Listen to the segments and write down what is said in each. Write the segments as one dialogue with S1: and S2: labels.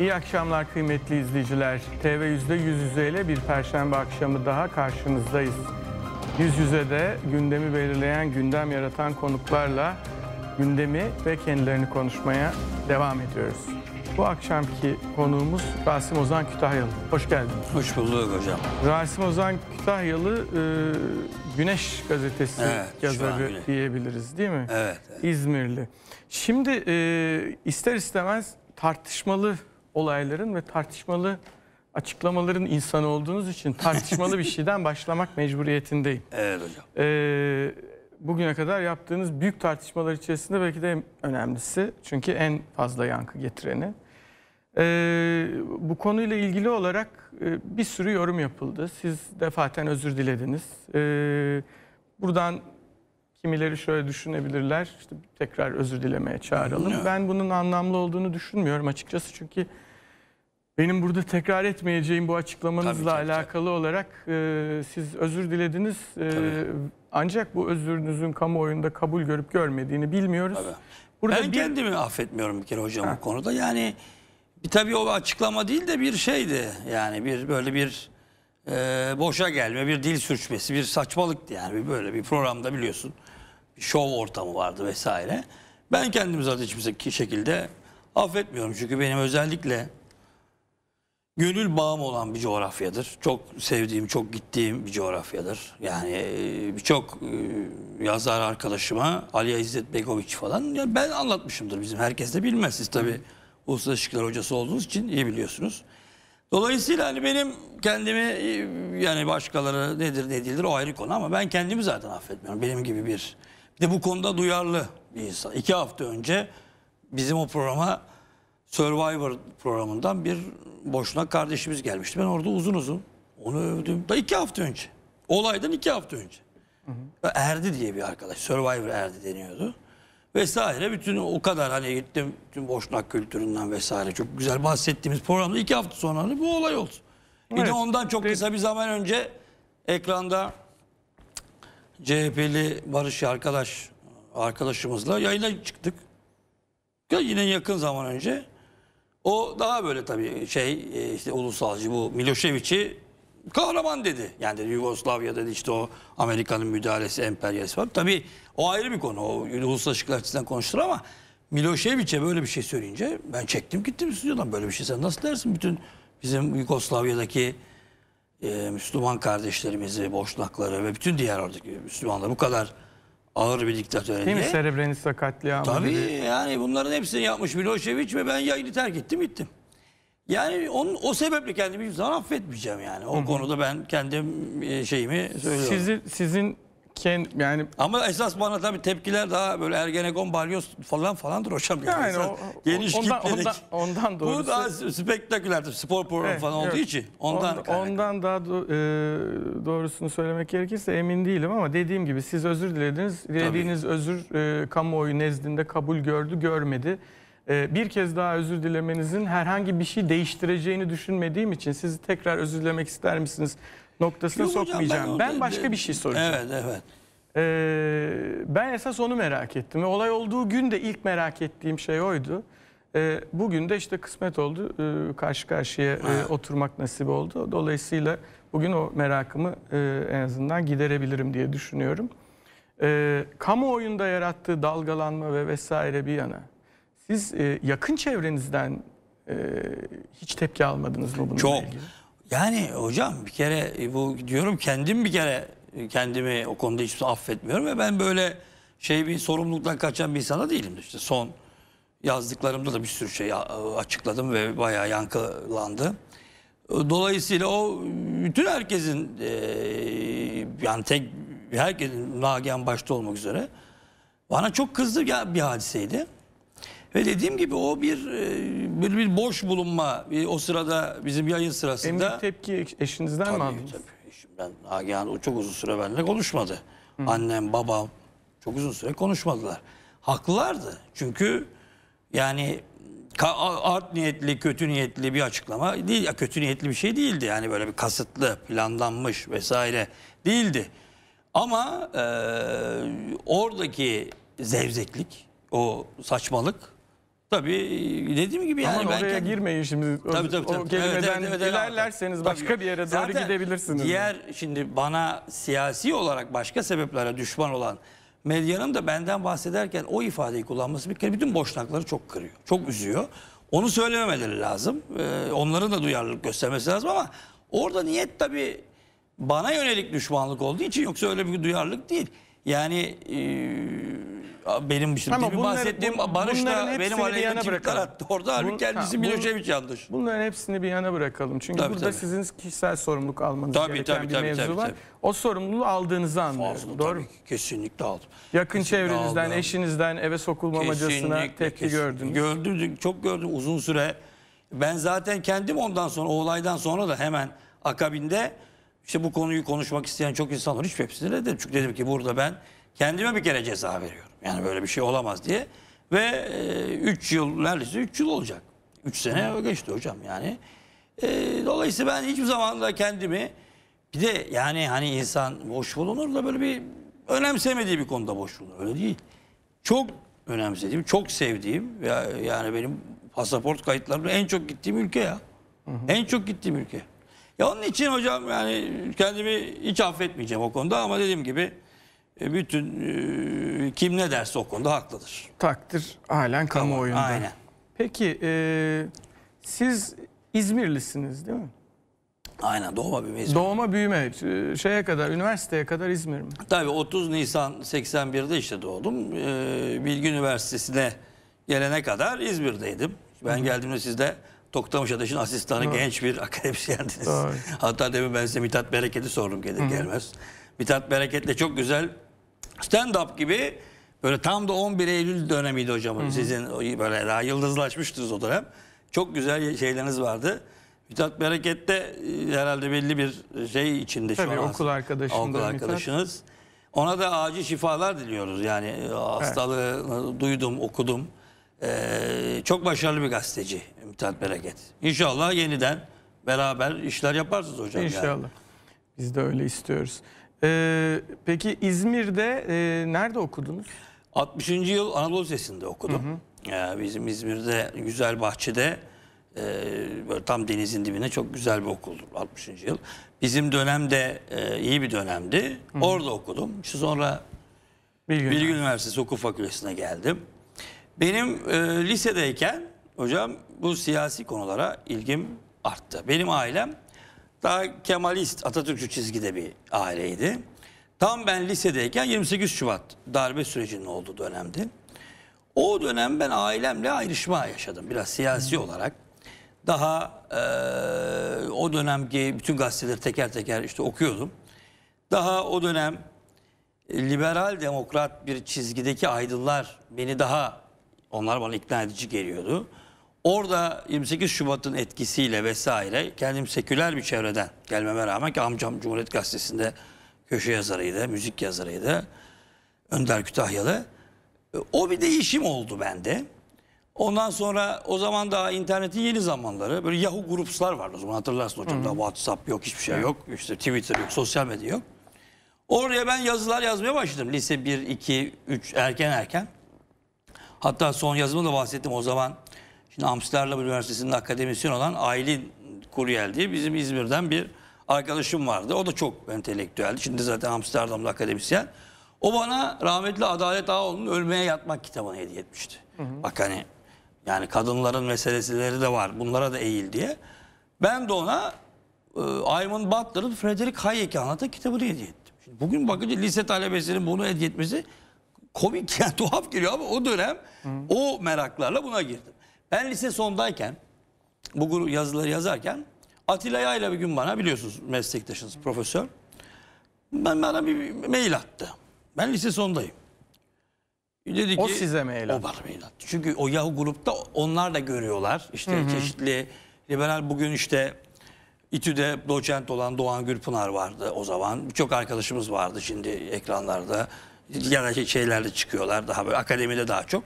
S1: İyi akşamlar kıymetli izleyiciler. TV Yüzde Yüz Yüze ile bir perşembe akşamı daha karşınızdayız. Yüz Yüze de gündemi belirleyen, gündem yaratan konuklarla gündemi ve kendilerini konuşmaya devam ediyoruz. Bu akşamki konuğumuz Rasim Ozan Kütahyalı. Hoş geldin. Hoş bulduk hocam. Rasim Ozan Kütahyalı e, Güneş Gazetesi evet, yazarı güne. diyebiliriz değil mi? Evet. evet. İzmirli. Şimdi e, ister istemez tartışmalı olayların ve tartışmalı açıklamaların insanı olduğunuz için tartışmalı bir şeyden başlamak mecburiyetindeyim. Evet hocam. Ee, bugüne kadar yaptığınız büyük tartışmalar içerisinde belki de en önemlisi. Çünkü en fazla yankı getireni. Ee, bu konuyla ilgili olarak e, bir sürü yorum yapıldı. Siz defaten özür dilediniz. Ee, buradan Kimileri şöyle düşünebilirler, işte tekrar özür dilemeye çağıralım. Ben bunun anlamlı olduğunu düşünmüyorum açıkçası çünkü benim burada tekrar etmeyeceğim bu açıklamanızla Tabii, tabii, alakalı olarak e, siz özür dilediniz. E, ancak bu özrünüzün kamuoyunda kabul görüp görmediğini bilmiyoruz.
S2: Burada ben bir- kendimi affetmiyorum bir kere hocam bu konuda. Yani bir tabii o açıklama değil de bir şeydi. Yani bir böyle bir e, boşa gelme, bir dil sürçmesi, bir saçmalıktı yani. Bir Böyle bir programda biliyorsun şov ortamı vardı vesaire. Ben kendimi zaten hiçbir şekilde affetmiyorum. Çünkü benim özellikle gönül bağım olan bir coğrafyadır. Çok sevdiğim, çok gittiğim bir coğrafyadır. Yani e, birçok e, yazar arkadaşıma Aliye İzzet Begoviç falan yani ben anlatmışımdır bizim. Herkes de bilmez. Siz tabii uluslararası ilişkiler hocası olduğunuz için iyi biliyorsunuz. Dolayısıyla hani benim kendimi e, yani başkaları nedir ne değildir o ayrı konu ama ben kendimi zaten affetmiyorum. Benim gibi bir bir de bu konuda duyarlı bir insan. İki hafta önce bizim o programa Survivor programından bir boşuna kardeşimiz gelmişti. Ben orada uzun uzun onu övdüm. Da iki hafta önce. Olaydan iki hafta önce. Hı hı. Erdi diye bir arkadaş. Survivor Erdi deniyordu. Vesaire bütün o kadar hani gittim tüm boşnak kültüründen vesaire çok güzel bahsettiğimiz programda iki hafta sonra hani bu olay oldu. Evet. Bir de ondan çok kısa bir zaman önce ekranda CHP'li Barış arkadaş arkadaşımızla yayına çıktık. Ya yine yakın zaman önce. O daha böyle tabii şey e, işte ulusalcı bu Milošević'i kahraman dedi. Yani dedi, Yugoslavya dedi işte o Amerika'nın müdahalesi, emperyası var. Tabii o ayrı bir konu. O uluslararası açısından konuşur ama Milošević'e böyle bir şey söyleyince ben çektim gittim stüdyodan. Böyle bir şey sen nasıl dersin? Bütün bizim Yugoslavya'daki e, Müslüman kardeşlerimizi, Boşnakları ve bütün diğer oradaki Müslümanlar bu kadar ağır bir diktatöre Değil diye. mi
S1: Srebrenica katliamı Tabii gibi.
S2: yani bunların hepsini yapmış Milošević ve ben yayını terk ettim gittim. Yani onun, o sebeple kendimi hiçbir zaman affetmeyeceğim yani. O Hı -hı. konuda ben kendim e, şeyimi söylüyorum.
S1: Sizi, sizin kend, yani
S2: Ama esas bana tabi tepkiler daha böyle Ergenekon, Balyoz falan falandır hocam. Yani, yani o, geniş ondan, kitledik. Ondan,
S1: ondan doğrusu. Bu daha
S2: spektakülerdir spor programı evet, falan evet. olduğu için. Ondan, ondan,
S1: ondan daha do, e, doğrusunu söylemek gerekirse emin değilim ama dediğim gibi siz özür dilediniz. Dilediğiniz tabii. özür e, kamuoyu nezdinde kabul gördü, görmedi e, bir kez daha özür dilemenizin herhangi bir şey değiştireceğini düşünmediğim için sizi tekrar özür dilemek ister misiniz noktasına Yok hocam, sokmayacağım. ben, ben orada- başka bir şey soracağım. Evet evet. Ee, ben esas onu merak ettim. olay olduğu gün de ilk merak ettiğim şey oydu. Ee, bugün de işte kısmet oldu. Ee, karşı karşıya e, oturmak nasip oldu. Dolayısıyla bugün o merakımı e, en azından giderebilirim diye düşünüyorum. Ee, kamuoyunda yarattığı dalgalanma ve vesaire bir yana. Siz e, yakın çevrenizden e, hiç tepki almadınız mı bununla Çok. ilgili? Yani
S2: hocam bir kere e, bu diyorum kendim bir kere e, kendimi o konuda hiçbir şey affetmiyorum ve ben böyle şey bir sorumluluktan kaçan bir insana değilim. İşte son yazdıklarımda da bir sürü şey açıkladım ve bayağı yankılandı. E, dolayısıyla o bütün herkesin yani tek herkesin Nagihan başta olmak üzere bana çok kızdı bir hadiseydi. Ve dediğim gibi o bir e, bir, bir boş bulunma e, o sırada bizim yayın sırasında. En tepki eşinizden tabii, mi aldınız? Tabii. Şimdi ben o çok uzun süre benimle konuşmadı. Hı. Annem, babam çok uzun süre konuşmadılar. Haklılardı. Çünkü yani art niyetli, kötü niyetli bir açıklama değil. kötü niyetli bir şey değildi. Yani böyle bir kasıtlı, planlanmış vesaire değildi. Ama e, oradaki zevzeklik, o saçmalık Tabii e, dediğim gibi yani. Ama oraya kendim...
S1: girmeyin şimdi. Tabii, tabii, tabii. O kelimeden evet, evet, evet, ilerlerseniz tabii. başka bir yere doğru gidebilirsiniz. Diğer
S2: şimdi bana siyasi olarak başka sebeplere düşman olan medyanın da benden bahsederken o ifadeyi kullanması bir kere bütün boşnakları çok kırıyor. Çok üzüyor. Onu söylememeleri lazım. Ee, onların da duyarlılık göstermesi lazım ama orada niyet tabii bana yönelik düşmanlık olduğu için yoksa öyle bir duyarlılık değil. Yani e, benim şimdi Ama bunları, bahsettiğim bu, Barış'la benim aleyhime çiftler attı. Orada halbuki kendisi ha, Milošević yanlış.
S1: Bunların hepsini bir yana bırakalım. Çünkü tabii, burada tabii. sizin kişisel sorumluluk almanız tabii, gereken tabii, bir tabii, mevzu tabii, var. Tabii. O sorumluluğu aldığınızı anlıyorum. Fazla, Doğru tabii. Kesinlikle aldım. Yakın kesinlikle çevrenizden, aldım. eşinizden eve sokulmamacasına tepki kesinlikle. gördünüz. Gördüm,
S2: çok gördüm uzun süre. Ben zaten kendim ondan sonra, o olaydan sonra da hemen akabinde işte bu konuyu konuşmak isteyen çok insan var. hiç hepsini reddettim. Çünkü dedim ki burada ben kendime bir kere ceza veriyorum. Yani böyle bir şey olamaz diye. Ve 3 e, yıl neredeyse 3 yıl olacak. 3 sene geçti hocam yani. E, dolayısıyla ben hiçbir zaman da kendimi bir de yani hani insan boş bulunur da böyle bir önemsemediği bir konuda boş bulunur. Öyle değil. Çok önemsediğim, çok sevdiğim ya, e, yani benim pasaport kayıtlarımda en çok gittiğim ülke ya. Hı hı. En çok gittiğim ülke. Ya onun için hocam yani kendimi hiç affetmeyeceğim o konuda ama dediğim gibi e, bütün e, kim ne derse o konuda haklıdır.
S1: Takdir halen kamuoyunda. Tamam, aynen. Peki e, siz İzmirlisiniz değil mi?
S2: Aynen doğma büyüme İzmir.
S1: Doğma büyüme e, şeye kadar üniversiteye kadar İzmir mi?
S2: Tabii 30 Nisan 81'de işte doğdum. Ee, Bilgi Üniversitesi'ne gelene kadar İzmir'deydim. Ben geldiğimde sizde. de Toktamış Adaş'ın asistanı evet. genç bir akademisyendiniz. Evet. Hatta demin ben size Mithat Bereket'i sordum gelir Hı. gelmez. Mithat Bereket'le çok güzel stand-up gibi böyle tam da 11 Eylül dönemiydi hocam. Sizin böyle daha yıldızlaşmıştınız o dönem. Çok güzel şeyleriniz vardı. Mithat Bereket'te e, herhalde belli bir e, şey içinde Tabii, şu an. okul arkadaşım. Okul arkadaşınız. Mithat. Ona da acil şifalar diliyoruz. Yani e, hastalığı evet. duydum, okudum. Ee, çok başarılı bir gazeteci Mithat Bereket. İnşallah yeniden beraber işler yaparsınız hocam. İnşallah. Yani.
S1: Biz de öyle istiyoruz. Ee, peki İzmir'de e, nerede okudunuz?
S2: 60. yıl Anadolu Sesi'nde okudum. Hı hı. Ee, bizim İzmir'de güzel bahçede e, tam denizin dibine çok güzel bir okuldu. 60. yıl. Bizim dönemde e, iyi bir dönemdi. Hı hı. Orada okudum. İşte sonra Bilgi, Bilgi Üniversitesi Hukuk Fakültesi'ne geldim. Benim e, lisedeyken hocam bu siyasi konulara ilgim arttı. Benim ailem daha Kemalist Atatürkçü çizgide bir aileydi. Tam ben lisedeyken 28 Şubat darbe sürecinin olduğu dönemdi. O dönem ben ailemle ayrışma yaşadım biraz siyasi olarak. Daha e, o dönemki bütün gazeteleri teker teker işte okuyordum. Daha o dönem liberal demokrat bir çizgideki aydınlar beni daha onlar bana ikna edici geliyordu. Orada 28 Şubat'ın etkisiyle vesaire kendim seküler bir çevreden gelmeme rağmen ki amcam Cumhuriyet Gazetesi'nde köşe yazarıydı, müzik yazarıydı. Önder Kütahyalı. E, o bir değişim oldu bende. Ondan sonra o zaman daha internetin yeni zamanları. Böyle Yahoo grupslar vardı o zaman hatırlarsın hocam. Hı -hı. WhatsApp yok, hiçbir şey yok. işte Twitter yok, sosyal medya yok. Oraya ben yazılar yazmaya başladım. Lise 1, 2, 3 erken erken. Hatta son yazımda da bahsettim o zaman. Şimdi Amsterdam Üniversitesi'nin akademisyen olan Aylin Kuryel diye bizim İzmir'den bir arkadaşım vardı. O da çok entelektüeldi. Şimdi zaten Amsterdam'da akademisyen. O bana rahmetli Adalet Ağaoğlu'nun Ölmeye Yatmak kitabını hediye etmişti. Hı hı. Bak hani yani kadınların meselesileri de var. Bunlara da eğil diye. Ben de ona e, Ayman Butler'ın Frederick Hayek'i anlatan kitabını hediye ettim. Şimdi bugün bakınca lise talebesinin bunu hediye etmesi komik yani tuhaf geliyor ama o dönem Hı. o meraklarla buna girdim. Ben lise sondayken bu yazıları yazarken Atilla Yayla bir gün bana biliyorsunuz meslektaşınız profesör. Ben bana bir mail attı. Ben lise sondayım. Dedi ki, o size mail attı. O bana mail attı. Çünkü o Yahoo grupta onlar da görüyorlar. İşte hı hı. çeşitli liberal bugün işte İTÜ'de doçent olan Doğan Gülpınar vardı o zaman. Birçok arkadaşımız vardı şimdi ekranlarda yani şey, şeylerde çıkıyorlar daha böyle akademide daha çok.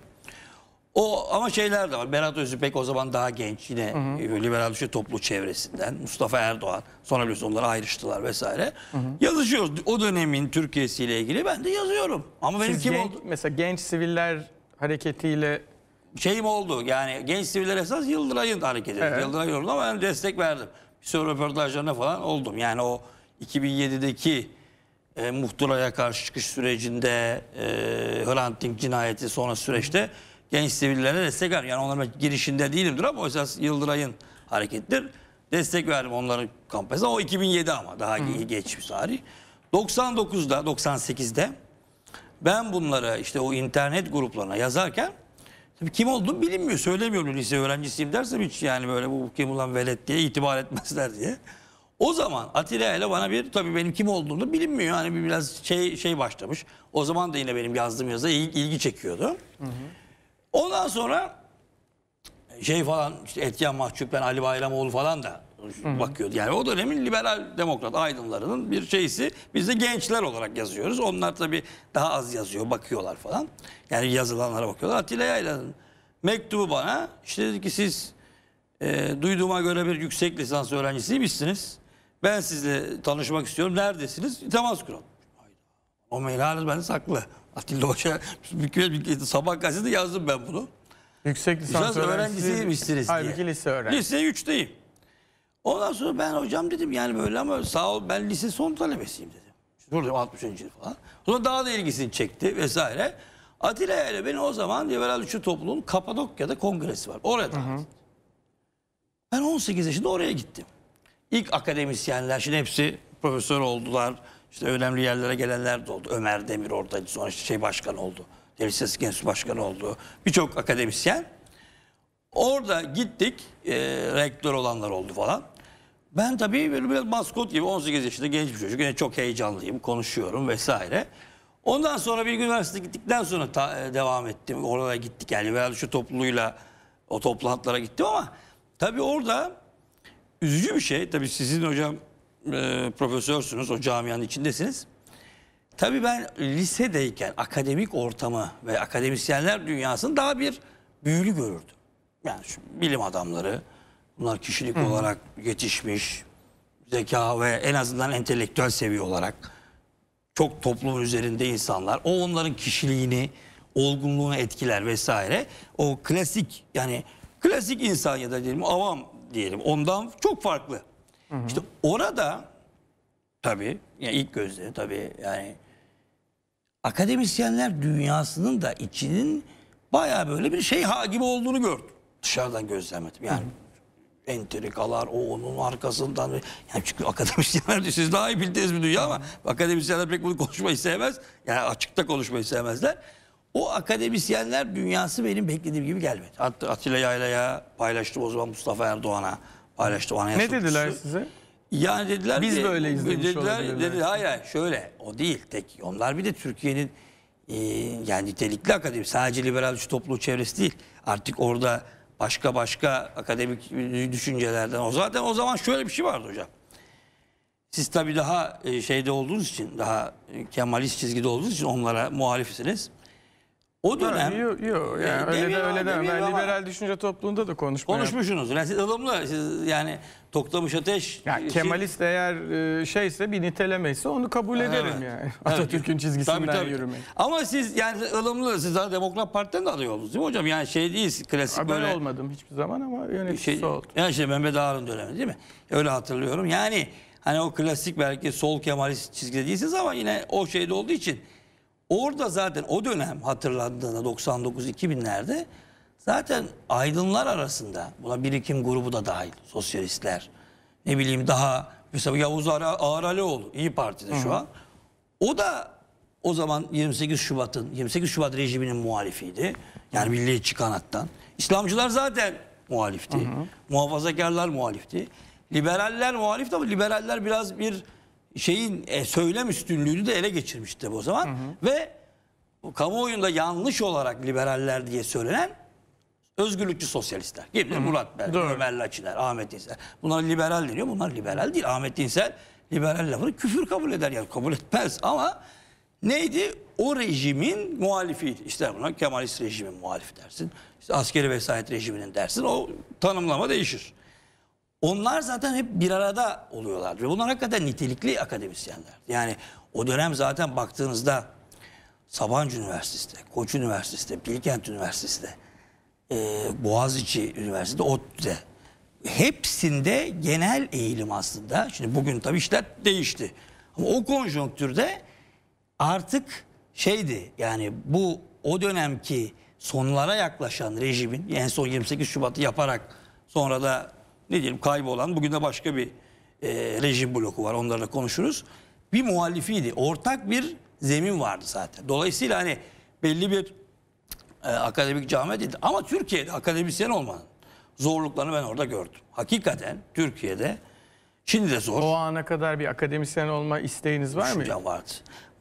S2: O ama şeyler de var. Berat Özüpek o zaman daha genç yine hı hı. E, liberal düşe toplu çevresinden. Mustafa Erdoğan. Sonra biliyorsun onları ayrıştılar vesaire. Hı hı. Yazışıyoruz. O dönemin Türkiye'si ile ilgili ben de yazıyorum. Ama Siz
S1: benim kim genç, oldu? Mesela genç siviller hareketiyle
S2: şeyim oldu. Yani genç siviller esas Yıldıray'ın hareketi. Evet. Yıldıray yorumlu ama ben destek verdim. Bir sonra röportajlarına falan oldum. Yani o 2007'deki e, muhtıraya karşı çıkış sürecinde e, Hrant Dink cinayeti sonra süreçte genç sivillere destek ver. Yani onların girişinde değilimdir ama oysa Yıldıray'ın harekettir. Destek verdim onların kampanyasına. O 2007 ama daha Hı. geç bir tarih. 99'da, 98'de ben bunları işte o internet gruplarına yazarken tabii kim olduğumu bilinmiyor. Söylemiyorum lise öğrencisiyim dersem hiç yani böyle bu kim ulan velet diye itibar etmezler diye. O zaman Atilla ile bana bir tabii benim kim olduğunu bilinmiyor. Hani biraz şey şey başlamış. O zaman da yine benim yazdığım yazı ilgi, çekiyordu. Hı hı. Ondan sonra şey falan işte Etyen Mahcup ben Ali Bayramoğlu falan da hı bakıyordu. Yani o dönemin liberal demokrat aydınlarının bir şeysi biz de gençler olarak yazıyoruz. Onlar tabii daha az yazıyor, bakıyorlar falan. Yani yazılanlara bakıyorlar. Atilla Yayla'nın mektubu bana işte dedi ki siz e, duyduğuma göre bir yüksek lisans öğrencisiymişsiniz. Ben sizinle tanışmak istiyorum. Neredesiniz? Temas kuralım. O mail hala bende saklı. Atilla Hoca sabah gazetede yazdım ben bunu. Yüksek lisans öğrencisiymişsiniz diye. Halbuki lise öğrencisi. Lise 3'teyim. Ondan sonra ben hocam dedim yani böyle ama sağ ol ben lise son talebesiyim dedim. Burada 60. yıl falan. Sonra daha da ilgisini çekti vesaire. Atilla ile beni o zaman Liberal Üçü Topluluğu'nun Kapadokya'da kongresi var. Oraya davet. Ben 18 yaşında oraya gittim ilk akademisyenler şimdi hepsi profesör oldular. İşte önemli yerlere gelenler de oldu. Ömer Demir oradaydı. Sonra işte şey başkan oldu. Devlet Sesi Genç Başkanı oldu. Birçok akademisyen. Orada gittik. E, rektör olanlar oldu falan. Ben tabii böyle biraz maskot gibi 18 yaşında genç bir çocuk. Yine çok heyecanlıyım. Konuşuyorum vesaire. Ondan sonra bir üniversite gittikten sonra ta, e, devam ettim. Orada gittik yani. Veya şu topluluğuyla o toplantılara gittim ama tabii orada üzücü bir şey. Tabii sizin hocam e, profesörsünüz, o camianın içindesiniz. Tabii ben lisedeyken akademik ortamı ve akademisyenler dünyasını daha bir büyülü görürdüm. Yani şu bilim adamları, bunlar kişilik Hı. olarak yetişmiş, zeka ve en azından entelektüel seviye olarak çok toplumun üzerinde insanlar. O onların kişiliğini, olgunluğunu etkiler vesaire. O klasik yani klasik insan ya da diyelim avam diyelim ondan çok farklı. Hı hı. İşte orada tabii yani ilk gözleri tabii yani akademisyenler dünyasının da içinin baya böyle bir şey hakim olduğunu gördüm. Dışarıdan gözlemledim. Yani Hı. entrikalar o onun arkasından. Yani çünkü akademisyenler siz daha iyi bildiniz bir dünya ama akademisyenler pek bunu konuşmayı sevmez. Yani açıkta konuşmayı sevmezler. O akademisyenler dünyası benim beklediğim gibi gelmedi. Hatta Atilla Yayla'ya paylaştım o zaman Mustafa Erdoğan'a paylaştı Anayasa ne dediler size? Yani dediler Biz ki, böyle izlemiş dediler, olabilirler. Dedi, hayır şöyle o değil tek. Onlar bir de Türkiye'nin e, yani nitelikli akademi sadece liberal topluluğu çevresi değil. Artık orada başka başka akademik düşüncelerden. O zaten o zaman şöyle bir şey vardı hocam. Siz tabii daha e, şeyde olduğunuz için, daha e, Kemalist çizgide olduğunuz için onlara muhalifsiniz.
S1: O dönem... Yok yo, e, yani öyle de öyle de. Ben liberal düşünce toplumunda da konuşma Konuşmuşsunuz. Yani siz
S2: ılımlı. Siz yani toklamış ateş... Yani şey- Kemalist
S1: şey, eğer e, şeyse bir nitelemeyse onu kabul evet, ederim yani. Atatürk'ün çizgisinden tabii, tabii. yürümek. Ama siz
S2: yani ılımlı. Siz daha Demokrat Parti'den de alıyorsunuz değil mi hocam? Yani şey değil klasik Abi böyle... Böyle
S1: olmadım hiçbir zaman ama yöneticisi şey, oldu.
S2: Yani şey Mehmet Ağar'ın dönemi değil mi? Öyle hatırlıyorum. Yani hani o klasik belki sol Kemalist çizgide değilsiniz ama yine o şeyde olduğu için... Orada zaten o dönem hatırlandığında 99-2000'lerde zaten aydınlar arasında buna birikim grubu da dahil sosyalistler ne bileyim daha mesela Yavuz Ağralioğlu İyi Parti'de şu an o da o zaman 28 Şubat'ın 28 Şubat rejiminin muhalifiydi. Yani milliyetçi kanattan. İslamcılar zaten muhalifti. Hı hı. Muhafazakarlar muhalifti. Liberaller muhalifti ama liberaller biraz bir şeyin e, söylem üstünlüğünü de ele geçirmişti o zaman. Hı hı. Ve kamuoyunda yanlış olarak liberaller diye söylenen özgürlükçü sosyalistler. Gibi hı hı. Murat Bey, Ömer Laçiner, Ahmet İnsel. Bunlar liberal deniyor. Bunlar liberal değil. Ahmet İnsel liberal lafını küfür kabul eder. Yani kabul etmez ama neydi? O rejimin muhalifiydi. İşte buna Kemalist rejimin muhalifi dersin. İşte askeri vesayet rejiminin dersin. O tanımlama değişir. Onlar zaten hep bir arada oluyorlardı. Ve bunlar hakikaten nitelikli akademisyenler. Yani o dönem zaten baktığınızda Sabancı Üniversitesi'de, Koç Üniversitesi'de, Bilkent Üniversitesi'de, e, Boğaziçi Üniversitesi'de, ODTÜ'de hepsinde genel eğilim aslında. Şimdi bugün tabii işler değişti. Ama o konjonktürde artık şeydi yani bu o dönemki sonlara yaklaşan rejimin en son 28 Şubat'ı yaparak sonra da ne diyelim kaybolan bugün de başka bir e, rejim bloku var onlarla konuşuruz. Bir muhalifiydi. Ortak bir zemin vardı zaten. Dolayısıyla hani belli bir e, akademik cami değildi. Ama Türkiye'de akademisyen olmanın zorluklarını ben orada gördüm. Hakikaten Türkiye'de şimdi de zor. O ana kadar bir akademisyen olma isteğiniz var mı? vardı.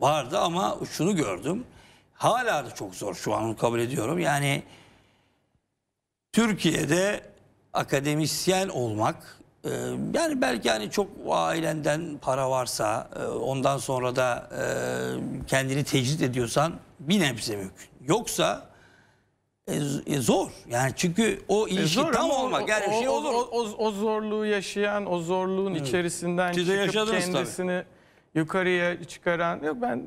S2: Vardı ama şunu gördüm. Hala da çok zor şu an kabul ediyorum. Yani Türkiye'de akademisyen olmak e, yani belki hani çok ailenden para varsa e, ondan sonra da e, kendini tecrit ediyorsan bir nebze mümkün. Yoksa e, zor. Yani çünkü o ilişki e zor, tam olmak. O, yani o, şey olur. O,
S1: o, o zorluğu yaşayan, o zorluğun evet. içerisinden Siz çıkıp kendisini tabii. yukarıya çıkaran yok ben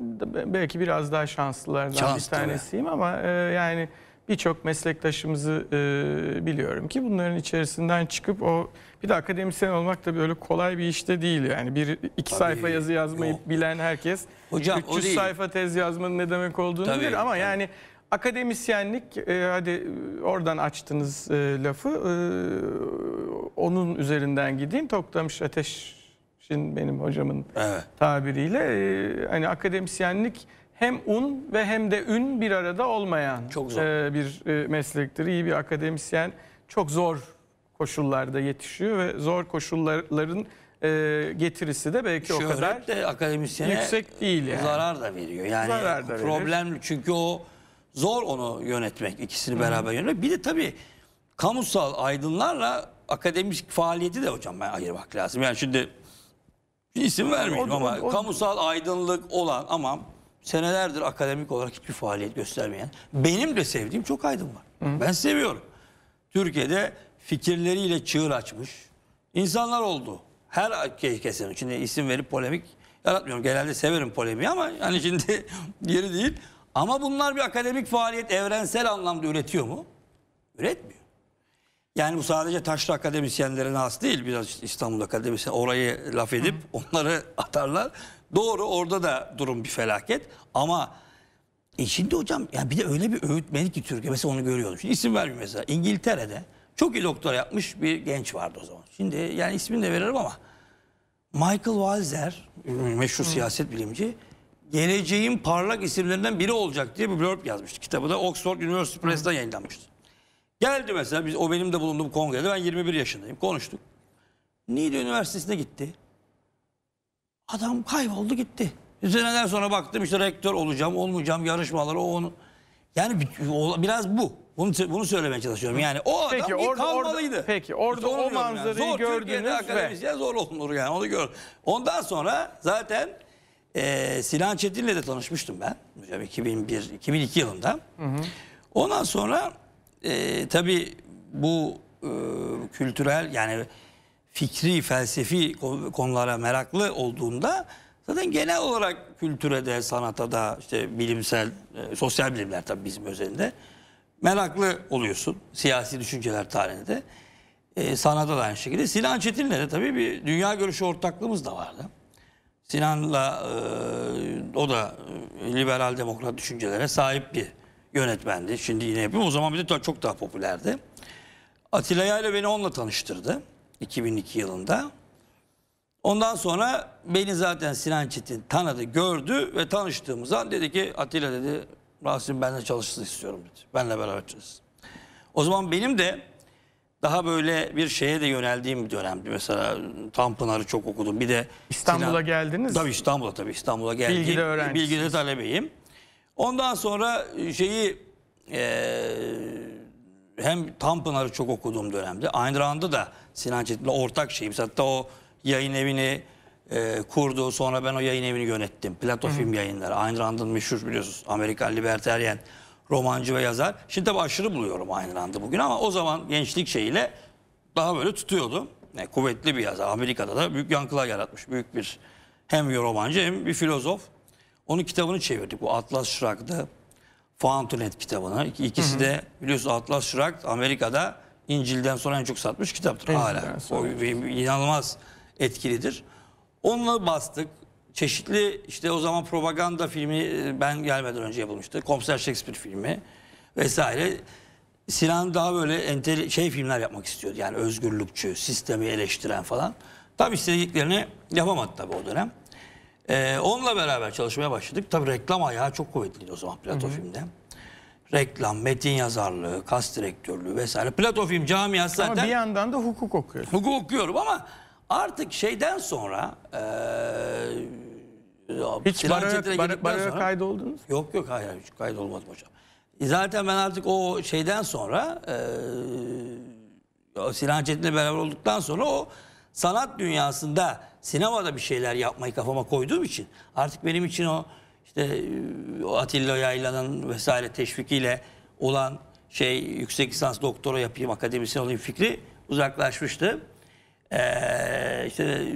S1: belki biraz daha şanslılardan Şanslı bir tanesiyim ya. ama e, yani birçok meslektaşımızı e, biliyorum ki bunların içerisinden çıkıp o bir de akademisyen olmak da böyle kolay bir işte değil yani bir iki tabii, sayfa yazı yazmayı yok. bilen herkes Hocam, 300 sayfa tez yazmanın ne demek olduğunu tabii, bilir ama tabii. yani akademisyenlik e, hadi e, oradan açtınız e, lafı e, onun üzerinden gideyim Toktamış Ateş'in benim hocamın evet. tabiriyle e, hani akademisyenlik hem un ve hem de ün bir arada olmayan çok zor. E, bir e, meslektir. İyi bir akademisyen çok zor koşullarda yetişiyor ve zor koşulların e, getirisi de belki Şöhret o kadar de akademisyene yüksek değil yani. zarar da veriyor. Yani zarar da problem verir. çünkü
S2: o zor onu yönetmek, ikisini beraber yönetmek. Bir de tabii kamusal aydınlarla akademik faaliyeti de hocam ben ayırmak lazım. Yani şimdi isim vermeyeyim ama o, o, kamusal aydınlık olan ama senelerdir akademik olarak hiçbir faaliyet göstermeyen, benim de sevdiğim çok aydın var. Hı. Ben seviyorum. Türkiye'de fikirleriyle çığır açmış insanlar oldu. Her kesin. Şimdi isim verip polemik yaratmıyorum. Genelde severim polemiği ama yani şimdi yeri değil. Ama bunlar bir akademik faaliyet evrensel anlamda üretiyor mu? Üretmiyor. Yani bu sadece taşlı akademisyenlerin has değil. Biraz İstanbul akademisyen orayı laf edip onları atarlar. Doğru orada da durum bir felaket ama e şimdi hocam ya bir de öyle bir öğütmeni ki Türkiye mesela onu görüyordum. Şimdi isim vermiyorum mesela İngiltere'de çok iyi doktora yapmış bir genç vardı o zaman. Şimdi yani ismini de veririm ama Michael Walzer meşhur hmm. siyaset bilimci geleceğin parlak isimlerinden biri olacak diye bir blurb yazmıştı. Kitabı da Oxford University Press'ten yayınlanmıştı. Geldi mesela biz o benim de bulunduğum kongrede ben 21 yaşındayım konuştuk. Niğde Üniversitesi'ne gitti. Adam kayboldu gitti. Seneler sonra baktım işte rektör olacağım, olmayacağım, yarışmaları o onu. Yani biraz bu. Bunu, bunu söylemeye çalışıyorum. Yani o adam peki, orada, kalmalıydı.
S1: Orada, peki orada işte o manzarayı yani. zor, gördünüz ve...
S2: zor olunur yani onu gör. Ondan sonra zaten e, Sinan Çetin'le de tanışmıştım ben. 2001, 2002 yılında. Hı hı. Ondan sonra e, tabii bu e, kültürel yani fikri, felsefi konulara meraklı olduğunda zaten genel olarak kültüre de, sanata da, işte bilimsel, e, sosyal bilimler tabii bizim özelinde meraklı oluyorsun. Siyasi düşünceler tarihinde de. E, sanata da aynı şekilde. Sinan Çetin'le de tabii bir dünya görüşü ortaklığımız da vardı. Sinan'la e, o da e, liberal demokrat düşüncelere sahip bir yönetmendi. Şimdi yine yapıyorum. O zaman bir de çok daha popülerdi. Atilla Yayla beni onunla tanıştırdı. 2002 yılında. Ondan sonra beni zaten Sinan Çetin tanıdı, gördü ve tanıştığımız an dedi ki Atilla dedi Rasim benle çalışsın istiyorum dedi. Benle beraber çalışsın. O zaman benim de daha böyle bir şeye de yöneldiğim bir dönemdi. Mesela Tanpınar'ı çok okudum. Bir de İstanbul'a Sinan... geldiniz. Tabii İstanbul'a tabii İstanbul'a geldim. Bilgide öğrencisiniz. Bilgide talebeyim. Ondan sonra şeyi e, hem Tanpınar'ı çok okuduğum dönemde aynı anda da Sinan Çetin'le ortak şeyimiz. Hatta o yayın evini e, kurdu. Sonra ben o yayın evini yönettim. Plato Hı -hı. Film Yayınları. Ayn Rand'ın meşhur biliyorsunuz Amerikan liberteryen romancı ve yazar. Şimdi tabii aşırı buluyorum Ayn Rand'ı bugün ama o zaman gençlik şeyiyle daha böyle tutuyordum. Yani kuvvetli bir yazar. Amerika'da da büyük yankılar yaratmış. Büyük bir hem bir romancı hem bir filozof. Onun kitabını çevirdik. Bu Atlas Şırak'ta Fountainhead kitabını. İkisi hı hı. de biliyorsunuz Atlas Shrugged Amerika'da İncil'den sonra en çok satmış kitaptır İncil'den hala. Sonra. O inanılmaz etkilidir. Onunla bastık. Çeşitli işte o zaman propaganda filmi e, ben gelmeden önce yapılmıştı. Komiser Shakespeare filmi vesaire. Sinan daha böyle entel şey filmler yapmak istiyordu. Yani özgürlükçü, sistemi eleştiren falan. Tabii istediklerini yapamadı tabii o dönem. Ee, onunla beraber çalışmaya başladık. Tabii reklam ayağı çok kuvvetliydi o zaman Plato Hı -hı. Film'de. Reklam, metin yazarlığı, kas direktörlüğü vesaire. Plato Film camiası ama zaten... Ama bir
S1: yandan da hukuk okuyorsun.
S2: Hukuk okuyorum ama artık şeyden sonra... E, hiç baraya, baraya, baraya sonra,
S1: kaydoldunuz? Yok yok
S2: hayır hiç kaydolmadım hocam. Zaten ben artık o şeyden sonra e, Sinan Çetin'le beraber olduktan sonra o sanat dünyasında sinemada bir şeyler yapmayı kafama koyduğum için artık benim için o işte o Atilla Yayla'nın vesaire teşvikiyle olan şey yüksek lisans doktora yapayım akademisyen olayım fikri uzaklaşmıştı.
S1: Ee, işte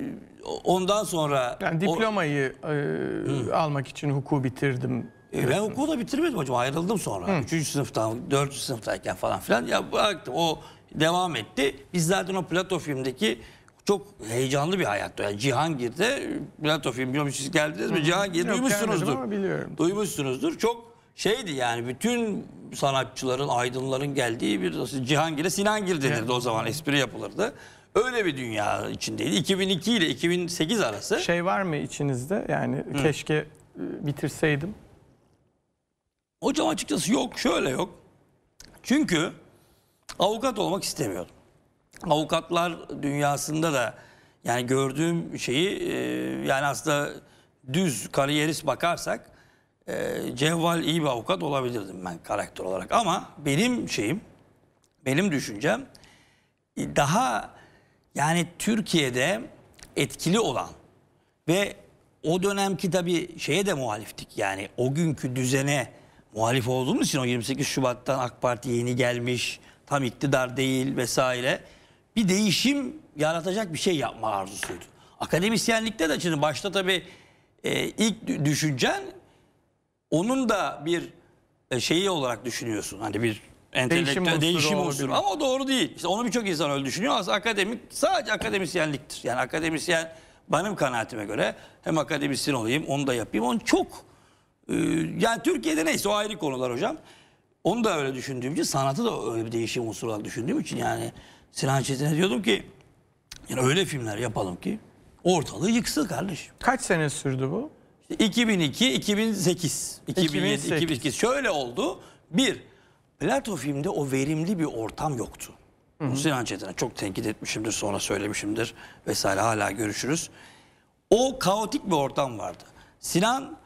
S1: ondan sonra yani diplomayı o, e, almak için hukuku bitirdim. E, ben hukuku da bitirmedim hocam
S2: ayrıldım sonra. Hı. Üçüncü sınıftan, dördüncü sınıftayken falan filan ya bıraktım. O devam etti. Biz zaten o Plato filmdeki çok heyecanlı bir hayattı. Yani Cihangir'de Bülent Ofim bilmiyorum siz geldiniz mi? Cihangir'i duymuşsunuzdur. biliyorum. Duymuşsunuzdur. Çok şeydi yani bütün sanatçıların, aydınların geldiği bir Cihangir'e Sinangir denirdi Evet. o zaman espri yapılırdı. Öyle bir dünya içindeydi. 2002 ile 2008 arası.
S1: Şey var mı içinizde yani keşke e, bitirseydim. Hocam
S2: açıkçası yok şöyle yok. Çünkü avukat olmak istemiyordum avukatlar dünyasında da yani gördüğüm şeyi e, yani aslında düz kariyerist bakarsak e, Cevval iyi bir avukat olabilirdim ben karakter olarak. Ama benim şeyim, benim düşüncem e, daha yani Türkiye'de etkili olan ve o dönemki tabii şeye de muhaliftik. Yani o günkü düzene muhalif olduğumuz için o 28 Şubat'tan AK Parti yeni gelmiş, tam iktidar değil vesaire bir değişim yaratacak bir şey yapma arzusuydu. Akademisyenlikte de şimdi başta tabii e, ilk düşüncen onun da bir e, şeyi olarak düşünüyorsun. Hani bir entelektüel değişim, değişim unsuru ama o doğru değil. İşte onu birçok insan öyle düşünüyor. Aslında akademik sadece akademisyenliktir. Yani akademisyen benim kanaatime göre hem akademisyen olayım onu da yapayım. Onu çok e, yani Türkiye'de neyse o ayrı konular hocam. Onu da öyle düşündüğüm için sanatı da öyle bir değişim unsuru olarak düşündüğüm için yani Sinan Çetin'e diyordum ki yani öyle filmler yapalım ki ortalığı yıksın kardeşim. Kaç sene sürdü bu? 2002, 2008, 2007, 2008. Şöyle oldu. Bir, Plato filmde o verimli bir ortam yoktu. Hı hı. Sinan Çetin'e çok tenkit etmişimdir, sonra söylemişimdir vesaire hala görüşürüz. O kaotik bir ortam vardı. Sinan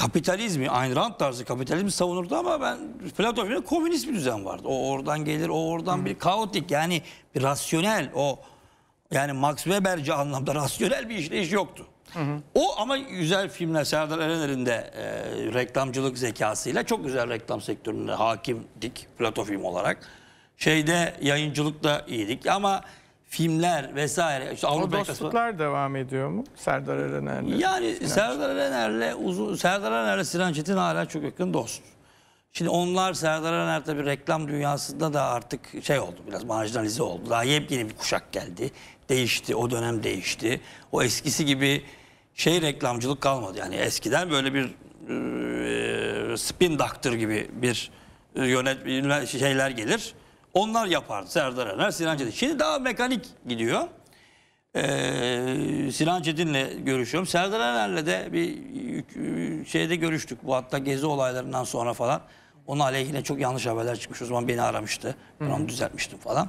S2: kapitalizmi, aynı rant tarzı kapitalizmi savunurdu ama ben Platon filminde komünist bir düzen vardı. O oradan gelir, o oradan hmm. bir kaotik yani bir rasyonel o yani Max Weber'ci anlamda rasyonel bir işleyiş yoktu. Hı hı. O ama güzel filmler Serdar Erener'in de e, reklamcılık zekasıyla çok güzel reklam sektöründe hakimdik Plato film olarak. Şeyde yayıncılıkta iyiydik ama filmler vesaire. İşte Avrupa o dostluklar
S1: devam ediyor mu Serdar Erener'le? Yani Sinan Serdar Erener'le uzun Serdar Erener'le Sinan Çetin hala çok yakın dost.
S2: Şimdi onlar Serdar Erener tabii reklam dünyasında da artık şey oldu biraz marjinalize oldu. Daha yepyeni bir kuşak geldi. Değişti. O dönem değişti. O eskisi gibi şey reklamcılık kalmadı. Yani eskiden böyle bir e, spin doctor gibi bir e, yönet şeyler gelir onlar yapar Serdar Ener, Sinan Çetin. Şimdi daha mekanik gidiyor. Ee, Sinan Çetin'le görüşüyorum. Serdar Ener'le de bir e, şeyde görüştük. Bu hatta gezi olaylarından sonra falan. Onun aleyhine çok yanlış haberler çıkmış. O zaman beni aramıştı. Ben onu düzeltmiştim falan.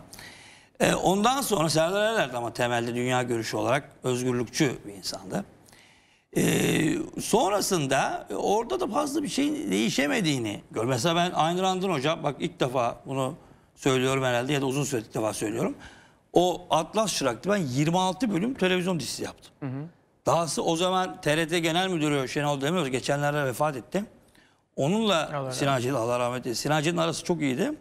S2: Ee, ondan sonra Serdar Ener ama temelde dünya görüşü olarak özgürlükçü bir insandı. Ee, sonrasında orada da fazla bir şeyin değişemediğini gör. Mesela ben Ayn Rand'ın hocam bak ilk defa bunu söylüyorum herhalde ya da uzun süre ilk defa söylüyorum. O Atlas Şırak'tı ben 26 bölüm televizyon dizisi yaptım. Hı hı. Dahası o zaman TRT Genel Müdürü Şenol Demiroz geçenlerde vefat etti. Onunla Sinancı'yla Allah rahmet eylesin. Sinancı'nın arası çok iyiydi.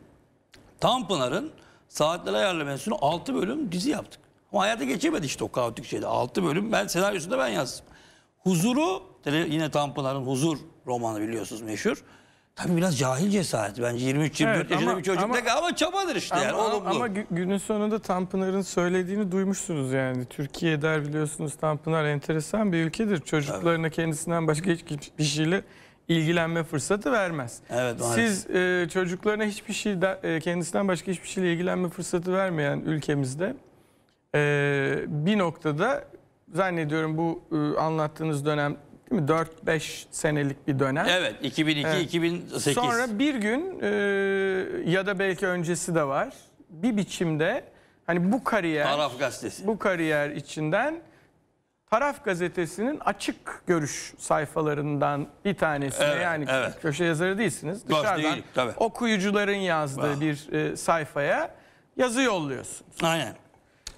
S2: Tanpınar'ın Saatler Ayarlı Mesunu'nu 6 bölüm dizi yaptık. Ama hayata geçemedi işte o kaotik şeyde. 6 bölüm ben senaryosunda ben yazdım. Huzuru, yine Tanpınar'ın Huzur romanı biliyorsunuz meşhur. Tabii biraz cahil cesaret. Bence 23 24 evet, yaşında bir çocuk ama, ama çabadır işte ama, yani Ama
S1: günün sonunda Tanpınar'ın söylediğini duymuşsunuz yani. Türkiye der biliyorsunuz Tanpınar enteresan bir ülkedir. Çocuklarına evet. kendisinden başka hiç şeyle ilgilenme fırsatı vermez.
S2: Evet, Siz
S1: e, çocuklarına hiçbir şey de, e, kendisinden başka hiçbir şeyle ilgilenme fırsatı vermeyen ülkemizde e, bir noktada zannediyorum bu e, anlattığınız dönem Değil mi? 4-5 senelik bir dönem. Evet 2002-2008. Sonra bir gün e, ya da belki öncesi de var. Bir biçimde hani bu kariyer Taraf gazetesi. bu kariyer içinden Taraf gazetesinin açık görüş sayfalarından bir tanesine Evet, yani evet. köşe yazarı değilsiniz. Yok, Dışarıdan değilim, tabii. okuyucuların yazdığı bir e, sayfaya yazı yolluyorsun. Aynen.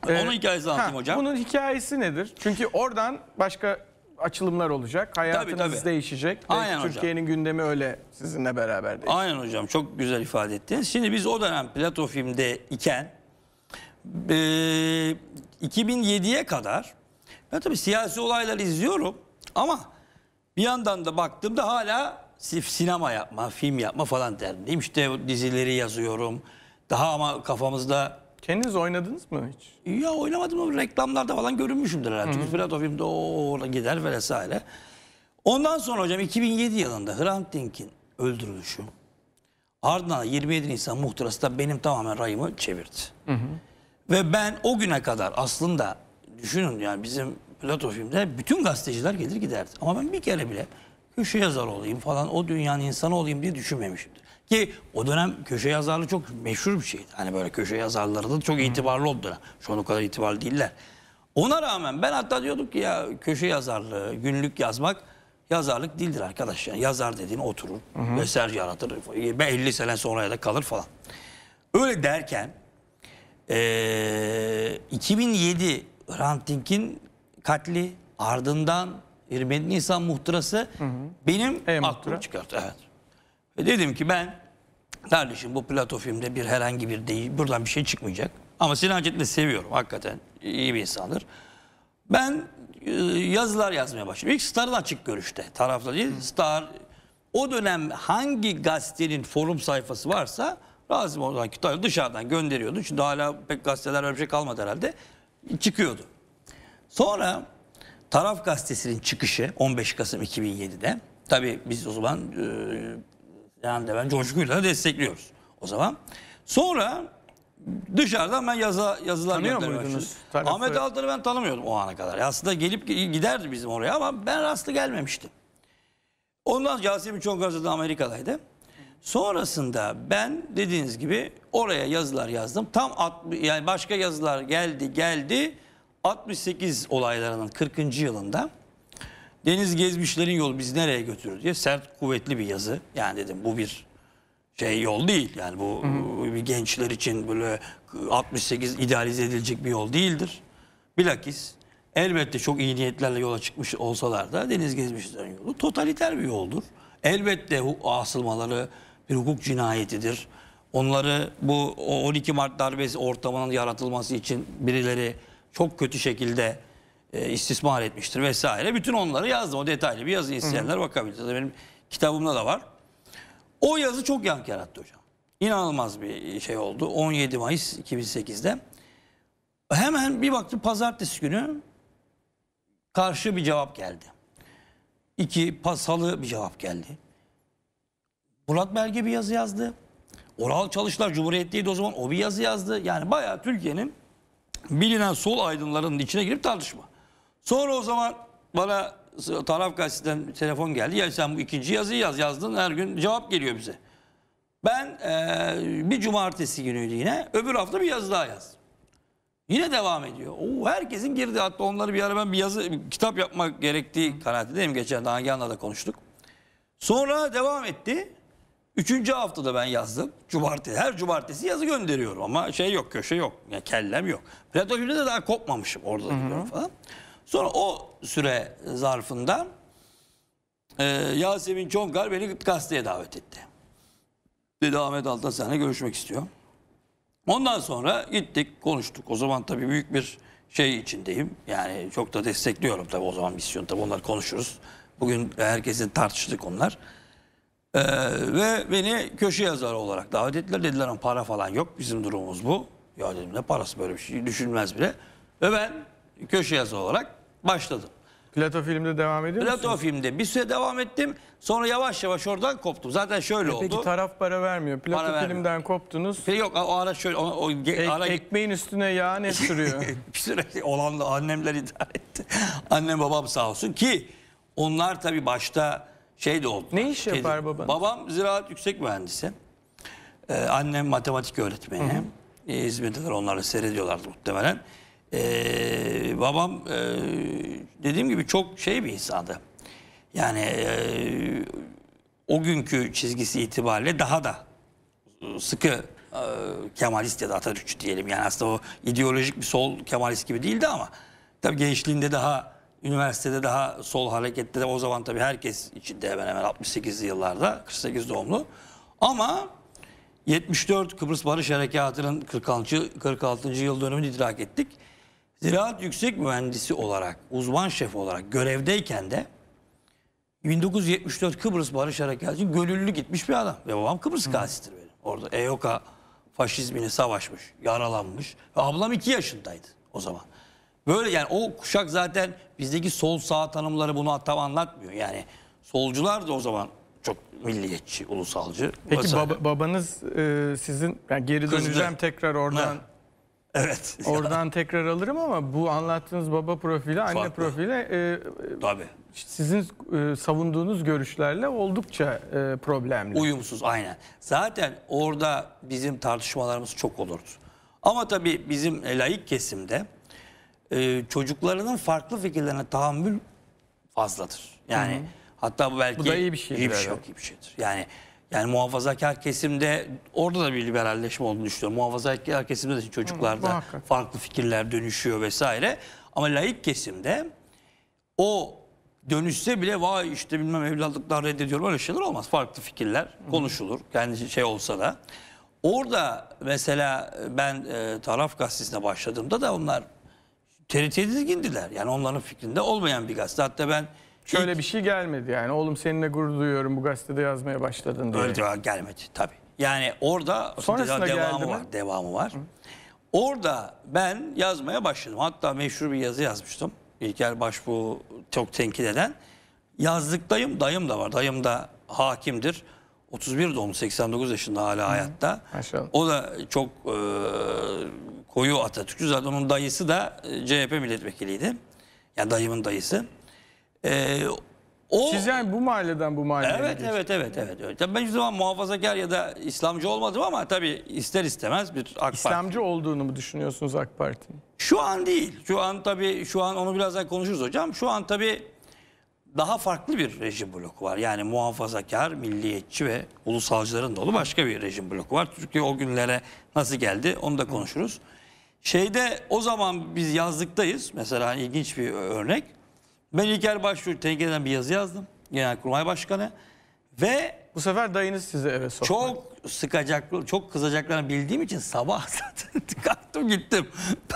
S2: E, Onun hikayesini anlatayım ha, hocam. Bunun
S1: hikayesi nedir? Çünkü oradan başka açılımlar olacak. Hayatınız tabii, tabii. değişecek. Türkiye'nin gündemi öyle sizinle
S2: beraber değil. Aynen hocam çok güzel ifade ettiniz. Şimdi biz o dönem Plato filmde iken e, 2007'ye kadar ben tabii siyasi olayları izliyorum ama bir yandan da baktığımda hala sinema yapma, film yapma falan derdim. İşte dizileri yazıyorum. Daha ama kafamızda
S1: Kendiniz oynadınız mı
S2: hiç? Ya oynamadım ama reklamlarda falan görünmüşümdür herhalde. Çünkü Plato filmde o orada gider ve vesaire. Ondan sonra hocam 2007 yılında Hrant Dink'in öldürülüşü ardından 27 Nisan muhtırası da benim tamamen rayımı çevirdi. Hı hı. Ve ben o güne kadar aslında düşünün yani bizim Plato filmde bütün gazeteciler gelir giderdi. Ama ben bir kere bile köşe yazar olayım falan o dünyanın insanı olayım diye düşünmemişimdir. Ki o dönem köşe yazarlığı çok meşhur bir şeydi. Hani böyle köşe yazarları da çok itibarlı oldular. Şu an o kadar itibarlı değiller. Ona rağmen ben hatta diyorduk ki ya köşe yazarlığı, günlük yazmak yazarlık değildir arkadaş. Yani yazar dediğin oturur, eser yaratır. Ben 50 sene sonraya da kalır falan. Öyle derken ee, 2007 Hrant Dink'in katli ardından Ermeni insan muhtırası hı hı. benim e, aklımı çıkarttı. Evet. Dedim ki ben Kardeşim bu plato filmde bir herhangi bir değil, buradan bir şey çıkmayacak. Ama Sinan Çetin'i seviyorum hakikaten. iyi bir insandır. Ben e, yazılar yazmaya başladım. İlk Star'la açık görüşte. Tarafla değil. Star o dönem hangi gazetenin forum sayfası varsa lazım Ozan Kütahya dışarıdan gönderiyordu. Çünkü hala pek gazeteler öyle bir şey kalmadı herhalde. Çıkıyordu. Sonra Taraf Gazetesi'nin çıkışı 15 Kasım 2007'de. Tabii biz o zaman e, yani de ben coşkuyla destekliyoruz. O zaman sonra dışarıdan ben yazı, yazılar Tanıyor muydunuz? Ahmet Altan'ı ben tanımıyordum o ana kadar. Aslında gelip giderdi bizim oraya ama ben rastlı gelmemiştim. Ondan Yasemin Çongarzı da Amerika'daydı. Sonrasında ben dediğiniz gibi oraya yazılar yazdım. Tam 60, yani başka yazılar geldi geldi. 68 olaylarının 40. yılında Deniz gezmişlerin yolu biz nereye götürür diye sert kuvvetli bir yazı. Yani dedim bu bir şey yol değil. Yani bu Hı-hı. gençler için böyle 68 idealize edilecek bir yol değildir. Bilakis elbette çok iyi niyetlerle yola çıkmış olsalar da deniz gezmişlerin yolu totaliter bir yoldur. Elbette asılmaları bir hukuk cinayetidir. Onları bu 12 Mart darbesi ortamının yaratılması için birileri çok kötü şekilde e, istismar etmiştir vesaire. Bütün onları yazdım. O detaylı bir yazı isteyenler bakabilir. Benim kitabımda da var. O yazı çok yankı yarattı hocam. İnanılmaz bir şey oldu. 17 Mayıs 2008'de. Hemen bir baktım pazartesi günü karşı bir cevap geldi. İki pasalı bir cevap geldi. Murat Belge bir yazı yazdı. Oral Çalışlar Cumhuriyet'teydi o zaman o bir yazı yazdı. Yani bayağı Türkiye'nin bilinen sol aydınlarının içine girip tartışma. Sonra o zaman bana taraf gazeteden telefon geldi. Ya sen bu ikinci yazıyı yaz yazdın her gün cevap geliyor bize. Ben e, bir cumartesi günüydü yine öbür hafta bir yazı daha yaz. Yine devam ediyor. Oo, herkesin girdi hatta onları bir ara ben bir yazı bir kitap yapmak gerektiği kanaatindeyim. Geçen daha Hangihan'la da konuştuk. Sonra devam etti. Üçüncü haftada ben yazdım. Cumartesi, her cumartesi yazı gönderiyorum ama şey yok, köşe yok. Yani kellem yok. Plato de daha kopmamışım orada diyorum falan. Sonra o süre zarfında e, Yasemin Çongar beni gazeteye davet etti. Dedi Ahmet Altan seninle görüşmek istiyor. Ondan sonra gittik konuştuk. O zaman tabii büyük bir şey içindeyim. Yani çok da destekliyorum tabii o zaman misyon tabii onlar konuşuruz. Bugün herkesin tartıştık onlar Ee, ve beni köşe yazarı olarak davet ettiler. Dediler ama para falan yok bizim durumumuz bu. Ya dedim ne parası böyle bir şey düşünmez bile. Ve ben köşe yazı olarak başladım.
S1: Plato filmde devam ediyor Plato
S2: musunuz? filmde bir süre devam ettim. Sonra yavaş yavaş oradan koptum. Zaten şöyle e oldu. Peki
S1: taraf para vermiyor. Plato para filmden vermiyor. koptunuz.
S2: Yok o ara şöyle. O, o, Ek, ara... Ekmeğin üstüne yağ ne sürüyor? Sürekli şey, olanla annemler idare etti. Annem babam sağ olsun ki onlar tabii başta şey de oldu. Ne iş Kedi. yapar baban? Babam ziraat yüksek mühendisi. Ee, annem matematik öğretmeni. Hı hı. İzmir'deler onları seyrediyorlardı muhtemelen. Ee, babam e, dediğim gibi çok şey bir insandı. Yani e, o günkü çizgisi itibariyle daha da sıkı e, Kemalist ya da Atatürkçü diyelim. Yani aslında o ideolojik bir sol Kemalist gibi değildi ama tabii gençliğinde daha üniversitede daha sol harekette de o zaman tabii herkes içinde hemen hemen 68'li yıllarda 48 doğumlu. Ama 74 Kıbrıs Barış Harekatı'nın 46. 46. yıl dönümünü idrak ettik. Ziraat Yüksek Mühendisi olarak, uzman şef olarak görevdeyken de 1974 Kıbrıs Barış Harekatı gönüllü gitmiş bir adam. Ve babam Kıbrıs gazisidir benim. Orada EOKA faşizmine savaşmış, yaralanmış. Ve ablam iki yaşındaydı o zaman. Böyle yani o kuşak zaten bizdeki sol sağ tanımları
S1: bunu hatta anlatmıyor.
S2: Yani solcular da o zaman çok milliyetçi, ulusalcı.
S1: Peki baba, babanız e, sizin yani geri döneceğim Kızdı. tekrar oradan. Ha. Evet. Oradan tekrar alırım ama bu anlattığınız baba profili, anne Farklı. profili e, Tabii. sizin e, savunduğunuz görüşlerle oldukça e, problemli. Uyumsuz
S2: aynen. Zaten orada bizim tartışmalarımız çok olurdu. Ama tabii bizim laik kesimde e, çocuklarının farklı fikirlerine tahammül fazladır. Yani Hı -hı. hatta belki bu da iyi bir şey. İyi bir şey, yok, iyi bir şeydir. Yani yani muhafazakar kesimde orada da bir liberalleşme olduğunu düşünüyorum. Muhafazakar kesimde de çocuklarda Hı, farklı fikirler dönüşüyor vesaire. Ama layık kesimde o dönüşse bile vay işte bilmem evlatlıklar reddediyorum öyle şeyler olmaz. Farklı fikirler konuşulur. Yani şey olsa da. Orada mesela ben e, Taraf Gazetesi'ne başladığımda da onlar TRT dizgindiler. Yani onların fikrinde olmayan bir gazete. Hatta
S1: ben Şöyle bir şey gelmedi yani. Oğlum seninle gurur duyuyorum bu gazetede yazmaya başladın diye. Öyle cevap gelmedi tabii.
S2: Yani orada Sonrasında devamı var. Devamı var. Orada ben yazmaya başladım. Hatta meşhur bir yazı yazmıştım. İlker Başbuğ çok tenkit eden. Yazlık dayım, dayım da var. Dayım da hakimdir. 31 doğumlu, 89 yaşında hala hayatta. Maşallah. O da çok e, koyu Atatürkçü. Zaten onun dayısı da e, CHP milletvekiliydi. Yani dayımın dayısı.
S1: E, o, Siz yani bu mahalleden bu mahalleye evet, evet, evet,
S2: evet, evet. Tabii ben hiçbir zaman muhafazakar ya da İslamcı olmadım ama tabii ister istemez bir AK Parti. İslamcı
S1: olduğunu mu düşünüyorsunuz AK Parti'nin?
S2: Şu an değil. Şu an tabii şu an onu birazdan konuşuruz hocam. Şu an tabii daha farklı bir rejim bloku var. Yani muhafazakar, milliyetçi ve ulusalcıların dolu başka bir rejim bloku var. Türkiye o günlere nasıl geldi onu da konuşuruz. Şeyde o zaman biz yazlıktayız. Mesela ilginç bir örnek. Ben İlker Başbuğ tenkeden bir yazı yazdım. Genelkurmay Başkanı. Ve bu sefer dayınız size eve soktu. Çok sıkacak, çok kızacaklarını bildiğim için sabah zaten kalktım gittim.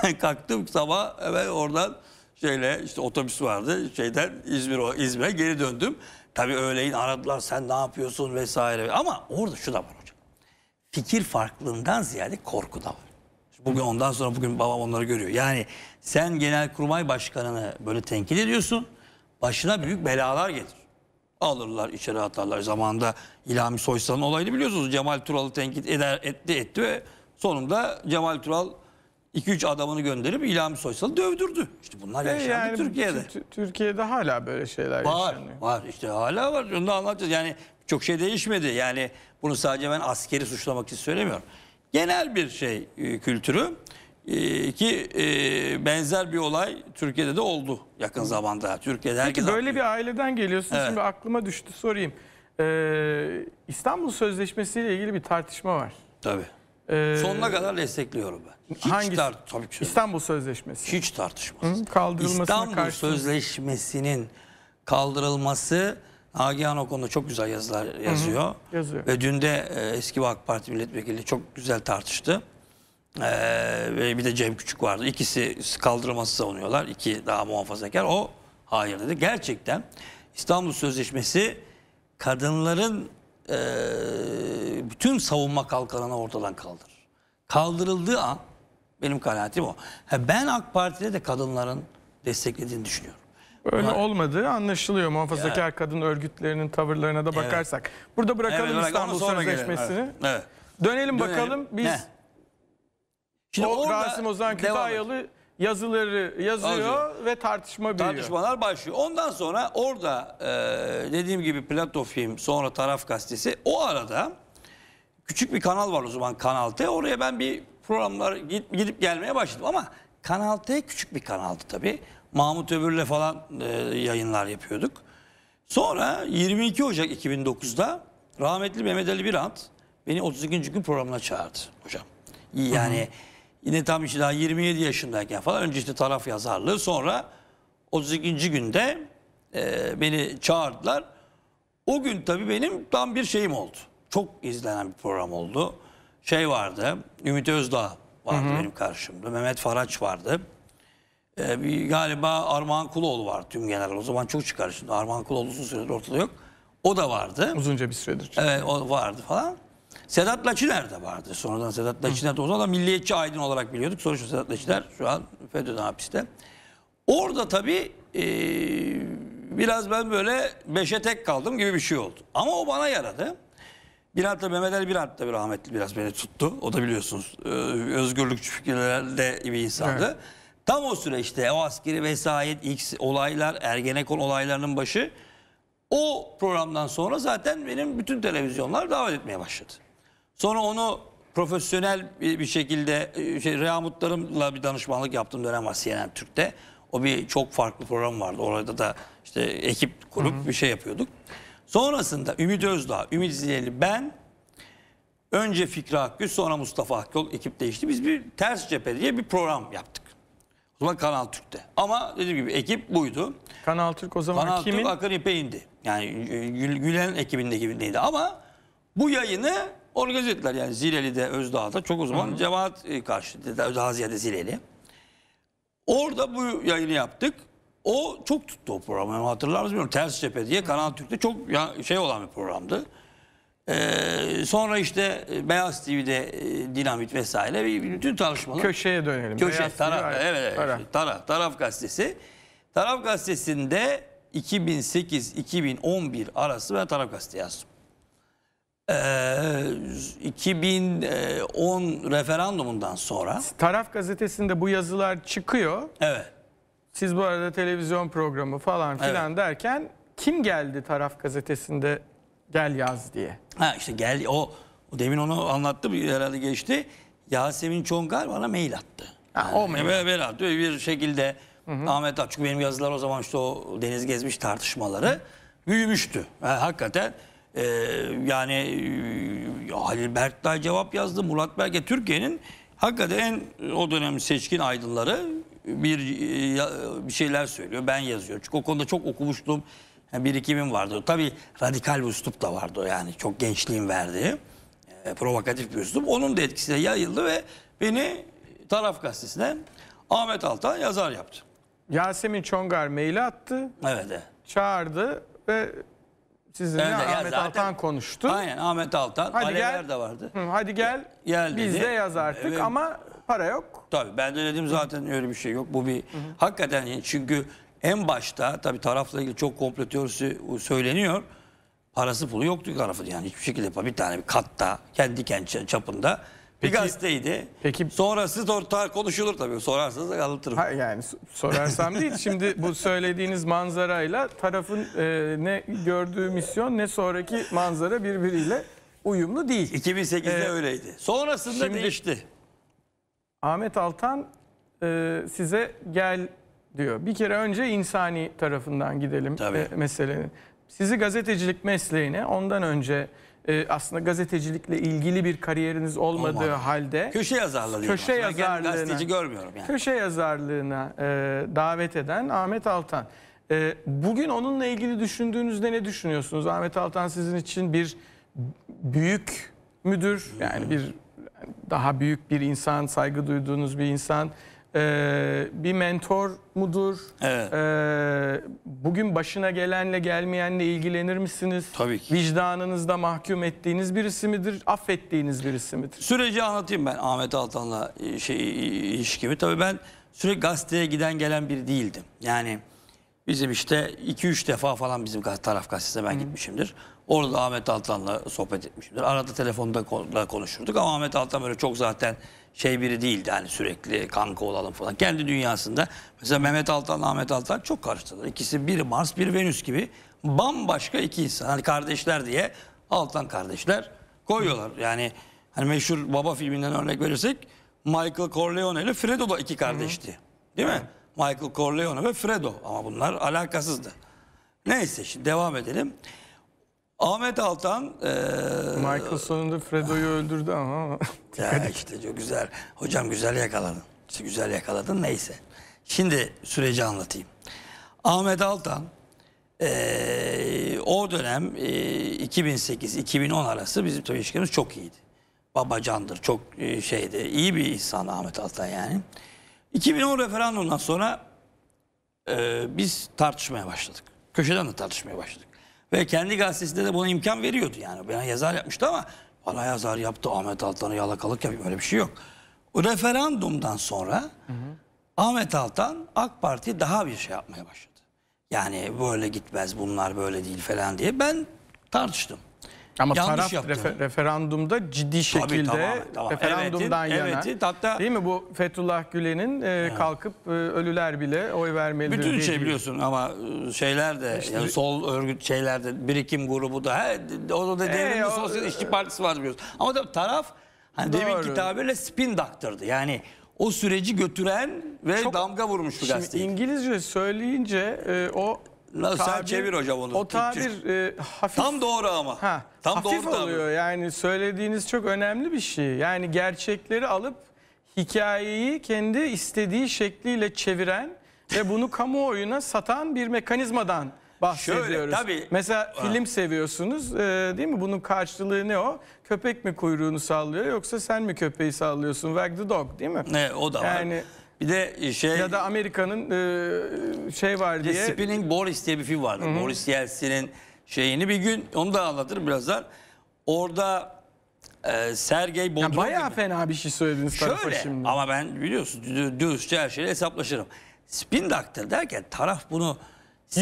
S2: Ben kalktım sabah hemen oradan şeyle işte otobüs vardı şeyden İzmir İzmir'e geri döndüm. Tabii öğleyin aradılar sen ne yapıyorsun vesaire. Ama orada şu da var hocam. Fikir farklılığından ziyade korku da var. Bugün ondan sonra bugün babam onları görüyor. Yani sen genelkurmay başkanını böyle tenkit ediyorsun. Başına büyük belalar getir. Alırlar içeri atarlar. Zamanında İlhami Soysal'ın olayını biliyorsunuz. Cemal Tural'ı tenkit eder, etti etti ve sonunda Cemal Tural 2-3 adamını gönderip İlhami Soysal'ı dövdürdü. İşte bunlar e yaşandı yani, Türkiye'de.
S1: Türkiye'de hala böyle şeyler var,
S2: yaşanıyor. Var işte hala var. Onu da anlatacağız. Yani çok şey değişmedi. Yani bunu sadece ben askeri suçlamak için söylemiyorum. Genel bir şey e, kültürü. Ee, ki e, benzer bir olay Türkiye'de de oldu yakın zamanda. Türkiye'de
S1: herkes Peki böyle atlıyor. bir aileden geliyorsun. Evet. Şimdi aklıma düştü sorayım. Ee, İstanbul Sözleşmesi ile ilgili bir tartışma var. Tabii. Ee, Sonuna kadar destekliyorum ben. Hiç hangisi? Tar- tabii ki İstanbul Sözleşmesi. Hiç tartışmaz. kaldırılmasına İstanbul karşı... Sözleşmesi'nin
S2: kaldırılması Nagihan o konuda çok güzel yazılar yazıyor. Hı hı, yazıyor. Ve dün de e, eski AK Parti milletvekili çok güzel tartıştı. Ee, ve bir de Cem Küçük vardı. İkisi kaldırılması savunuyorlar. İki daha muhafazakar. O hayır dedi. Gerçekten İstanbul Sözleşmesi kadınların e, bütün savunma kalkanını ortadan kaldırır. Kaldırıldığı an benim kanaatim o. Ha, ben AK Parti'de de kadınların desteklediğini düşünüyorum.
S1: Öyle Bunlar, olmadığı anlaşılıyor muhafazakar yani, kadın örgütlerinin tavırlarına da bakarsak. Evet. Burada bırakalım evet, İstanbul Sözleşmesi'ni. Evet. evet. Dönelim, Dönelim bakalım biz... Ne? Şimdi o, orada Rasim Ozan Kütahyalı yazıları yazıyor Azıyor. ve tartışma büyüyor. Tartışmalar başlıyor. Ondan sonra
S2: orada e, dediğim gibi Plato Film sonra Taraf Gazetesi o arada küçük bir kanal var o zaman Kanal T. Oraya ben bir programlar gidip, gidip gelmeye başladım ama Kanal T küçük bir kanaldı tabii. Mahmut Öbür'le falan e, yayınlar yapıyorduk. Sonra 22 Ocak 2009'da rahmetli Mehmet Ali Birant beni 32. gün programına çağırdı hocam. Yani Yine tam işte daha 27 yaşındayken falan önce işte taraf yazarlığı sonra 32. günde e, beni çağırdılar. O gün tabii benim tam bir şeyim oldu. Çok izlenen bir program oldu. Şey vardı, Ümit Özdağ vardı hı hı. benim karşımda. Mehmet Faraç vardı. Ee, bir, galiba Armağan Kuloğlu var tüm genel. O zaman çok çıkar şimdi. Armağan Kuloğlu uzun süredir ortada yok. O da vardı. Uzunca bir süredir. Evet o vardı falan. Sedat Laçiner de vardı. Sonradan Sedat Laçiner de o zaman milliyetçi aydın olarak biliyorduk. Sonra şu Sedat Laçiner şu an FETÖ'den hapiste. Orada tabii e, biraz ben böyle beşe tek kaldım gibi bir şey oldu. Ama o bana yaradı. Birant da Mehmet Ali Birant da bir rahmetli biraz beni tuttu. O da biliyorsunuz e, özgürlükçü fikirlerde bir insandı. Evet. Tam o süreçte o askeri vesayet, X olaylar, Ergenekon olaylarının başı o programdan sonra zaten benim bütün televizyonlar davet etmeye başladı. Sonra onu profesyonel bir şekilde e, şey, Rea Mutlarım'la bir danışmanlık yaptığım dönem var CNN Türk'te. O bir çok farklı program vardı. Orada da işte ekip kurup hı hı. bir şey yapıyorduk. Sonrasında Ümit Özdağ, Ümit Zileli, ben önce Fikri Akgül sonra Mustafa Akyol ekip değişti. Biz bir ters cephe diye bir program yaptık. O zaman Kanal Türk'te. Ama dediğim gibi ekip buydu.
S1: Kanal Türk o zaman Kanal kimin? Kanal
S2: Türk Akın İpek'indi. Yani Gülen ekibindeki ekibindeydi ama bu yayını Organize ettiler yani Zileli'de, Özdağ'da çok o zaman Hı -hı. cemaat e, karşıtı, daha ziyade Zireli Orada bu yayını yaptık. O çok tuttu o programı. Yani hatırlar mısınız bilmiyorum. Ters Cephe diye Kanal Türk'te çok şey olan bir programdı. Ee, sonra işte e, Beyaz TV'de e, Dinamit vesaire
S1: bütün tartışmalar. Köşeye dönelim. Köşe, Beyaz taraf, TV, evet, evet, taraf.
S2: taraf, taraf gazetesi. Taraf gazetesinde 2008-2011 arası ben taraf gazete yazdım. 2010 ee, referandumundan sonra.
S1: Taraf gazetesinde bu yazılar çıkıyor. Evet. Siz bu arada televizyon programı falan filan evet. derken kim geldi taraf gazetesinde gel yaz diye? Ha işte gel o,
S2: o demin onu anlattı herhalde geçti. Yasemin Çongar bana mail attı.
S1: Ha, yani, o mail. Evet,
S2: attı. Bir şekilde hı hı. Ahmet Açık benim yazılar o zaman işte o Deniz Gezmiş tartışmaları hı. büyümüştü. Yani hakikaten ee, yani e, Halil Berktay cevap yazdı. Murat Berk'e Türkiye'nin hakikaten en o dönem seçkin aydınları bir, e, bir şeyler söylüyor. Ben yazıyor. Çünkü o konuda çok okumuştum. Yani birikimim vardı. Tabii radikal bir üslup da vardı yani çok gençliğim verdi, e, provokatif bir üslup. Onun da de yayıldı ve beni Taraf Gazetesi'ne Ahmet Altan yazar yaptı.
S1: Yasemin Çongar maili attı. evet. Çağırdı ve Sizinle ben de, Ahmet zaten,
S2: Altan konuştu. Aynen Ahmet Altan. Hadi Alever gel. de
S1: vardı. Hı, hadi gel. Gel dedi. Biz de yaz artık ee, ama para
S2: yok. Tabii ben de dedim zaten öyle bir şey yok. Bu bir hı hakikaten çünkü en başta tabii tarafla ilgili çok komplo söyleniyor. Parası pulu yoktu tarafın yani hiçbir şekilde bir tane bir katta kendi kendi çapında Peki- bir gazeteydi. peki- Sonrası tor- konuşulur tabii.
S1: Sorarsanız da anlatırım. yani s- sorarsam değil. Şimdi bu söylediğiniz manzarayla tarafın e, ne gördüğü misyon ne sonraki manzara birbiriyle uyumlu değil. 2008'de Ee, öyleydi. Sonrasında şimdi- değişti. Ahmet Altan e, size gel diyor. Bir kere önce insani tarafından gidelim Tabii. e, meselenin. Sizi gazetecilik mesleğine ondan önce ee, aslında gazetecilikle ilgili bir kariyeriniz olmadığı Olmadı. halde köşe yazarlığı köşe yazarlığına gazeteci görmüyorum yani. köşe yazarlığına e, davet eden Ahmet Altan. E, bugün onunla ilgili düşündüğünüzde ne düşünüyorsunuz? Ahmet Altan sizin için bir büyük müdür yani bir daha büyük bir insan, saygı duyduğunuz bir insan ee, bir mentor mudur? Evet. E, bugün başına gelenle gelmeyenle ilgilenir misiniz? Tabii ki. Vicdanınızda mahkum ettiğiniz birisi midir? Affettiğiniz birisi midir?
S2: Süreci anlatayım ben Ahmet Altan'la e, şey, e, ilişkimi. Tabii ben sürekli gazeteye giden gelen biri değildim. Yani bizim işte 2-3 defa falan bizim taraf gazetesine ben Hı. gitmişimdir. Orada Ahmet Altan'la sohbet etmişimdir. Arada telefonda konuşurduk ama Ahmet Altan böyle çok zaten şey biri değildi hani sürekli kanka olalım falan. Kendi dünyasında mesela Mehmet Altan, Ahmet Altan çok karıştılar İkisi bir Mars, bir Venüs gibi bambaşka iki insan. Hani kardeşler diye Altan kardeşler koyuyorlar. Yani hani meşhur Baba filminden örnek verirsek Michael Corleone ile Fredo da iki kardeşti. Değil mi? Michael Corleone ve Fredo ama bunlar alakasızdı. Neyse şimdi devam edelim. Ahmet Altan... E, Michael
S1: sonunda Fredo'yu öldürdü ama... ya işte çok güzel. Hocam güzel yakaladın.
S2: İşte güzel yakaladın neyse. Şimdi süreci anlatayım. Ahmet Altan e, o dönem e, 2008-2010 arası bizim tabii ilişkimiz çok iyiydi. Babacandır çok e, şeydi. iyi bir insan Ahmet Altan yani. 2010 referandumdan sonra e, biz tartışmaya başladık. Köşeden de tartışmaya başladık. Ve kendi gazetesinde de buna imkan veriyordu. Yani ben yazar yapmıştı ama bana yazar yaptı. Ahmet Altan'ı yalakalık yapıyor. Öyle bir şey yok. O referandumdan sonra hı hı. Ahmet Altan AK Parti daha bir şey yapmaya başladı. Yani böyle gitmez bunlar böyle değil falan diye ben tartıştım.
S1: Ama Yanlış taraf yaptı. Refer, referandumda ciddi şekilde tamam, tamam. referandumdan evet, yana hatta, değil mi bu Fethullah Gülen'in e, kalkıp e, ölüler bile oy vermelidir. Bütün şey biliyorsun ama e, şeyler de işte, yani sol
S2: örgüt şeylerde birikim grubu da he, o da devrimli e, sosyal işçi
S1: partisi var biliyorsun.
S2: Ama tabii taraf hani demin kitabıyla spin daktırdı yani o süreci götüren
S1: ve Çok, damga vurmuş bir gazeteydi. İngilizce söyleyince e, o Nasıl tabir, çevir hocam onu. O tabir e, hafif. Tam doğru ama. Ha, tam hafif doğru oluyor tabir. yani söylediğiniz çok önemli bir şey. Yani gerçekleri alıp hikayeyi kendi istediği şekliyle çeviren ve bunu kamuoyuna satan bir mekanizmadan bahsediyoruz. Şöyle, tabii. Mesela ha. film seviyorsunuz e, değil mi? Bunun karşılığı ne o? Köpek mi kuyruğunu sallıyor yoksa sen mi köpeği sallıyorsun? Wag the dog değil mi? Ne, o da yani, var. Bir de e, şey... Ya da Amerika'nın e, şey var diye... Spinning Boris diye bir film vardı. Hı -hı.
S2: Boris Yeltsin'in şeyini bir gün onu da anlatırım birazdan. Orada e, Sergey Bodrum... Ya bayağı gibi... fena bir şey söylediniz tarafa şimdi. ama ben biliyorsun dürüstçe her şeyi hesaplaşırım. Spin doctor derken taraf bunu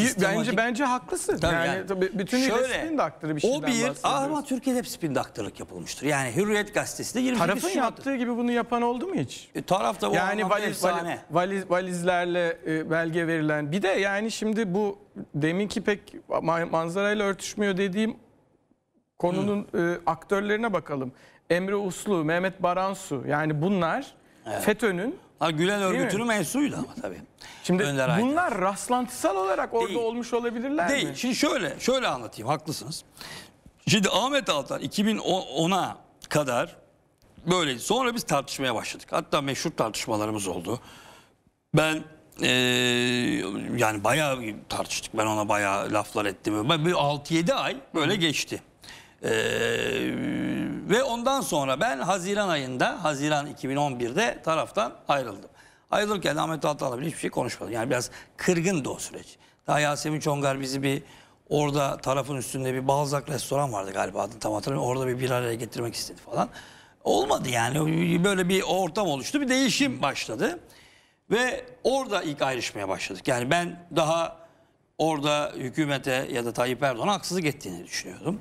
S2: Sistematik... Bence bence haklısın. Tabii yani, yani tabii bütün şöyle, spin daktırı bir şeyden O bir ama Türkiye'de hep spin daktırlık yapılmıştır.
S1: Yani Hürriyet gazetesinde 20 Tarafın Şubat. yaptığı gibi bunu yapan oldu mu hiç? E, taraf da yani valiz, valiz, valizlerle e, belge verilen. Bir de yani şimdi bu deminki pek manzarayla örtüşmüyor dediğim konunun e, aktörlerine bakalım. Emre Uslu, Mehmet Baransu yani bunlar evet. FETÖ'nün Ha, Gülen örgütünü mensubuydu ama tabii. Şimdi Önder bunlar Aydın. rastlantısal olarak orada Değil. olmuş olabilirler
S2: Değil. mi? Şimdi şöyle, şöyle anlatayım, haklısınız. Şimdi Ahmet Altan 2010'a kadar böyle sonra biz tartışmaya başladık. Hatta meşhur tartışmalarımız oldu. Ben ee, yani bayağı tartıştık. Ben ona bayağı laflar ettim. Ben bir 6-7 ay böyle geçti. Ee, ve ondan sonra ben Haziran ayında, Haziran 2011'de taraftan ayrıldım. Ayrılırken Ahmet Altan'la hiçbir şey konuşmadım. Yani biraz kırgındı o süreç. Daha Yasemin Çongar bizi bir orada tarafın üstünde bir Balzac restoran vardı galiba adını tam hatırlamıyorum. Orada bir bir araya getirmek istedi falan. Olmadı yani böyle bir ortam oluştu. Bir değişim başladı. Ve orada ilk ayrışmaya başladık. Yani ben daha orada hükümete ya da Tayyip Erdoğan'a haksızlık ettiğini düşünüyordum.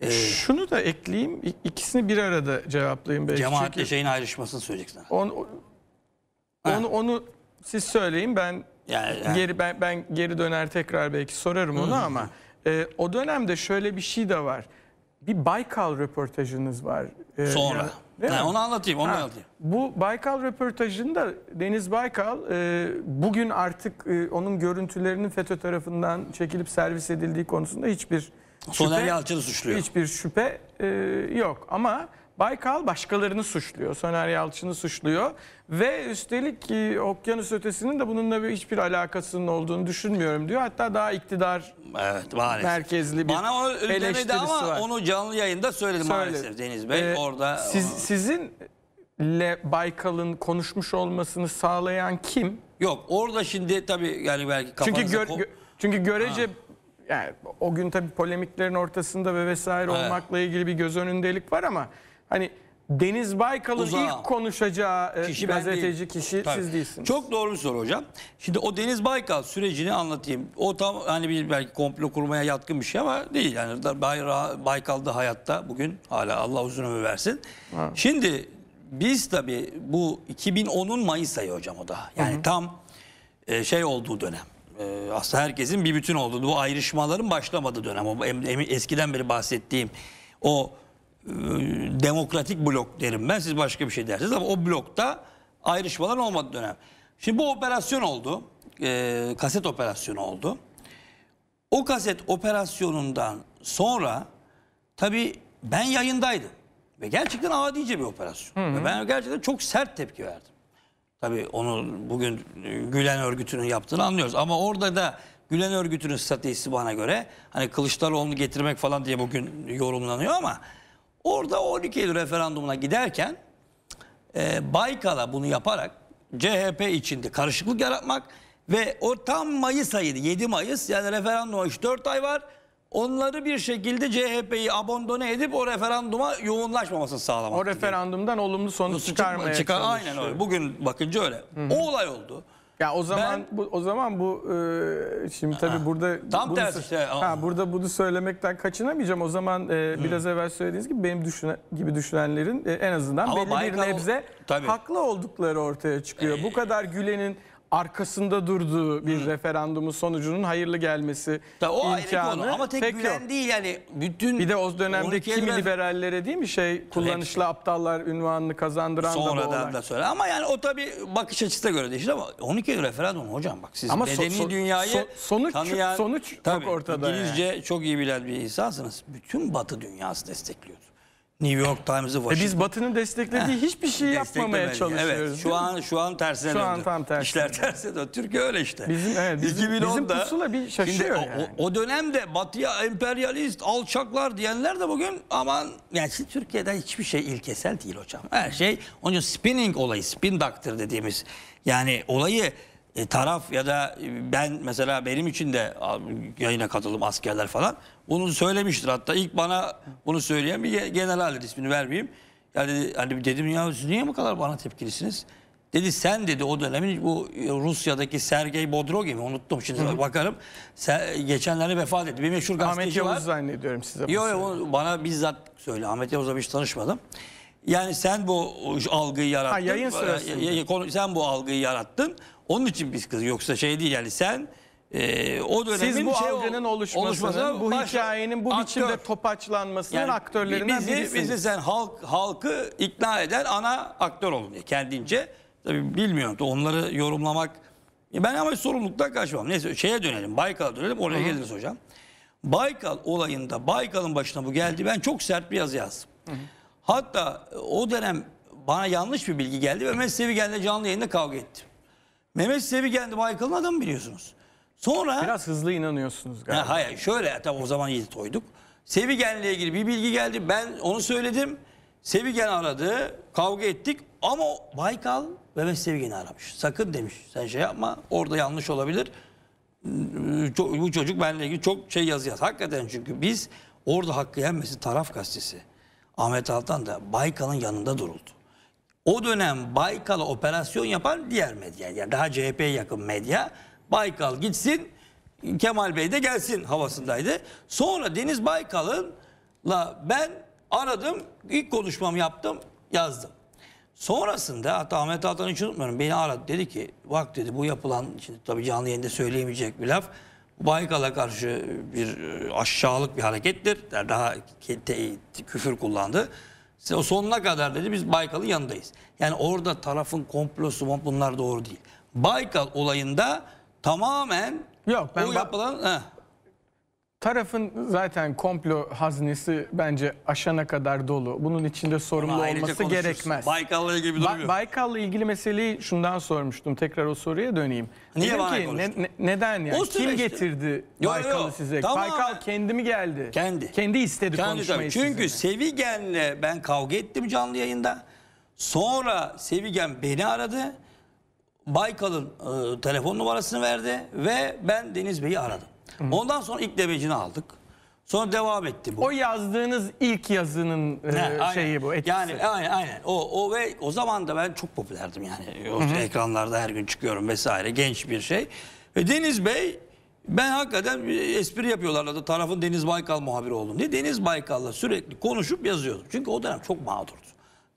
S1: Ee, Şunu da ekleyeyim. ikisini bir arada cevaplayayım belki. Cemaatle Çünkü şeyin ayrışmasını söyleyeceksin. on- onu, onu siz söyleyin ben Yani, yani geri ben, ben geri döner tekrar belki sorarım onu ama e, o dönemde şöyle bir şey de var. Bir Baykal röportajınız var. E, sonra. ya- Yani onu anlatayım, onu Ha, anlatayım. Bu Baykal röportajında Deniz Baykal e, bugün artık e, onun görüntülerinin FETÖ tarafından çekilip servis edildiği konusunda hiçbir Soner Yalçın'ı suçluyor. Hiçbir şüphe e, yok ama Baykal başkalarını suçluyor. Soner Yalçın'ı suçluyor. Ve üstelik e, okyanus ötesinin de bununla bir, hiçbir alakasının olduğunu düşünmüyorum diyor. Hatta daha iktidar evet, maalesef. merkezli bir Bana o demedi ama var. onu canlı
S2: yayında söyledim maalesef Deniz Bey. Ee,
S1: orada siz, onu... Sizin le Baykal'ın konuşmuş olmasını sağlayan kim?
S2: Yok orada şimdi tabii yani belki kafanızda... Çünkü, gör, gö, çünkü görece... Ha
S1: yani o gün tabii polemiklerin ortasında ve vesaire evet. olmakla ilgili bir göz önündelik var ama hani Deniz Baykal'ın ilk konuşacağı e, kişi gazeteci kişi Tabii. siz değilsiniz.
S2: Çok doğru bir soru hocam. Şimdi o Deniz Baykal sürecini anlatayım. O tam hani bir belki komplo kurmaya yatkın bir şey ama değil. Yani Bay, Baykal da hayatta bugün hala Allah uzun ömür versin. Ha. Şimdi biz tabii bu 2010'un Mayıs ayı hocam o da. Yani Hı -hı. tam e, şey olduğu dönem. Ee, aslında herkesin bir bütün olduğu, bu ayrışmaların başlamadığı dönem. O, em, em, eskiden beri bahsettiğim o e, demokratik blok derim ben, siz başka bir şey dersiniz ama o blokta ayrışmalar olmadı dönem. Şimdi bu operasyon oldu, e, kaset operasyonu oldu. O kaset operasyonundan sonra tabi ben yayındaydım. Ve gerçekten adice bir operasyon. Hı hı. Ve ben gerçekten çok sert tepki verdim. Tabii onu bugün e, Gülen örgütünün yaptığını anlıyoruz. Ama orada da Gülen örgütünün stratejisi bana göre hani Kılıçdaroğlu'nu getirmek falan diye bugün yorumlanıyor ama orada 12 Eylül referandumuna giderken e, Baykal'a bunu yaparak CHP içinde karışıklık yaratmak ve o tam Mayıs ayıydı 7 Mayıs yani referandum 3-4 ay var onları bir şekilde CHP'yi abandone edip o referanduma yoğunlaşmamasını
S1: sağlamak. O referandumdan olumlu sonuç çıkarmaya çıkar, Aynen öyle. Bugün bakınca öyle. Hı -hı. O olay oldu. Ya o zaman ben, bu o zaman bu e, şimdi tabii burada tam bunu, tersi ha, burada bunu söylemekten kaçınamayacağım. O zaman e, hmm. biraz evvel söylediğiniz gibi benim düşüne, gibi düşünenlerin e, en azından Ama belli bir nebze tabii. haklı oldukları ortaya çıkıyor. Ee, bu kadar gülenin arkasında durduğu bir referandumun sonucunun hayırlı gelmesi Da o ayrı imkanı ama tek güven yok. değil yani bütün Bir de o dönemde kimi Eylül liberallere değil mi şey kullanışlı aptallar ünvanını kazandıran da sonradan da söyle
S2: ama yani o tabii bakış açısına göre değişir ama 12 Eylül referandum hocam bak siz Ama so- so- dünyayı so- sonuç- tanıyan sonuç çok ortada İngilizce çok iyi bilen bir insansınız. Bütün Batı dünyası destekliyordu. New York Times'ı Washington. E biz Batı'nın desteklediği Heh, hiçbir şey yapmamaya çalışıyoruz. Evet, şu an şu an tersine şu an tam tersine. İşler tersine döndü. Türkiye öyle işte. Bizim, evet, bizim, 2010'da, bizim pusula bir şaşıyor şimdi, yani. o, o dönemde Batı'ya emperyalist, alçaklar diyenler de bugün aman yani şimdi Türkiye'de hiçbir şey ilkesel değil hocam. Her şey onun spinning olayı, spin doctor dediğimiz yani olayı e, taraf ya da ben mesela benim için de yayına katıldım askerler falan bunu söylemiştir. Hatta ilk bana bunu söyleyen bir generaldir ismini vermeyeyim. Yani hani dedim ya siz niye bu kadar bana tepkilisiniz? Dedi sen dedi o dönemin bu Rusya'daki Sergey Bodrogi mi unuttum şimdi hı bakarım. Se- geçenlerde vefat
S1: etti. Bir meşhur gazeteci Ahmet Yavuz var. zannediyorum size.
S2: Yok yok bana bizzat söyle. Ahmet Yavuz'la hiç tanışmadım. Yani sen bu algıyı yarattın. Ha, yayın sırasında. Sen bu algıyı yarattın. Onun için biz kız yoksa şey değil yani sen e, o dönemin Siz bu şey, algının
S1: oluşmasının, bu hikayenin bu aktör, biçimde topaçlanmasının yani aktörlerinden bizi, birisiniz. Bizi sen halk,
S2: halkı ikna eden ana aktör olun diye kendince. Tabii bilmiyorum da onları yorumlamak. Ben ama sorumluluktan kaçmam. Neyse şeye dönelim Baykal'a dönelim oraya Hı -hı. geliriz hocam. Baykal olayında Baykal'ın başına bu geldi. Ben çok sert bir yazı yazdım. Hatta o dönem bana yanlış bir bilgi geldi ve Mesnevi geldi canlı yayında kavga ettim. Mehmet Sevi geldi Baykal'ın adamı biliyorsunuz. Sonra... Biraz hızlı inanıyorsunuz galiba. Ha, hayır şöyle tabii o zaman yedi toyduk. Sevigen'le ilgili bir bilgi geldi. Ben onu söyledim. Sevigen aradı. Kavga ettik. Ama Baykal Mehmet Sevigen'i aramış. Sakın demiş. Sen şey yapma. Orada yanlış olabilir. Bu çocuk benimle ilgili çok şey yazıyor. Hakikaten çünkü biz orada hakkı yenmesi taraf gazetesi. Ahmet Altan da Baykal'ın yanında duruldu o dönem Baykal'a operasyon yapan diğer medya yani daha CHP'ye yakın medya Baykal gitsin Kemal Bey de gelsin havasındaydı. Sonra Deniz Baykal'ınla ben aradım ilk konuşmamı yaptım yazdım. Sonrasında hatta Ahmet Altan'ı hiç unutmuyorum beni aradı dedi ki bak dedi bu yapılan şimdi tabii canlı yayında söyleyemeyecek bir laf Baykal'a karşı bir e, aşağılık bir harekettir. Daha küfür kullandı o sonuna kadar dedi biz Baykal'ın yanındayız. Yani orada tarafın komplosu bunlar doğru değil. Baykal olayında tamamen Yok ben o yapılan... Heh.
S1: Tarafın zaten komplo haznesi bence aşana kadar dolu. Bunun içinde sorumlu olması konuşuruz. gerekmez. Baykal'la ilgili bir Ba- Baykal'la ilgili meseleyi şundan sormuştum. Tekrar o soruya döneyim. Niye Dedim ki ne- ne- neden yani? O Kim getirdi Yo, Baykal'ı size? tamamen- Baykal kendi mi geldi? Kendi. Kendi istedi Kendi konuşmayı tabii. Çünkü Sevigen'le ben kavga
S2: ettim canlı yayında. Sonra Sevigen beni aradı. Baykal'ın e, telefon numarasını verdi ve ben Deniz Bey'i aradım. Ondan sonra ilk debecini
S1: aldık. Sonra devam etti bu. O yazdığınız ilk yazının e, ha, şeyi bu etkisi. Yani aynen aynen.
S2: O, o ve o zaman da ben çok popülerdim yani. O Hı -hı. ekranlarda her gün çıkıyorum vesaire genç bir şey. Ve Deniz Bey ben hakikaten e, espri yapıyorlardı. Tarafın Deniz Baykal muhabiri oldum diye. Deniz Baykal'la sürekli konuşup yazıyordum. Çünkü o dönem çok mağdurdu.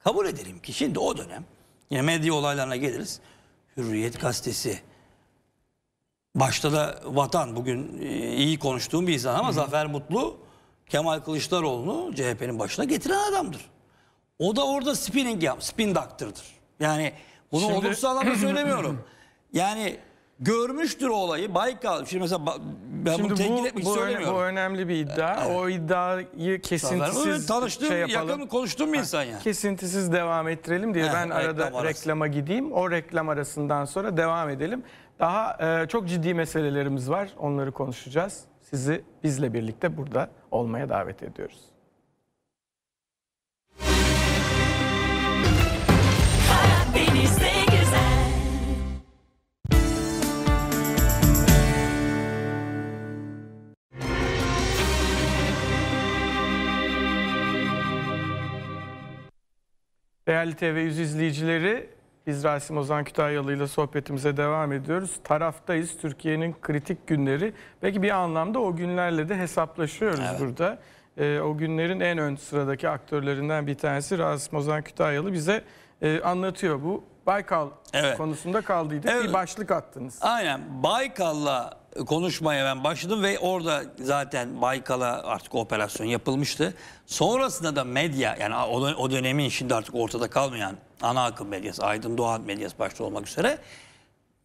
S2: Kabul ederim ki şimdi o dönem yine medya olaylarına geliriz. Hürriyet gazetesi, başta da vatan bugün e, iyi konuştuğum bir insan ama Hı-hı. Zafer Mutlu Kemal Kılıçdaroğlu'nu CHP'nin başına getiren adamdır. O da orada spinning yap, spin doctor'dır. Yani bunu Şimdi... olumsuz anlamda söylemiyorum. yani görmüştür o olayı. Baykal şimdi mesela ben şimdi bunu tenkit etmek bu, söylemiyorum. Bu
S1: önemli bir iddia. Evet. O iddiayı kesintisiz tanıştığım, şey yapalım. Yakın konuştuğum bir insan yani. Kesintisiz devam ettirelim diye ben arada reklama gideyim. O reklam arasından sonra devam edelim. Daha e, çok ciddi meselelerimiz var. Onları konuşacağız. Sizi bizle birlikte burada olmaya davet ediyoruz. Değerli TV 100 izleyicileri biz Rasim Ozan Kütahyalı ile sohbetimize devam ediyoruz. Taraftayız. Türkiye'nin kritik günleri. Belki bir anlamda o günlerle de hesaplaşıyoruz evet. burada. E, o günlerin en ön sıradaki aktörlerinden bir tanesi Rasim Ozan Kütahyalı bize e, anlatıyor bu Baykal evet. konusunda kaldıydık. Evet. Bir başlık attınız.
S2: Aynen. Baykal'la konuşmaya ben başladım ve orada zaten Baykal'a artık operasyon yapılmıştı. Sonrasında da medya yani o dönemin şimdi artık ortada kalmayan ana akım medyası, Aydın Doğan medyası başta olmak üzere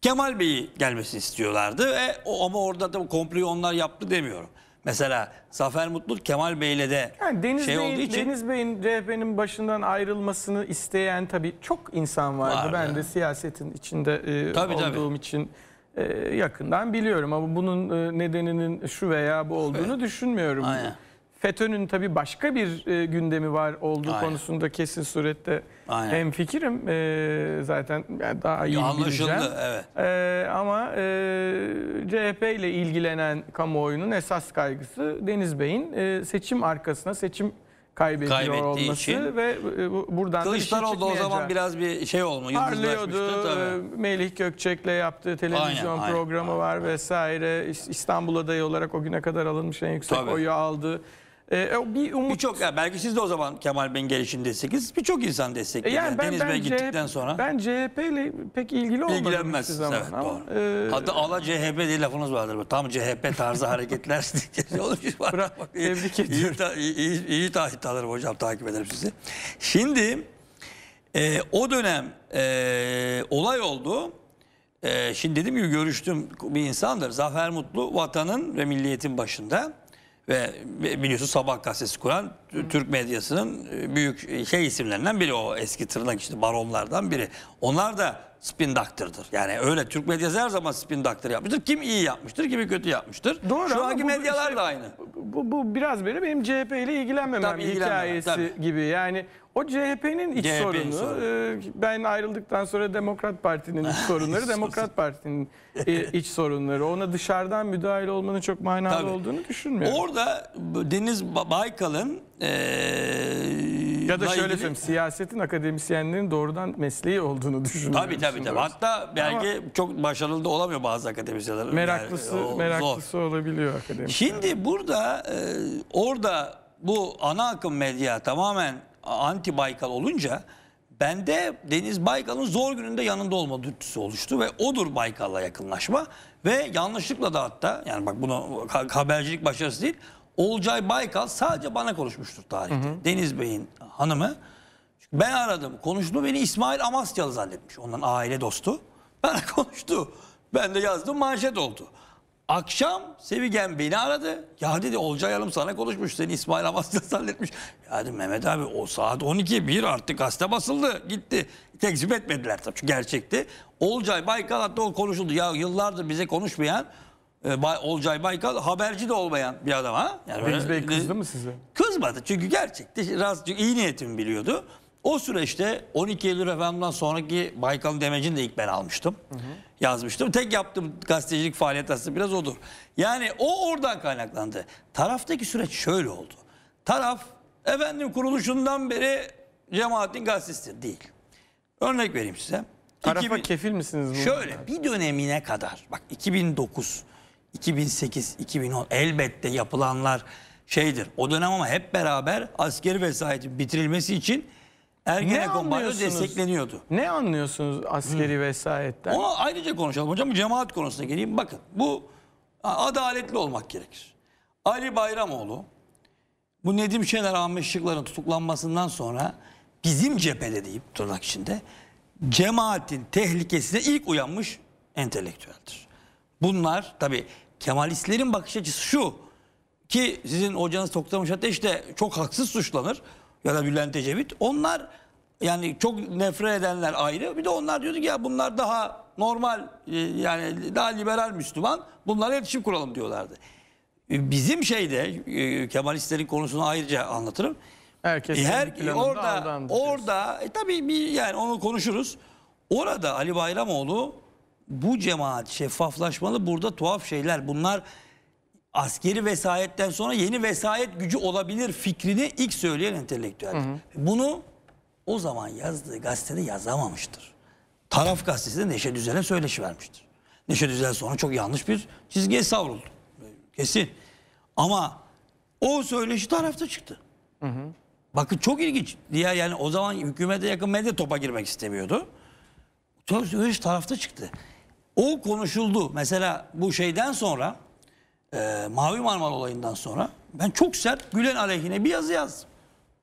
S2: Kemal Bey'i gelmesini istiyorlardı. E, ama orada da komployu onlar yaptı demiyorum. Mesela Zafer Mutlu Kemal Bey'le de yani Deniz şey Bey'in, olduğu için... Deniz
S1: Bey'in CHP'nin başından ayrılmasını isteyen tabii çok insan vardı. vardı. Ben de siyasetin içinde e, tabii, olduğum tabii. için e, yakından biliyorum. Ama bunun e, nedeninin şu veya bu olduğunu evet. düşünmüyorum. Aynen. FETÖ'nün tabii başka bir e, gündemi var olduğu Aynen. konusunda kesin surette Aynen. Hem fikrim e, zaten yani daha iyi Anlaşıldı, bileceğim. evet. E, ama e, CHP ile ilgilenen kamuoyunun esas kaygısı Deniz Bey'in e, seçim arkasına seçim kaybediyor Kaybettiği olması için. ve e, e buradan da işin Kılıçdaroğlu o zaman biraz bir şey olmuş. yıldızlaşmıştı Parlıyordu. tabii. Melih Gökçek'le yaptığı televizyon Aynen, aynen, programı var vesaire. İstanbul adayı olarak o güne kadar alınmış en yüksek Tabii. oyu
S2: aldı. Ee, bir umut. Birçok belki siz de o zaman Kemal Bey'in gelişini Birçok insan destekledi. Yani, ben, Deniz ben Bey
S1: gittikten CHP, sonra. Ben CHP ile pek ilgili olmadım İlgilenmez. Evet, ama, doğru. E, Hatta
S2: ala CHP diye lafınız vardır. Tam CHP tarzı hareketler olmuş var. tebrik ediyorum. İyi, iyi, iyi, iyi alırım hocam takip ederim sizi. Şimdi e, o dönem e, olay oldu. E, şimdi dediğim gibi görüştüm bir insandır. Zafer Mutlu vatanın ve milliyetin başında ve biliyorsun Sabah gazetesi kuran Türk medyasının e, büyük şey isimlerinden biri o eski tırnak işte baronlardan biri. Onlar da spin doctor'dır. Yani öyle Türk medyası her zaman spin doctor yapmıştır. Kim iyi yapmıştır, kimi kötü yapmıştır. Doğru, Şu anki medyalar işte, da aynı.
S1: Bu, bu biraz böyle benim CHP ile ilgilenmemem tabii, hikayesi tabii. gibi. Yani o CHP'nin iç CHP sorunu. sorunu. Ee, ben ayrıldıktan sonra Demokrat Parti'nin iç sorunları, Demokrat Parti'nin e, iç sorunları. Ona dışarıdan müdahale olmanın çok manalı Tabii. olduğunu düşünmüyorum.
S2: Orada Deniz Baykal'ın ee, ya da şöyle söyleyeyim
S1: siyasetin akademisyenlerin doğrudan mesleği olduğunu düşünüyorum. Tabii tabii tabii. Hatta belki Ama
S2: çok başarılı da olamıyor bazı akademisyenler. Meraklısı yani, o, meraklısı
S1: olabiliyor akademisyen. Şimdi
S2: burada e, orada bu ana akım medya tamamen anti Baykal olunca bende Deniz Baykal'ın zor gününde yanında olma dürtüsü oluştu ve odur Baykal'la yakınlaşma ve yanlışlıkla da hatta yani bak bunu habercilik başarısı değil Olcay Baykal sadece bana konuşmuştur tarihte. Hı hı. Deniz Bey'in hanımı. Çünkü ben aradım. Konuştu beni İsmail Amasyalı zannetmiş. Onların aile dostu. Bana konuştu. Ben de yazdım manşet oldu. Akşam Sevigen beni aradı. Ya dedi Olcay Hanım sana konuşmuş. Seni İsmail Amasya zannetmiş. Ya dedim Mehmet abi o saat 12. Bir artık gazete basıldı. Gitti. Tekzip etmediler tabii. Çünkü gerçekti. Olcay Baykal hatta o konuşuldu. Ya yıllardır bize konuşmayan e, Bay, Olcay Baykal haberci de olmayan bir adam ha. Yani Deniz Bey kızdı mı size? Kızmadı çünkü gerçekti. Raz, çünkü iyi niyetimi biliyordu. O süreçte 12 Eylül Efendim'den sonraki Baykal'ın demecini de ilk ben almıştım. Hı hı yazmıştım. Tek yaptığım gazetecilik faaliyet aslında biraz odur. Yani o oradan kaynaklandı. Taraftaki süreç şöyle oldu. Taraf efendim kuruluşundan beri cemaatin gazetesidir değil. Örnek vereyim size. Tarafa 2000,
S1: kefil misiniz?
S2: Bununla? Şöyle bir dönemine kadar bak 2009, 2008, 2010 elbette yapılanlar şeydir. O dönem ama hep beraber askeri vesayetin bitirilmesi için Ergenekon bayrağı anlıyorsunuz?
S1: destekleniyordu. Ne anlıyorsunuz askeri vesayetten? Ona
S2: ayrıca konuşalım hocam. Cemaat konusuna geleyim. Bakın bu adaletli olmak gerekir. Ali Bayramoğlu bu Nedim Şener Ahmet Şıklar'ın tutuklanmasından sonra bizim cephede deyip tırnak içinde cemaatin tehlikesine ilk uyanmış entelektüeldir. Bunlar tabi Kemalistlerin bakış açısı şu ki sizin hocanız Toktamış Ateş de çok haksız suçlanır ya da Bülent Ecevit. Onlar yani çok nefret edenler ayrı. Bir de onlar diyordu ki ya bunlar daha normal e, yani daha liberal Müslüman. Bunlara iletişim kuralım diyorlardı. E, bizim şeyde e, Kemalistlerin konusunu ayrıca anlatırım. Herkes her orada orada e, tabii bir yani onu konuşuruz. Orada Ali Bayramoğlu bu cemaat şeffaflaşmalı burada tuhaf şeyler bunlar askeri vesayetten sonra yeni vesayet gücü olabilir fikrini ilk söyleyen entelektüel. Hı hı. Bunu o zaman yazdığı gazetede yazamamıştır. Taraf gazetesinde Neşe Düzel'e söyleşi vermiştir. Neşe Düzel sonra çok yanlış bir çizgiye savruldu. Kesin. Ama o söyleşi tarafta çıktı. Hı hı. Bakın çok ilginç. Diğer yani o zaman hükümete yakın medya topa girmek istemiyordu. Söz tarafta çıktı. O konuşuldu. Mesela bu şeyden sonra e, Mavi Marmara olayından sonra ben çok sert Gülen aleyhine bir yazı yazdım.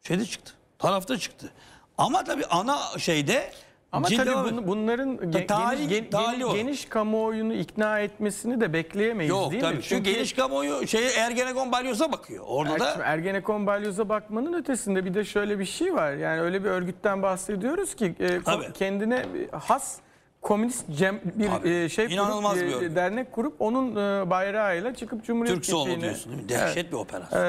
S2: Şeyde çıktı. Tarafta çıktı.
S1: Ama tabii ana şeyde ama Ciddi tabii bun, bunların ta, tarih, geniş, tarih geniş, geniş kamuoyunu ikna etmesini de bekleyemeyiz Yok, değil tabii. mi? Çünkü, Çünkü geniş kamuoyu şeye Ergenekon Balyoz'a bakıyor. Orada er, da Ergenekon Balyoz'a bakmanın ötesinde bir de şöyle bir şey var. Yani öyle bir örgütten bahsediyoruz ki e, kendine has komünist cem, bir Abi, e, şey inanılmaz kurup, e, bir örgüt. dernek kurup onun e, bayrağıyla çıkıp Cumhuriyet Türk solu diyorsun değil mi? Dehşet evet. bir operasyon. E,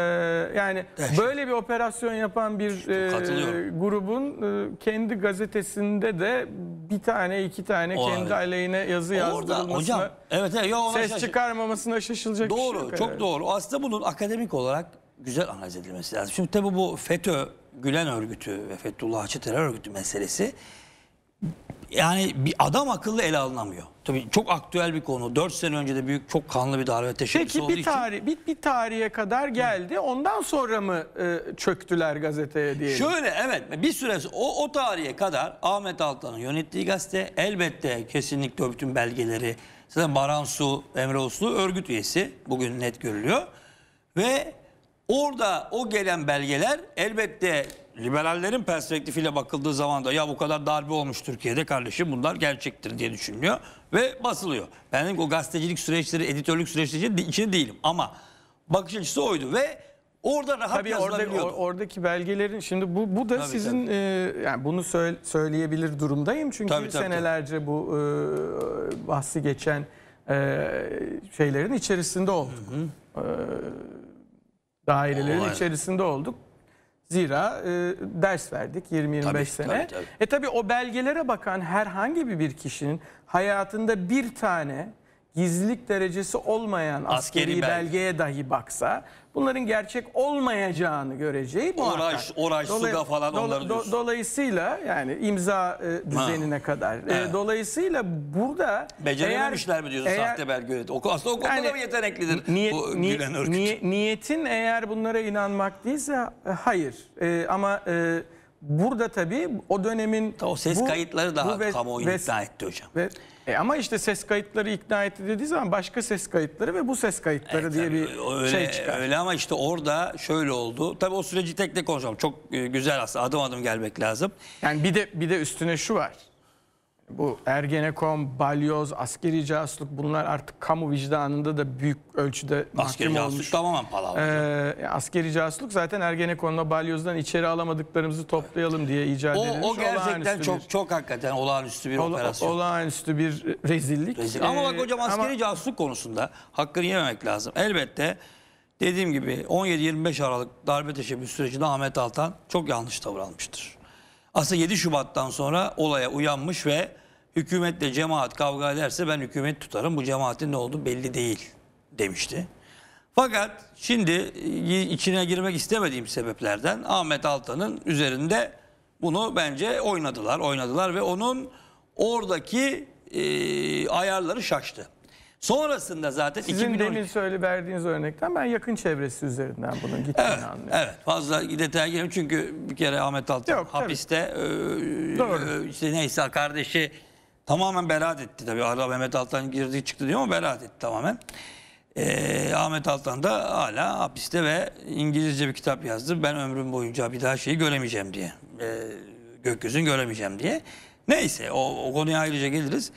S1: yani Dehşet. böyle bir operasyon yapan bir e, grubun kendi gazetesinde de bir tane iki tane o kendi abi. aleyhine yazı Orada, yazdırılmasına hocam, evet, evet, yo, ses şaş- çıkarmamasına şaşılacak doğru, bir şey yok. Doğru çok
S2: doğru. Aslında bunun akademik olarak güzel analiz edilmesi lazım. Şimdi tabii bu FETÖ Gülen örgütü ve Fethullahçı terör örgütü meselesi yani bir adam akıllı ele alınamıyor. Tabii çok aktüel bir konu. 4 sene önce de büyük çok kanlı bir darbe teşebbüsü olduğu için. Peki bir
S1: tarih bir, tarihe kadar geldi. Ondan sonra mı e, çöktüler gazeteye diye?
S2: Şöyle evet bir süre o o tarihe kadar Ahmet Altan'ın yönettiği gazete elbette kesinlikle bütün belgeleri zaten Baran Su, Emre Uslu örgüt üyesi bugün net görülüyor. Ve orada o gelen belgeler elbette liberallerin perspektifiyle bakıldığı zaman da ya bu kadar darbe olmuş Türkiye'de kardeşim bunlar gerçektir diye düşünülüyor ve basılıyor. Benim o gazetecilik süreçleri, editörlük süreçleri içinde değilim ama bakış açısı oydu ve
S1: orada rahat tabii orada, oradaki belgelerin şimdi bu bu da tabii, sizin tabii. E, yani bunu söyleyebilir durumdayım çünkü tabii, tabii, senelerce bu e, bahsi geçen e, şeylerin içerisinde olduk. Hı hı. E, dairelerin o, içerisinde olduk. Zira e, ders verdik 20-25 sene. Tabii, tabii. E tabii o belgelere bakan herhangi bir kişinin hayatında bir tane gizlilik derecesi olmayan askeri, askeri belge. belgeye dahi baksa bunların gerçek olmayacağını göreceği muhakkak. Oraş, oraş Dolay suga falan do onları do Dolayısıyla yani imza e, düzenine ha. kadar. E, evet. dolayısıyla burada... Becerememişler eğer, mi diyorsun eğer, sahte
S2: belge yönetimi? Aslında o konuda yani, da mı yeteneklidir niyet, bu niyet, Gülen
S1: Örgüt? Niyet, niyetin eğer bunlara inanmak değilse e, hayır. E, ama... E, Burada tabii o dönemin... O ses bu, kayıtları daha ve, kamuoyunu ve, ikna etti hocam. Ve, e ama işte ses kayıtları ikna etti dediği zaman başka ses kayıtları ve bu ses kayıtları evet, diye bir öyle, şey çıkar.
S2: Öyle ama işte orada şöyle oldu. Tabii o süreci tek tek konuşalım. Çok e, güzel aslında adım adım gelmek lazım.
S1: Yani bir de bir de üstüne şu var bu Ergenekon, balyoz, askeri casusluk bunlar artık kamu vicdanında da büyük ölçüde Askeri mahkum casusluk olmuş. tamamen palavra. Ee, askeri casusluk zaten Ergenekon'la balyozdan içeri alamadıklarımızı toplayalım diye icat edilmiş. o gerçekten çok bir,
S2: çok hakikaten olağanüstü bir ola- operasyon.
S1: olağanüstü bir rezillik. Rezil. Ama Ee, bak hocam askeri
S2: ama- casusluk konusunda hakkını yememek lazım. Elbette dediğim gibi 17-25 Aralık darbe teşebbüs sürecinde Ahmet Altan çok yanlış davranmıştır. Aslında 7 Şubat'tan sonra olaya uyanmış ve hükümetle cemaat kavga ederse ben hükümet tutarım. Bu cemaatin ne oldu belli değil demişti. Fakat şimdi e, içine girmek istemediğim sebeplerden Ahmet Altan'ın üzerinde bunu bence oynadılar, oynadılar ve onun oradaki e, ayarları şaştı. Sonrasında zaten Sizin 2012... demin
S1: söyle verdiğiniz örnekten ben yakın çevresi üzerinden bunun gittiğini evet, anlıyorum.
S2: Evet fazla detaya gireyim çünkü bir kere Ahmet Altan Yok, hapiste tabii. e, E, işte neyse kardeşi tamamen beraat etti tabii. Arada Mehmet Altan girdi çıktı diyor ama beraat etti tamamen. E, Ahmet Altan da hala hapiste ve İngilizce bir kitap yazdı. Ben ömrüm boyunca bir daha şeyi göremeyeceğim diye. E, gökyüzünü göremeyeceğim diye. Neyse o, o konuya ayrıca geliriz.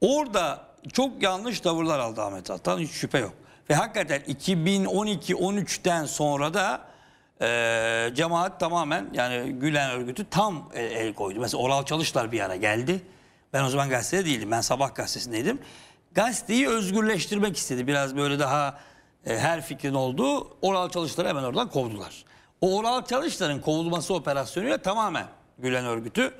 S2: Orada çok yanlış tavırlar aldı Ahmet Altan hiç şüphe yok. Ve hakikaten 2012-13'ten sonra da e, cemaat tamamen yani Gülen örgütü tam el, el koydu. Mesela Oral Çalışlar bir ara geldi. Ben o zaman gazetede değildim. Ben sabah gazetesindeydim. Gazeteyi özgürleştirmek istedi. Biraz böyle daha e, her fikrin olduğu Oral Çalışlar'ı hemen oradan kovdular. O Oral Çalışlar'ın kovulması operasyonuyla tamamen Gülen örgütü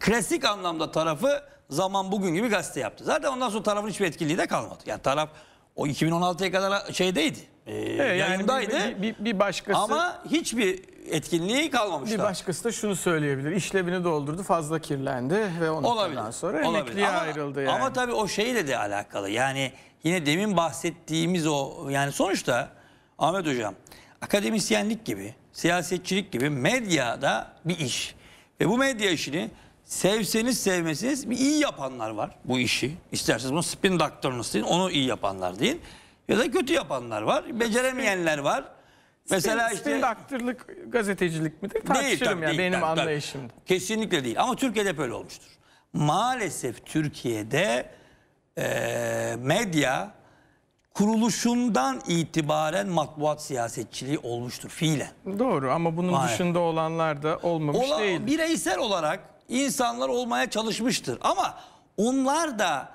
S2: klasik anlamda tarafı zaman bugün gibi gazete yaptı. Zaten ondan sonra tarafın hiçbir etkinliği de kalmadı. Yani taraf o 2016'ya kadar şeydeydi. E, ee, evet, yayındaydı. Yani bir,
S1: bir, bir başkası ama hiçbir etkinliği kalmamıştı. Bir başkası da şunu söyleyebilir. İşlevini doldurdu, fazla kirlendi ve ondan sonra olabilir. emekliye ayrıldı yani. Ama tabii o şeyle
S2: de alakalı. Yani yine demin bahsettiğimiz o yani sonuçta Ahmet hocam akademisyenlik gibi, siyasetçilik gibi medyada bir iş. Ve bu medya işini Sevseniz sevmeseniz iyi yapanlar var bu işi. İsterseniz bunu spin doctor'ınız deyin, onu iyi yapanlar deyin. Ya da kötü yapanlar var, beceremeyenler var.
S1: Mesela spin, işte... Spin gazetecilik midir? değil, tabii, yani değil, benim tabii,
S2: anlayışımda. Tabii. Kesinlikle değil ama Türkiye'de böyle olmuştur. Maalesef Türkiye'de e, medya kuruluşundan itibaren matbuat siyasetçiliği olmuştur fiilen.
S1: Doğru ama bunun Maalesef. dışında olanlar da olmamış Ola, değil. Bireysel
S2: olarak insanlar olmaya çalışmıştır. Ama onlar da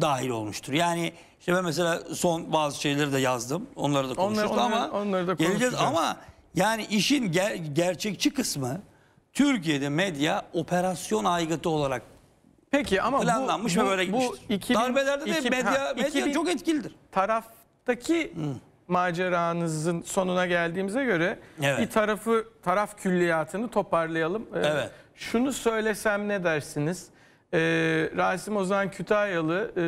S2: dahil olmuştur. Yani işte ben mesela son bazı şeyleri de yazdım. Onları da konuştuk onları, ama onları, onları da ama yani işin ger gerçekçi kısmı Türkiye'de medya operasyon aygıtı olarak Peki ama planlanmış bu, ve böyle gitmiştir. Bu 2000, Darbelerde de 2000, medya, medya çok
S1: etkilidir. Taraftaki hmm. maceranızın sonuna geldiğimize göre evet. bir tarafı taraf külliyatını toparlayalım. Ee, evet şunu söylesem ne dersiniz? Ee, Rasim Ozan Kütahyalı e,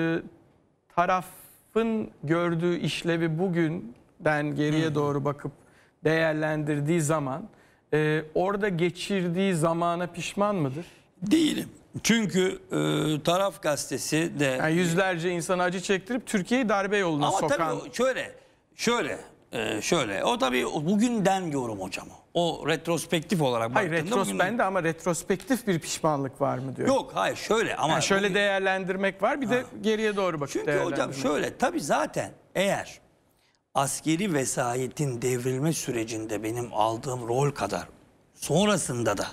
S1: tarafın gördüğü işlevi bugünden geriye doğru bakıp değerlendirdiği zaman e, orada geçirdiği zamana pişman mıdır?
S2: Değilim. Çünkü e, taraf gazetesi de... Yani yüzlerce
S1: insan acı çektirip Türkiye'yi darbe yoluna Ama sokan... Ama tabii şöyle,
S2: şöyle, e, şöyle. O tabii bugünden yorum hocam o o retrospektif olarak hayır, baktığında... Hayır retros bugün...
S1: ama retrospektif bir pişmanlık var mı diyor. Yok
S2: hayır şöyle ama... Yani şöyle bugün... değerlendirmek var bir ha. de geriye doğru bakıp Çünkü hocam şöyle tabii
S1: zaten eğer
S2: askeri vesayetin devrilme sürecinde benim aldığım rol kadar sonrasında da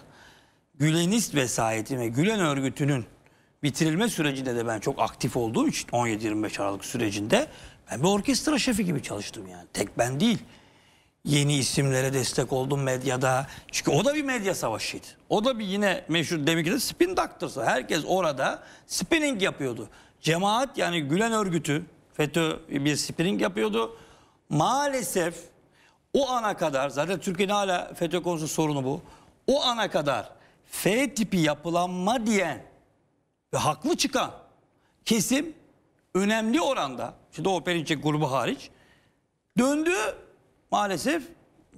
S2: Gülenist vesayeti ve Gülen örgütünün bitirilme sürecinde de ben çok aktif olduğum için 17-25 Aralık sürecinde ben bir orkestra şefi gibi çalıştım yani. Tek ben değil yeni isimlere destek oldum medyada. Çünkü o da bir medya savaşıydı. O da bir yine meşhur deminki de spin doctor'sa. Herkes orada spinning yapıyordu. Cemaat yani Gülen örgütü FETÖ bir spinning yapıyordu. Maalesef o ana kadar zaten Türkiye'nin hala FETÖ konusu sorunu bu. O ana kadar F tipi yapılanma diyen ve haklı çıkan kesim önemli oranda, şimdi o Perinçek grubu hariç, döndü maalesef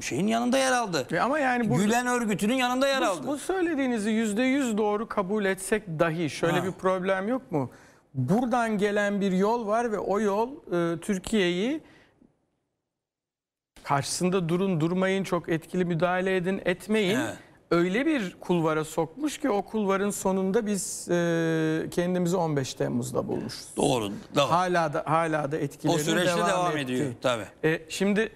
S2: şeyin yanında yer aldı. E ama yani bu, Gülen örgütünün
S1: yanında yer bu, aldı. Bu söylediğinizi yüzde yüz doğru kabul etsek dahi şöyle ha. bir problem yok mu? Buradan gelen bir yol var ve o yol e, Türkiye'yi karşısında durun durmayın çok etkili müdahale edin etmeyin. Evet. Öyle bir kulvara sokmuş ki o kulvarın sonunda biz e, kendimizi 15 Temmuz'da bulmuşuz. Doğru. Doğru. Hala da hala da etkili. O süreçte devam, devam ediyor tabii. E, şimdi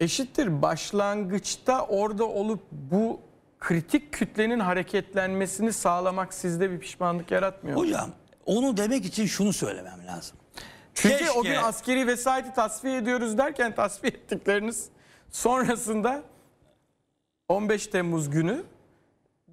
S1: eşittir başlangıçta orada olup bu kritik kütlenin hareketlenmesini sağlamak sizde bir pişmanlık yaratmıyor mu? Hocam onu demek için şunu söylemem lazım. Çünkü Keşke... o gün askeri vesayeti tasfiye ediyoruz derken tasfiye ettikleriniz sonrasında 15 Temmuz günü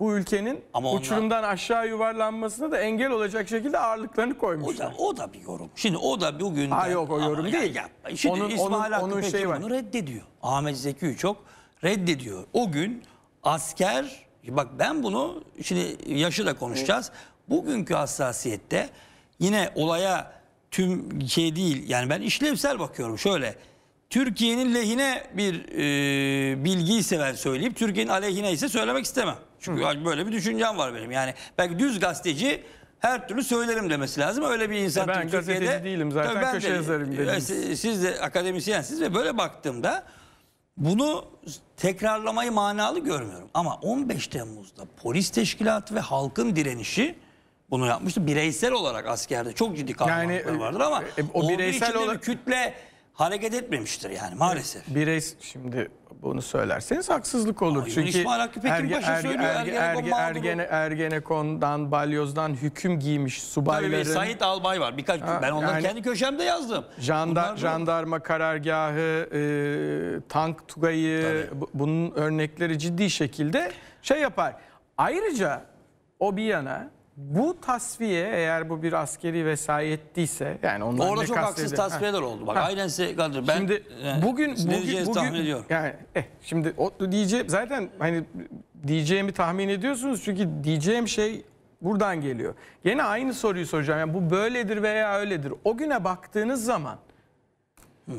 S1: bu ülkenin Ama onlar- uçurumdan aşağı yuvarlanmasına da engel olacak şekilde ağırlıklarını O koymuşlar. da, o da bir
S2: yorum. Şimdi o da bugün... Ha, yok, o yorum değil. şimdi Onun- İsmail onun- Hakkı Peki bunu reddediyor. Ahmet Zeki çok reddediyor. O gün asker... Bak ben bunu şimdi yaşı da konuşacağız. Bugünkü hassasiyette yine olaya tüm şey değil. Yani ben işlevsel bakıyorum şöyle. Türkiye'nin lehine bir e, bilgiyi seven söyleyip Türkiye'nin aleyhine ise söylemek istemem. Çünkü Hı. böyle bir düşüncem var benim. Yani belki düz gazeteci her türlü söylerim demesi lazım. Öyle bir insan e ben Türkiye'de... gazeteci değilim zaten ben köşe de, yazarım e, dedim. Siz de akademisyensiniz ve böyle baktığımda bunu tekrarlamayı manalı görmüyorum. Ama 15 Temmuz'da polis teşkilatı ve halkın direnişi bunu yapmıştı. Bireysel olarak askerde çok ciddi kahramanlıklar yani, e, vardır ama e, o bireysel olarak kütle hareket etmemiştir yani maalesef.
S1: Bireys şimdi bunu söylerseniz haksızlık olur. Ama Çünkü Yunus Malak Pekin erge, söylüyor. Erge, erge, ergene, Ergenekon'dan, Balyoz'dan hüküm giymiş subayların. Tabii Sait Albay var. Birkaç ha, ben onları yani, kendi köşemde yazdım. Jandar, jandarma da... karargahı, e, tank tugayı Tabii. bunun örnekleri ciddi şekilde şey yapar. Ayrıca o bir yana bu tasfiye eğer bu bir askeri vesayettiyse yani onlar Orada çok haksız kastediyor? tasfiyeler oldu. Bak ha. aynen size Kadir ben şimdi, e, bugün, bugün, bugün tahmin ediyorum. Yani, eh, şimdi o diyeceğim zaten hani diyeceğimi tahmin ediyorsunuz çünkü diyeceğim şey buradan geliyor. Yine aynı soruyu soracağım. Yani bu böyledir veya öyledir. O güne baktığınız zaman Hı.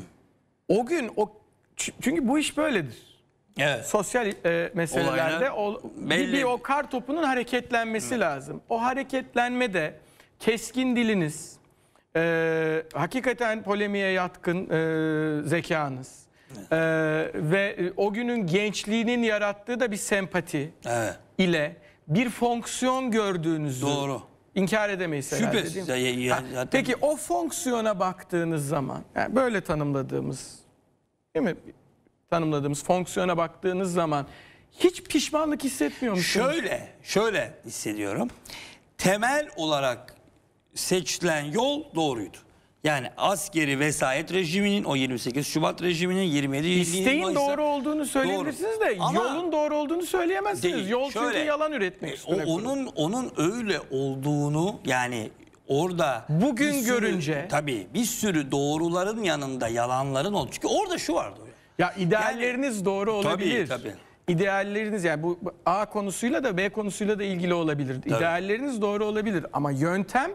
S1: o gün o çünkü bu iş böyledir. Evet. Sosyal e, meselelerde o, bir, bir o kar topunun hareketlenmesi Hı. lazım. O hareketlenme de keskin diliniz, e, hakikaten polemiğe yatkın e, zekanız e, ve o günün gençliğinin yarattığı da bir sempati evet. ile bir fonksiyon gördüğünüzü Doğru. inkar edemeyiz herhalde Şüphesiz. Ya, ya, zaten... Peki o fonksiyona baktığınız zaman yani böyle tanımladığımız değil mi? tanımladığımız fonksiyona baktığınız zaman hiç pişmanlık hissetmiyor musunuz? Şöyle,
S2: şöyle hissediyorum. Temel olarak
S1: seçilen
S2: yol doğruydu. Yani askeri vesayet rejiminin, o 28 Şubat rejiminin, 27 İsteğin doğru olduğunu söyleyebilirsiniz
S1: doğru. de Ama yolun doğru olduğunu söyleyemezsiniz. Değil, Yol şöyle, yalan
S2: üretmek e, o, Onun, onun öyle olduğunu yani orada... Bugün sürü,
S1: görünce... Tabii bir sürü doğruların yanında yalanların oldu. Çünkü orada şu vardı. Ya idealleriniz doğru olabilir. tabii. tabii. İdealleriniz yani bu A konusuyla da B konusuyla da ilgili olabilir. İdealleriniz doğru olabilir ama yöntem,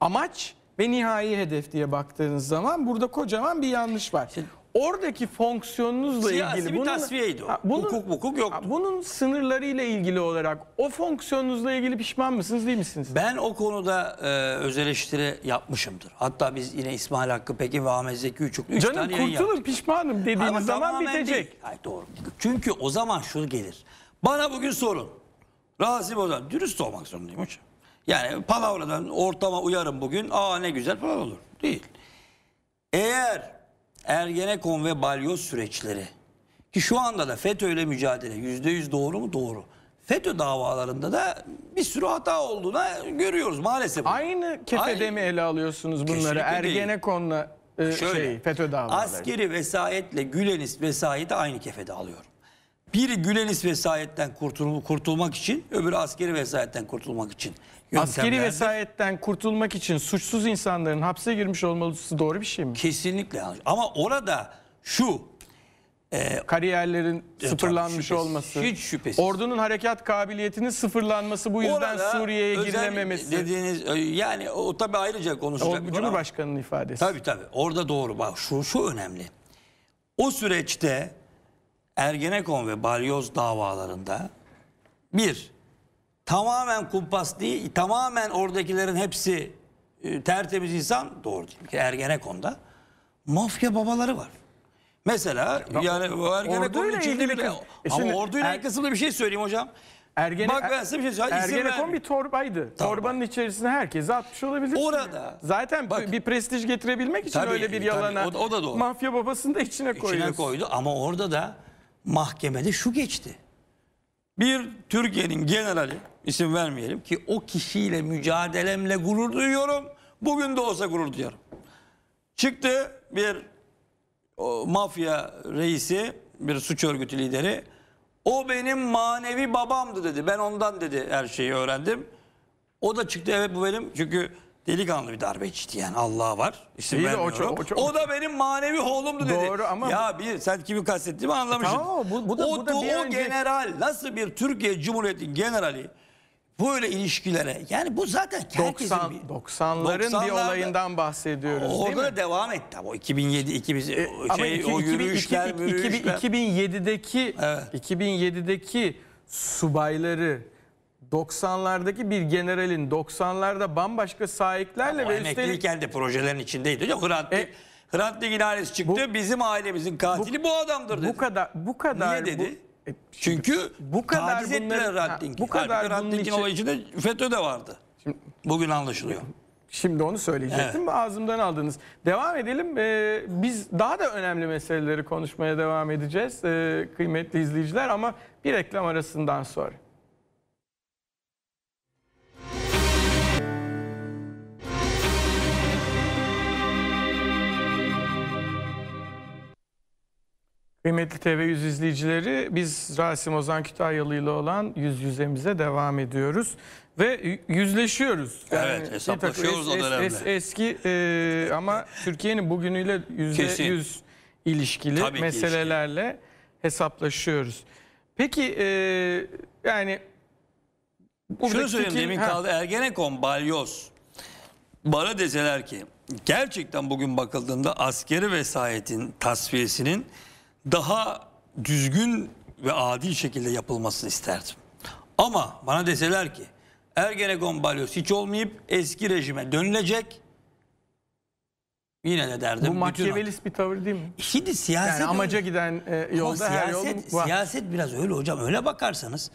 S1: amaç ve nihai hedef diye baktığınız zaman burada kocaman bir yanlış var. Oradaki fonksiyonunuzla Siyasi ilgili bir bunun, tasfiyeydi o. bunun, hukuk hukuk yoktu. bunun sınırlarıyla ilgili olarak o fonksiyonunuzla ilgili pişman mısınız değil misiniz? Ben o konuda
S2: e, öz eleştiri yapmışımdır. Hatta biz yine İsmail Hakkı peki ve Ahmet Zeki Üçüklü üç Canım kurtulur
S1: pişmanım dediğiniz Ama zaman bitecek.
S2: Hayır doğru. Çünkü o zaman şu gelir. Bana bugün sorun. Rasim Ozan dürüst olmak zorundayım hocam. Yani palavradan ortama uyarım bugün. Aa ne güzel falan olur. Değil. Eğer Ergenekon ve balyoz süreçleri ki şu anda da FETÖ ile mücadele yüzde yüz doğru mu? Doğru. FETÖ davalarında da bir sürü hata olduğuna görüyoruz maalesef. Aynı kefede Aynı. mi ele alıyorsunuz bunları? Ergenekon'la e, Şöyle, şey, FETÖ davaları. Askeri vesayetle Gülenist vesayeti aynı kefede alıyorum. Biri Gülenist vesayetten kurtulmak için, öbürü askeri vesayetten kurtulmak için. Askeri
S1: vesayetten kurtulmak için suçsuz insanların hapse girmiş olması doğru bir şey mi? Kesinlikle yanlış. Ama orada şu e, kariyerlerin e, sıfırlanmış şüphesiz, olması. Hiç şüphesiz. Ordunun harekat kabiliyetinin sıfırlanması bu yüzden Suriye'ye girilememesi. Dediğiniz
S2: e, yani o tabii ayrıca konuşacak. O, Cumhurbaşkanının ifadesi. Tabii tabii. Orada doğru. Bak şu şu önemli. O süreçte Ergenekon ve Balyoz davalarında bir tamamen kumpas değil, tamamen oradakilerin hepsi e, tertemiz insan doğru değil. Ergenekon'da mafya babaları var. Mesela ya, yani bu Ergenekon'un içinde bir... E şimdi, ama orduyla er... kısımda bir şey söyleyeyim hocam. Ergene, Bak ben size bir şey söyleyeyim. Ergenekon
S1: bir torbaydı. Tamam. Torbanın içerisine herkes atmış olabilir. Orada. Zaten bak, bir prestij getirebilmek için tabii, öyle bir yalana. Tabii, o, o da doğru. Mafya babasını da içine koyuyor. İçine koydu
S2: ama orada da mahkemede şu geçti. Bir Türkiye'nin generali isim vermeyelim ki o kişiyle mücadelemle gurur duyuyorum. Bugün de olsa gurur duyuyorum. Çıktı bir o, mafya reisi, bir suç örgütü lideri. O benim manevi babamdı dedi. Ben ondan dedi her şeyi öğrendim. O da çıktı evet bu benim çünkü delikanlı bir darbeçti yani Allah var. İşte Değil o, çok, o, çok, o da benim manevi oğlumdu dedi. Doğru ama ya bir sen kimi kastettiğimi anlamışsın. Tamam, bu, bu da, o, bu da o, o önce... general nasıl bir Türkiye Cumhuriyeti generali böyle ilişkilere yani bu zaten 90, bir
S1: 90'ların 90'larda, bir olayından
S2: bahsediyoruz orada değil mi? devam etti o 2007 2000 e, şey, iki, o yürüyüşler, 2000, yürüyüşler.
S1: 2007'deki evet. 2007'deki subayları 90'lardaki bir generalin 90'larda bambaşka sahiplerle ama ve üstelik
S2: kendi projelerin içindeydi. Hırant e,
S1: Hrant Ding'in ailesi çıktı. Bu, bizim ailemizin katili bu, bu
S2: adamdır dedi. Bu kadar bu kadar Niye dedi? Bu, e, Çünkü bu kadar taciz bunları, Bu kadar Ratting'in için... olayı FETÖ de vardı. Şimdi, Bugün anlaşılıyor.
S1: Şimdi onu söyleyecektim. Evet. Ağzımdan aldınız. Devam edelim. Ee, biz daha da önemli meseleleri konuşmaya devam edeceğiz ee, kıymetli izleyiciler ama bir reklam arasından sonra. Kıymetli TV 100 izleyicileri biz Rasim Ozan Kütahyalı ile olan yüz yüzemize devam ediyoruz ve yüzleşiyoruz. Yani evet hesaplaşıyoruz es, o dönemde. Es, eski e, ama Türkiye'nin bugünüyle yüzde Kesin. yüz ilişkili Tabii meselelerle ilişkili. hesaplaşıyoruz. Peki e, yani... Şunu söyleyeyim ki, demin ha. kaldı
S2: Ergenekon, Balyoz bana deseler ki gerçekten bugün bakıldığında askeri vesayetin tasfiyesinin daha düzgün ve adil şekilde yapılmasını isterdim. Ama bana deseler ki Ergenekon balyoz hiç olmayıp eski rejime dönülecek yine de derdim. Bu makyavelist
S1: bir tavır değil mi? Şimdi siyaset... Yani amaca giden e, yolda siyaset, her yol...
S2: Siyaset biraz öyle hocam öyle bakarsanız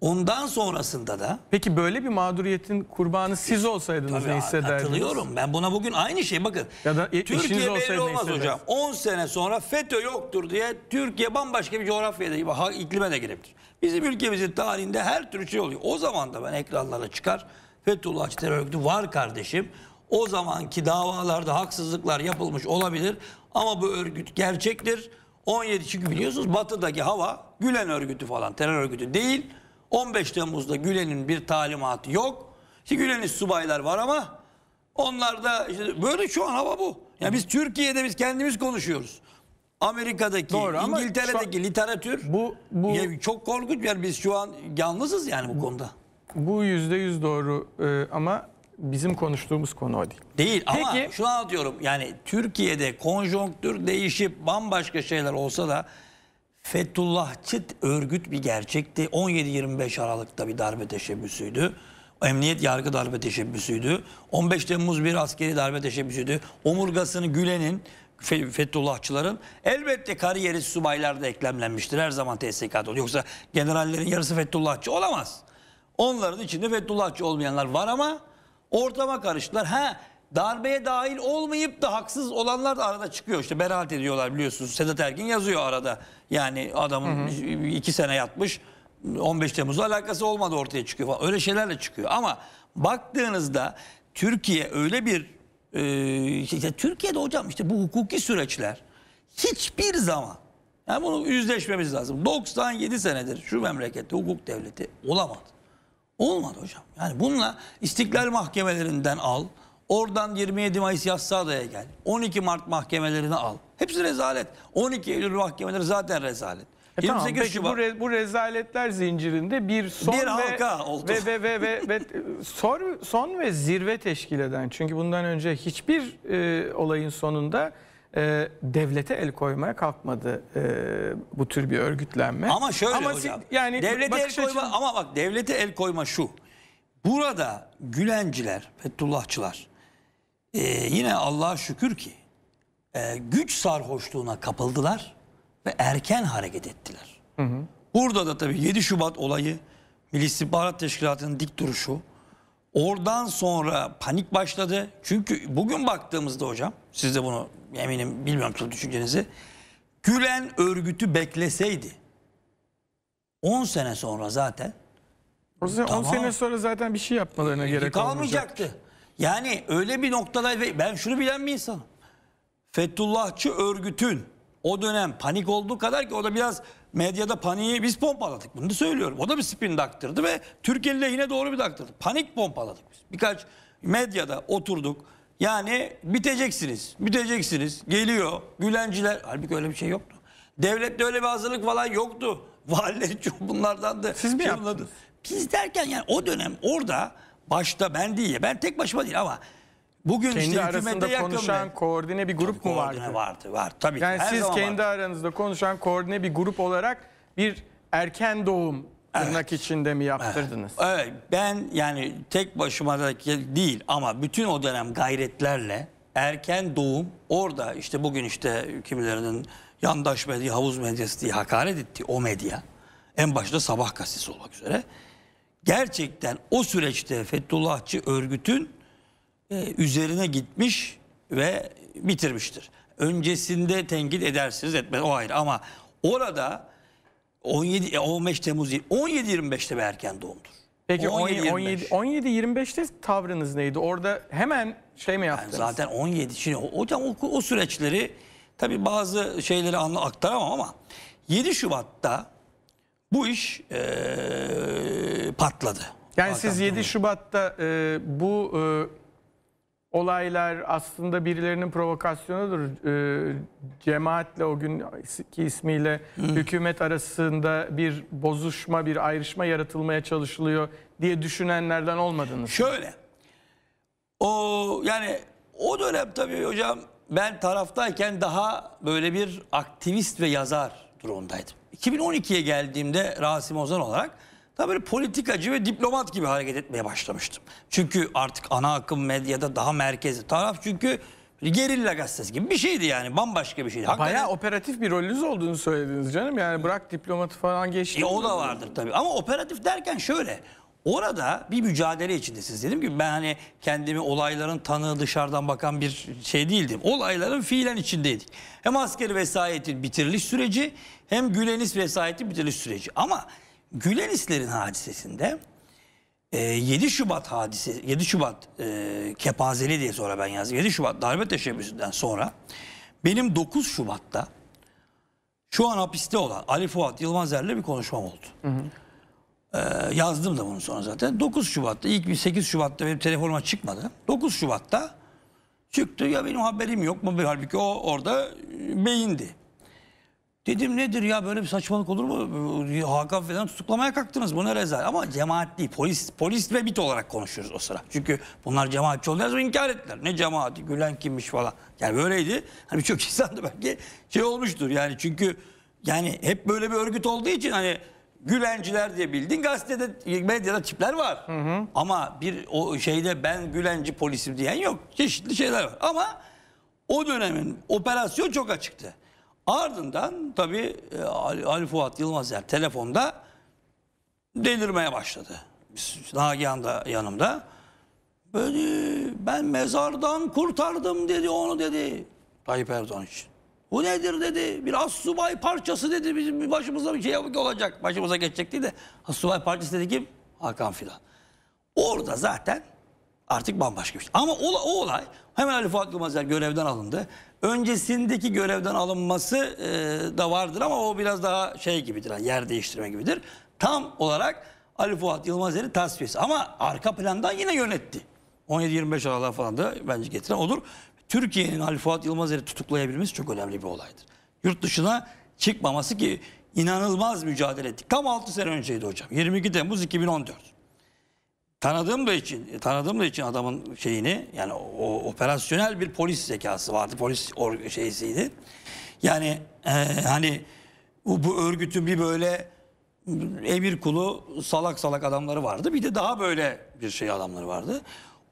S2: Ondan sonrasında da
S1: Peki böyle bir mağduriyetin kurbanı siz olsaydınız ne hissederdiniz? hatırlıyorum ben
S2: buna bugün aynı şey bakın. Ya da e- Türkiye olsaydı belli olmaz hissederdiniz? hocam. 10 sene sonra FETÖ yoktur diye Türkiye bambaşka bir coğrafyada gibi ha, iklime de girebilir. Bizim ülkemizin tarihinde her türlü şey oluyor. O zaman da ben ekranlara çıkar Fethullahçı terör örgütü var kardeşim. O zamanki davalarda haksızlıklar yapılmış olabilir ama bu örgüt gerçektir. 17 çünkü biliyorsunuz batıdaki hava Gülen örgütü falan terör örgütü değil. 15 Temmuz'da Gülen'in bir talimatı yok. Ki Gülen'in subaylar var ama onlar da işte böyle şu an hava bu. Ya yani biz Türkiye'de biz kendimiz konuşuyoruz. Amerika'daki, Doğru, İngiltere'deki an, literatür bu, bu çok korkunç. Yani biz şu an yalnızız yani bu, konuda.
S1: Bu yüzde yüz doğru ee, ama bizim konuştuğumuz konu o değil. Değil
S2: ama Peki, şunu anlatıyorum. Yani Türkiye'de konjonktür değişip bambaşka şeyler olsa da Fethullahçı örgüt bir gerçekti. 17-25 Aralık'ta bir darbe teşebbüsüydü. Emniyet yargı darbe teşebbüsüydü. 15 Temmuz bir askeri darbe teşebbüsüydü. Omurgasını Gülen'in, Fethullahçıların elbette kariyeri subaylar da eklemlenmiştir. Her zaman TSK'da oluyor. Yoksa generallerin yarısı Fethullahçı olamaz. Onların içinde Fethullahçı olmayanlar var ama ortama karıştılar. Ha darbeye dahil olmayıp da haksız olanlar da arada çıkıyor. İşte beraat ediyorlar biliyorsunuz. Sedat Ergin yazıyor arada. Yani adamın hı hı. iki sene yatmış 15 Temmuz'la alakası olmadı ortaya çıkıyor falan. Öyle de çıkıyor. Ama baktığınızda Türkiye öyle bir e, işte Türkiye'de hocam işte bu hukuki süreçler hiçbir zaman yani bunu yüzleşmemiz lazım. 97 senedir şu memlekette hukuk devleti olamadı. Olmadı hocam. Yani bununla istiklal mahkemelerinden al, Oradan 27 Mayıs Yassıada'ya gel. 12 Mart mahkemelerini al. Hepsi rezalet. 12 Eylül mahkemeleri
S1: zaten rezalet. E tamam, Şubat. bu, re, bu rezaletler zincirinde bir son bir ve, oldu. ve ve ve ve, ve son, son ve zirve teşkil eden çünkü bundan önce hiçbir e, olayın sonunda e, devlete el koymaya kalkmadı e, bu tür bir örgütlenme. Ama şöyle ama hocam. Yani devlete el koyma açın...
S2: ama bak devlete el koyma şu. Burada Gülenciler, Fethullahçılar e, yine Allah'a şükür ki e, güç sarhoşluğuna kapıldılar ve erken hareket ettiler. Hı hı. Burada da tabii 7 Şubat olayı Milli İstihbarat Teşkilatı'nın dik duruşu. Oradan sonra panik başladı. Çünkü bugün baktığımızda hocam, siz de bunu eminim bilmiyorum düşüncenizi. Gülen örgütü bekleseydi 10 sene sonra zaten o yüzden tamam. 10 sene
S1: sonra zaten bir şey yapmalarına e, gerek kalmayacaktı. olmayacaktı.
S2: Yani öyle bir noktada ben şunu bilen bir insanım. Fethullahçı örgütün o dönem panik olduğu kadar ki o da biraz medyada paniği biz pompaladık. Bunu da söylüyorum. O da bir spin daktırdı ve Türkiye'nin yine doğru bir daktırdı. Panik pompaladık biz. Birkaç medyada oturduk. Yani biteceksiniz, biteceksiniz. Geliyor gülenciler. Halbuki öyle bir şey yoktu. Devlette öyle bir hazırlık falan yoktu. Valileri çok bunlardan da. Siz mi şey yaptınız? Bunlardı. Biz derken yani o dönem orada Başta ben değil. Ben tek başıma değil ama
S1: bugün kendi işte arasında konuşan ben. koordine bir grup tabii mu vardı?
S2: vardı var tabii. Yani siz kendi
S1: vardı. aranızda konuşan koordine bir grup olarak bir erken doğum tırnak evet. içinde mi yaptırdınız?
S2: Evet. evet. Ben yani tek başıma değil ama bütün o dönem gayretlerle erken doğum orada işte bugün işte kimilerinin yandaş medya, havuz medyası diye hakaret ettiği o medya en başta sabah gazetesi olmak üzere gerçekten o süreçte Fethullahçı örgütün e, üzerine gitmiş ve bitirmiştir. Öncesinde tenkit edersiniz etmez o ayrı ama orada 17 15 e, Temmuz 17-25'te bir erken doğumdur.
S1: Peki 17-25'te 17, tavrınız neydi? Orada hemen şey mi yaptınız? Yani zaten 17. Şimdi hocam o,
S2: o süreçleri tabii bazı şeyleri anla aktaramam ama
S1: 7 Şubat'ta bu iş e, patladı. Yani Hakan siz 7 Şubat'ta e, bu e, olaylar aslında birilerinin provokasyonudur. E, cemaatle o günki ismiyle Hı. hükümet arasında bir bozuşma, bir ayrışma yaratılmaya çalışılıyor diye düşünenlerden olmadınız. Şöyle. O yani o
S2: dönem tabii hocam ben taraftayken daha böyle bir aktivist ve yazar durumundaydım. 2012'ye geldiğimde Rasim Ozan olarak daha böyle politikacı ve diplomat gibi hareket etmeye başlamıştım. Çünkü artık ana akım medyada daha merkezi taraf çünkü gerilla gazetesi gibi bir şeydi yani bambaşka bir şeydi. Hakikaten... Bayağı
S1: operatif bir rolünüz olduğunu söylediniz canım yani bırak diplomatı falan geçti. E, o da vardır tabii ama operatif derken şöyle
S2: Orada bir mücadele içindesiniz. Dedim ki ben hani kendimi olayların tanığı dışarıdan bakan bir şey değildim. Olayların fiilen içindeydik. Hem askeri vesayetin bitiriliş süreci hem Gülenis vesayeti bitiriş süreci. Ama Gülenislerin hadisesinde e, 7 Şubat hadise 7 Şubat e, kepazeli diye sonra ben yazdım. 7 Şubat darbe teşebbüsünden sonra benim 9 Şubat'ta şu an hapiste olan Ali Fuat Yılmazer'le bir konuşmam oldu. Hı hı. Ee, yazdım da bunu sonra zaten. 9 Şubat'ta ilk bir 8 Şubat'ta benim telefonuma çıkmadı. 9 Şubat'ta çıktı ya benim haberim yok mu? Halbuki o orada beyindi. Dedim nedir ya böyle bir saçmalık olur mu? Hakan falan tutuklamaya kalktınız. Bu ne rezalet. Ama cemaat değil. Polis, polis ve bit olarak konuşuyoruz o sıra. Çünkü bunlar cemaatçi oldular sonra inkar ettiler. Ne cemaati? Gülen kimmiş falan. Yani böyleydi. Hani birçok insan da belki şey olmuştur. Yani çünkü yani hep böyle bir örgüt olduğu için hani Gülenciler diye bildin gazetede medyada tipler var. Hı hı. Ama bir o şeyde ben Gülenci polisim diyen yok. Çeşitli şeyler var. Ama o dönemin operasyon çok açıktı. Ardından tabii e, Ali, Ali Fuat Yılmazer yani telefonda delirmeye başladı. Nagihan da yanımda. Böyle ben mezardan kurtardım dedi onu dedi. Tayyip Erdoğan için. Bu nedir dedi. Bir assubay parçası dedi. Bizim başımıza bir şey olacak. Başımıza geçecek dedi. Assubay parçası dedi kim? Hakan Fidan. Orada zaten artık bambaşka bir şey. Ama o, o olay hemen Ali Fuat Yılmazer görevden alındı öncesindeki görevden alınması e, da vardır ama o biraz daha şey gibidir. Yani yer değiştirme gibidir. Tam olarak Ali Fuat Yılmazer'in tasfiyesi. Ama arka plandan yine yönetti. 17-25 Aralık'a falan da bence getiren olur. Türkiye'nin Ali Fuat Yılmazer'i tutuklayabilmesi çok önemli bir olaydır. Yurt dışına çıkmaması ki inanılmaz mücadele ettik. Tam 6 sene önceydi hocam. 22 Temmuz 2014. Tanıdığım da için, tanıdığım da için adamın şeyini yani o operasyonel bir polis zekası vardı. Polis or şeysiydi. Yani e, hani bu, bu örgütün bir böyle emir kulu salak salak adamları vardı. Bir de daha böyle bir şey adamları vardı.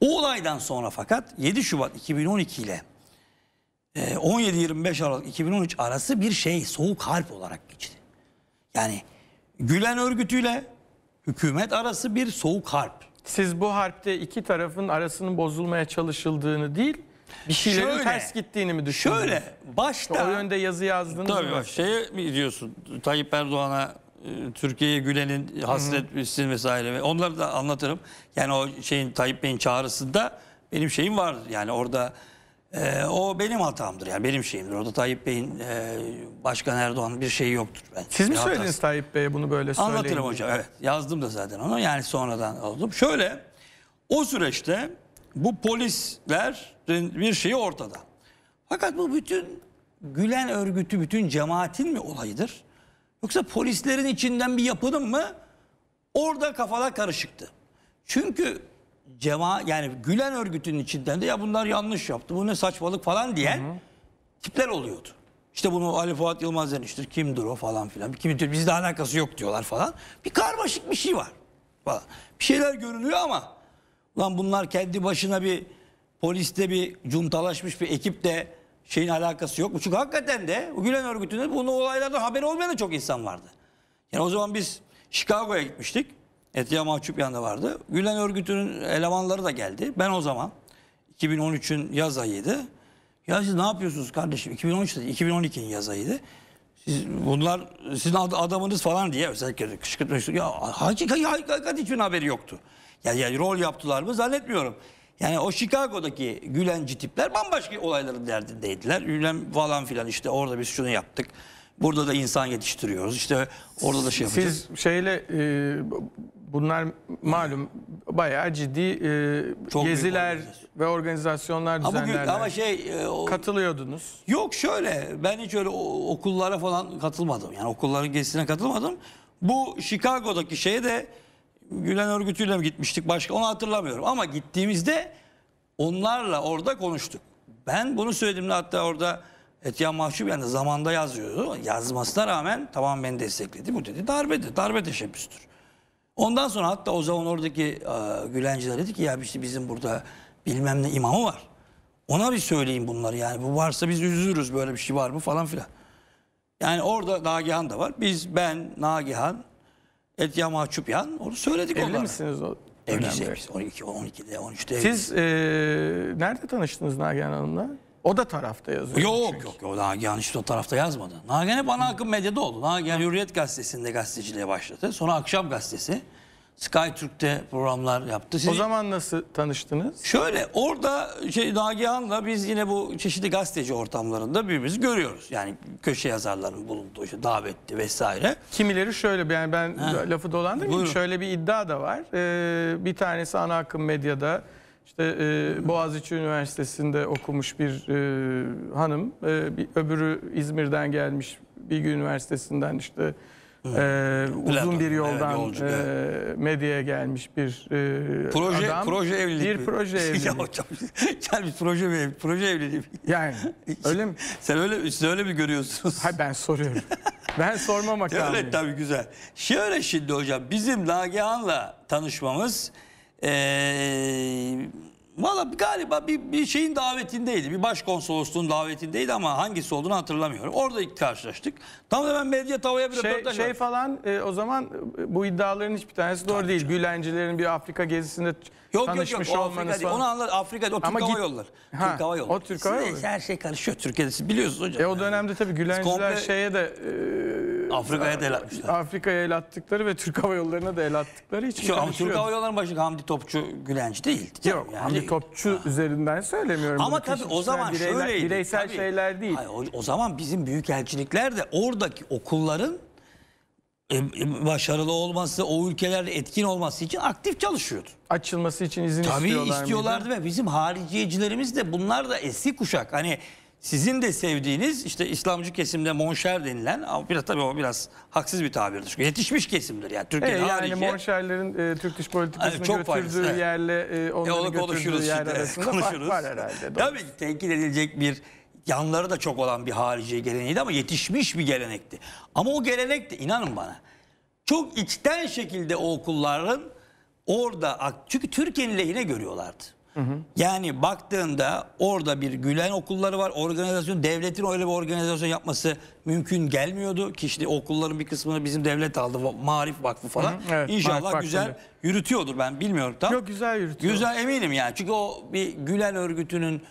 S2: O olaydan sonra fakat 7 Şubat 2012 ile 17-25 e, Aralık 2013 arası bir şey soğuk harp
S1: olarak geçti. Yani Gülen örgütüyle hükümet arası bir soğuk harp siz bu harpte iki tarafın arasının bozulmaya çalışıldığını değil,
S2: bir şeylerin şöyle, ters
S1: gittiğini mi düşündünüz? Şöyle başta... O yönde yazı yazdınız tabii mı? Tabii şeye mi
S2: diyorsun Tayyip Erdoğan'a e, Türkiye'ye gülenin hasret bilsin vesaire. Onları da anlatırım. Yani o şeyin Tayyip Bey'in çağrısında benim şeyim var. Yani orada e, o benim hatamdır yani benim şeyimdir. O da Tayyip Bey'in e, Başkan Erdoğan'ın bir şeyi yoktur. bence. Siz mi bir söylediniz hatası.
S1: Tayyip Bey'e bunu böyle söyleyin? Anlatırım hocam evet
S2: yazdım da zaten onu yani sonradan aldım. Şöyle o süreçte bu polislerin bir şeyi ortada. Fakat bu bütün Gülen örgütü bütün cemaatin mi olayıdır? Yoksa polislerin içinden bir yapının mı? Orada kafalar karışıktı. Çünkü cema yani Gülen örgütünün içinden de ya bunlar yanlış yaptı bu ne saçmalık falan diyen hı hı. tipler oluyordu. İşte bunu Ali Fuat Yılmaz demiştir. Kimdir o falan filan. Kimi diyor bizde alakası yok diyorlar falan. Bir karmaşık bir şey var falan. Bir şeyler görünüyor ama lan bunlar kendi başına bir poliste bir cuntalaşmış bir ekip de şeyin alakası yok Çünkü hakikaten de o Gülen örgütünün bunu olaylardan haberi olmayan çok insan vardı. Yani o zaman biz Chicago'ya gitmiştik. Etiye Mahcup yanında vardı. Gülen örgütünün elemanları da geldi. Ben o zaman 2013'ün yaz ayıydı. Ya siz ne yapıyorsunuz kardeşim? 2013'te 2012'nin yaz ayıydı. Siz bunlar sizin adamınız falan diye özellikle kışkırtmıştık. Ya hakikat, hakikat hiçbir haberi yoktu. Ya ya rol yaptılar mı zannetmiyorum. Yani o Chicago'daki Gülenci tipler bambaşka olayların derdindeydiler. Gülen falan filan işte orada biz şunu yaptık. Burada da insan yetiştiriyoruz. İşte orada da şey yapacağız.
S1: Siz şeyle e, bunlar malum bayağı ciddi e, Çok geziler ve organizasyonlar düzenlerler. Ama,
S2: şey e, o,
S1: katılıyordunuz. Yok şöyle ben hiç öyle okullara falan katılmadım.
S2: Yani okulların gezisine katılmadım. Bu Chicago'daki şeye de Gülen örgütüyle mi gitmiştik başka onu hatırlamıyorum ama gittiğimizde onlarla orada konuştuk. Ben bunu söylediğimde hatta orada Etiyan Mahcup yani zamanda yazıyordu. Yazmasına rağmen tamam beni destekledi. Bu dedi darbedir, darbe teşebbüstür. Ondan sonra hatta o zaman oradaki e, Gülenciler dedi ki ya işte bizim burada bilmem ne imamı var. Ona bir söyleyin bunları yani bu varsa biz üzülürüz böyle bir şey var mı falan filan. Yani orada Nagihan da var. Biz ben, Nagihan, Etya Mahçupyan onu söyledik Evli onlara. Evli misiniz o?
S1: Evliyiz,
S2: 12, 12'de, 13'te. Siz
S1: e, nerede tanıştınız Nagihan Hanım'la? O da tarafta yazıyor. Yok çünkü.
S2: yok yok. Nagihan
S1: işte o tarafta yazmadı.
S2: Nagihan hep ana akım medyada oldu. Nagihan Hürriyet gazetesinde gazeteciliğe başladı. Sonra Akşam gazetesi. Sky Skytürk'te programlar yaptı.
S1: Siz... O zaman nasıl tanıştınız? Şöyle
S2: orada şey, Nagihan'la biz yine bu çeşitli gazeteci ortamlarında birbirimizi görüyoruz. Yani köşe yazarların bulunduğu işte davetli vesaire.
S1: Kimileri şöyle yani ben ha. lafı dolandırmayayım. Şöyle bir iddia da var. Ee, bir tanesi ana akım medyada işte e, Boğaziçi Üniversitesi'nde okumuş bir e, hanım, e, bir öbürü İzmir'den gelmiş Bilgi Üniversitesi'nden işte e, uzun bir yoldan e, medyaya gelmiş bir e, proje, adam. Proje evliliği Bir proje evliliği. ya hocam, yani proje mi? Proje evliliği. Yani öyle mi? Sen öyle, siz öyle mi görüyorsunuz? Hayır ben soruyorum.
S2: ben sormamak lazım. Evet tabii güzel. Şöyle şimdi hocam bizim Nagihan'la tanışmamız Eee... Valla galiba bir, bir şeyin davetindeydi. Bir başkonsolosluğun davetindeydi ama hangisi olduğunu hatırlamıyorum. Orada ilk karşılaştık. Tam da ben medya
S1: tavaya bir şey, röportaj Şey var. falan e, o zaman e, bu iddiaların hiçbir tanesi doğru Tabii değil. Canım. Gülencilerin bir Afrika gezisinde Yok tanışmış yok yok. olmanız Afrika değil. Onu anlar Afrika'da O Türk Hava git- Yolları. Ha, Türk Hava Yolları. o Türk Hava Yolları. her şey karışıyor Türkiye'de. Siz biliyorsunuz hocam. E o dönemde tabii Gülenciler komple- şeye de e, Afrika'ya del e, atmışlar. Afrika'ya el attıkları ve Türk Hava Yolları'na da el attıkları için Şu ama Türk Hava karışıyordu.
S2: Yolları'nın başındaki Hamdi Topçu Gülenci değil. Yok, Yani Hamdi değil. Topçu üzerinden söylemiyorum. Ama tabii o zaman bireyler- şöyleydi. Bireysel tabii. şeyler değil. Hayır, o, o zaman bizim büyükelçilikler de oradaki okulların e, e, başarılı olması, o ülkelerde etkin olması için aktif
S1: çalışıyordu. Açılması için izin Tabii istiyorlar Tabii istiyorlardı
S2: mıydı? ve bizim hariciyecilerimiz de bunlar da eski kuşak. Hani sizin de sevdiğiniz işte İslamcı kesimde monşer denilen ama biraz tabii o biraz haksız bir tabirdir. Çünkü yetişmiş kesimdir yani Türkiye'nin e, yani
S1: monşerlerin e, Türk dış politikasını hani çok götürdüğü faydası, yerle e, onların e, götürdüğü yer arasında konuşuruz. fark var herhalde. Doğru. Tabii
S2: tenkit edilecek bir yanları da çok olan bir harici geleneğiydi ama yetişmiş bir gelenekti. Ama o gelenek de inanın bana çok içten şekilde o okulların orada çünkü Türkiye'nin lehine görüyorlardı. Hı hı. Yani baktığında orada bir Gülen okulları var. Organizasyon devletin öyle bir organizasyon yapması mümkün gelmiyordu. Ki işte okulların bir kısmını bizim devlet aldı. Marif Vakfı falan. Hı hı, evet, İnşallah Marif güzel Vakfı'nda. yürütüyordur ben bilmiyorum tam. Yok güzel
S1: yürütüyor. Güzel eminim
S2: yani. Çünkü o bir Gülen örgütünün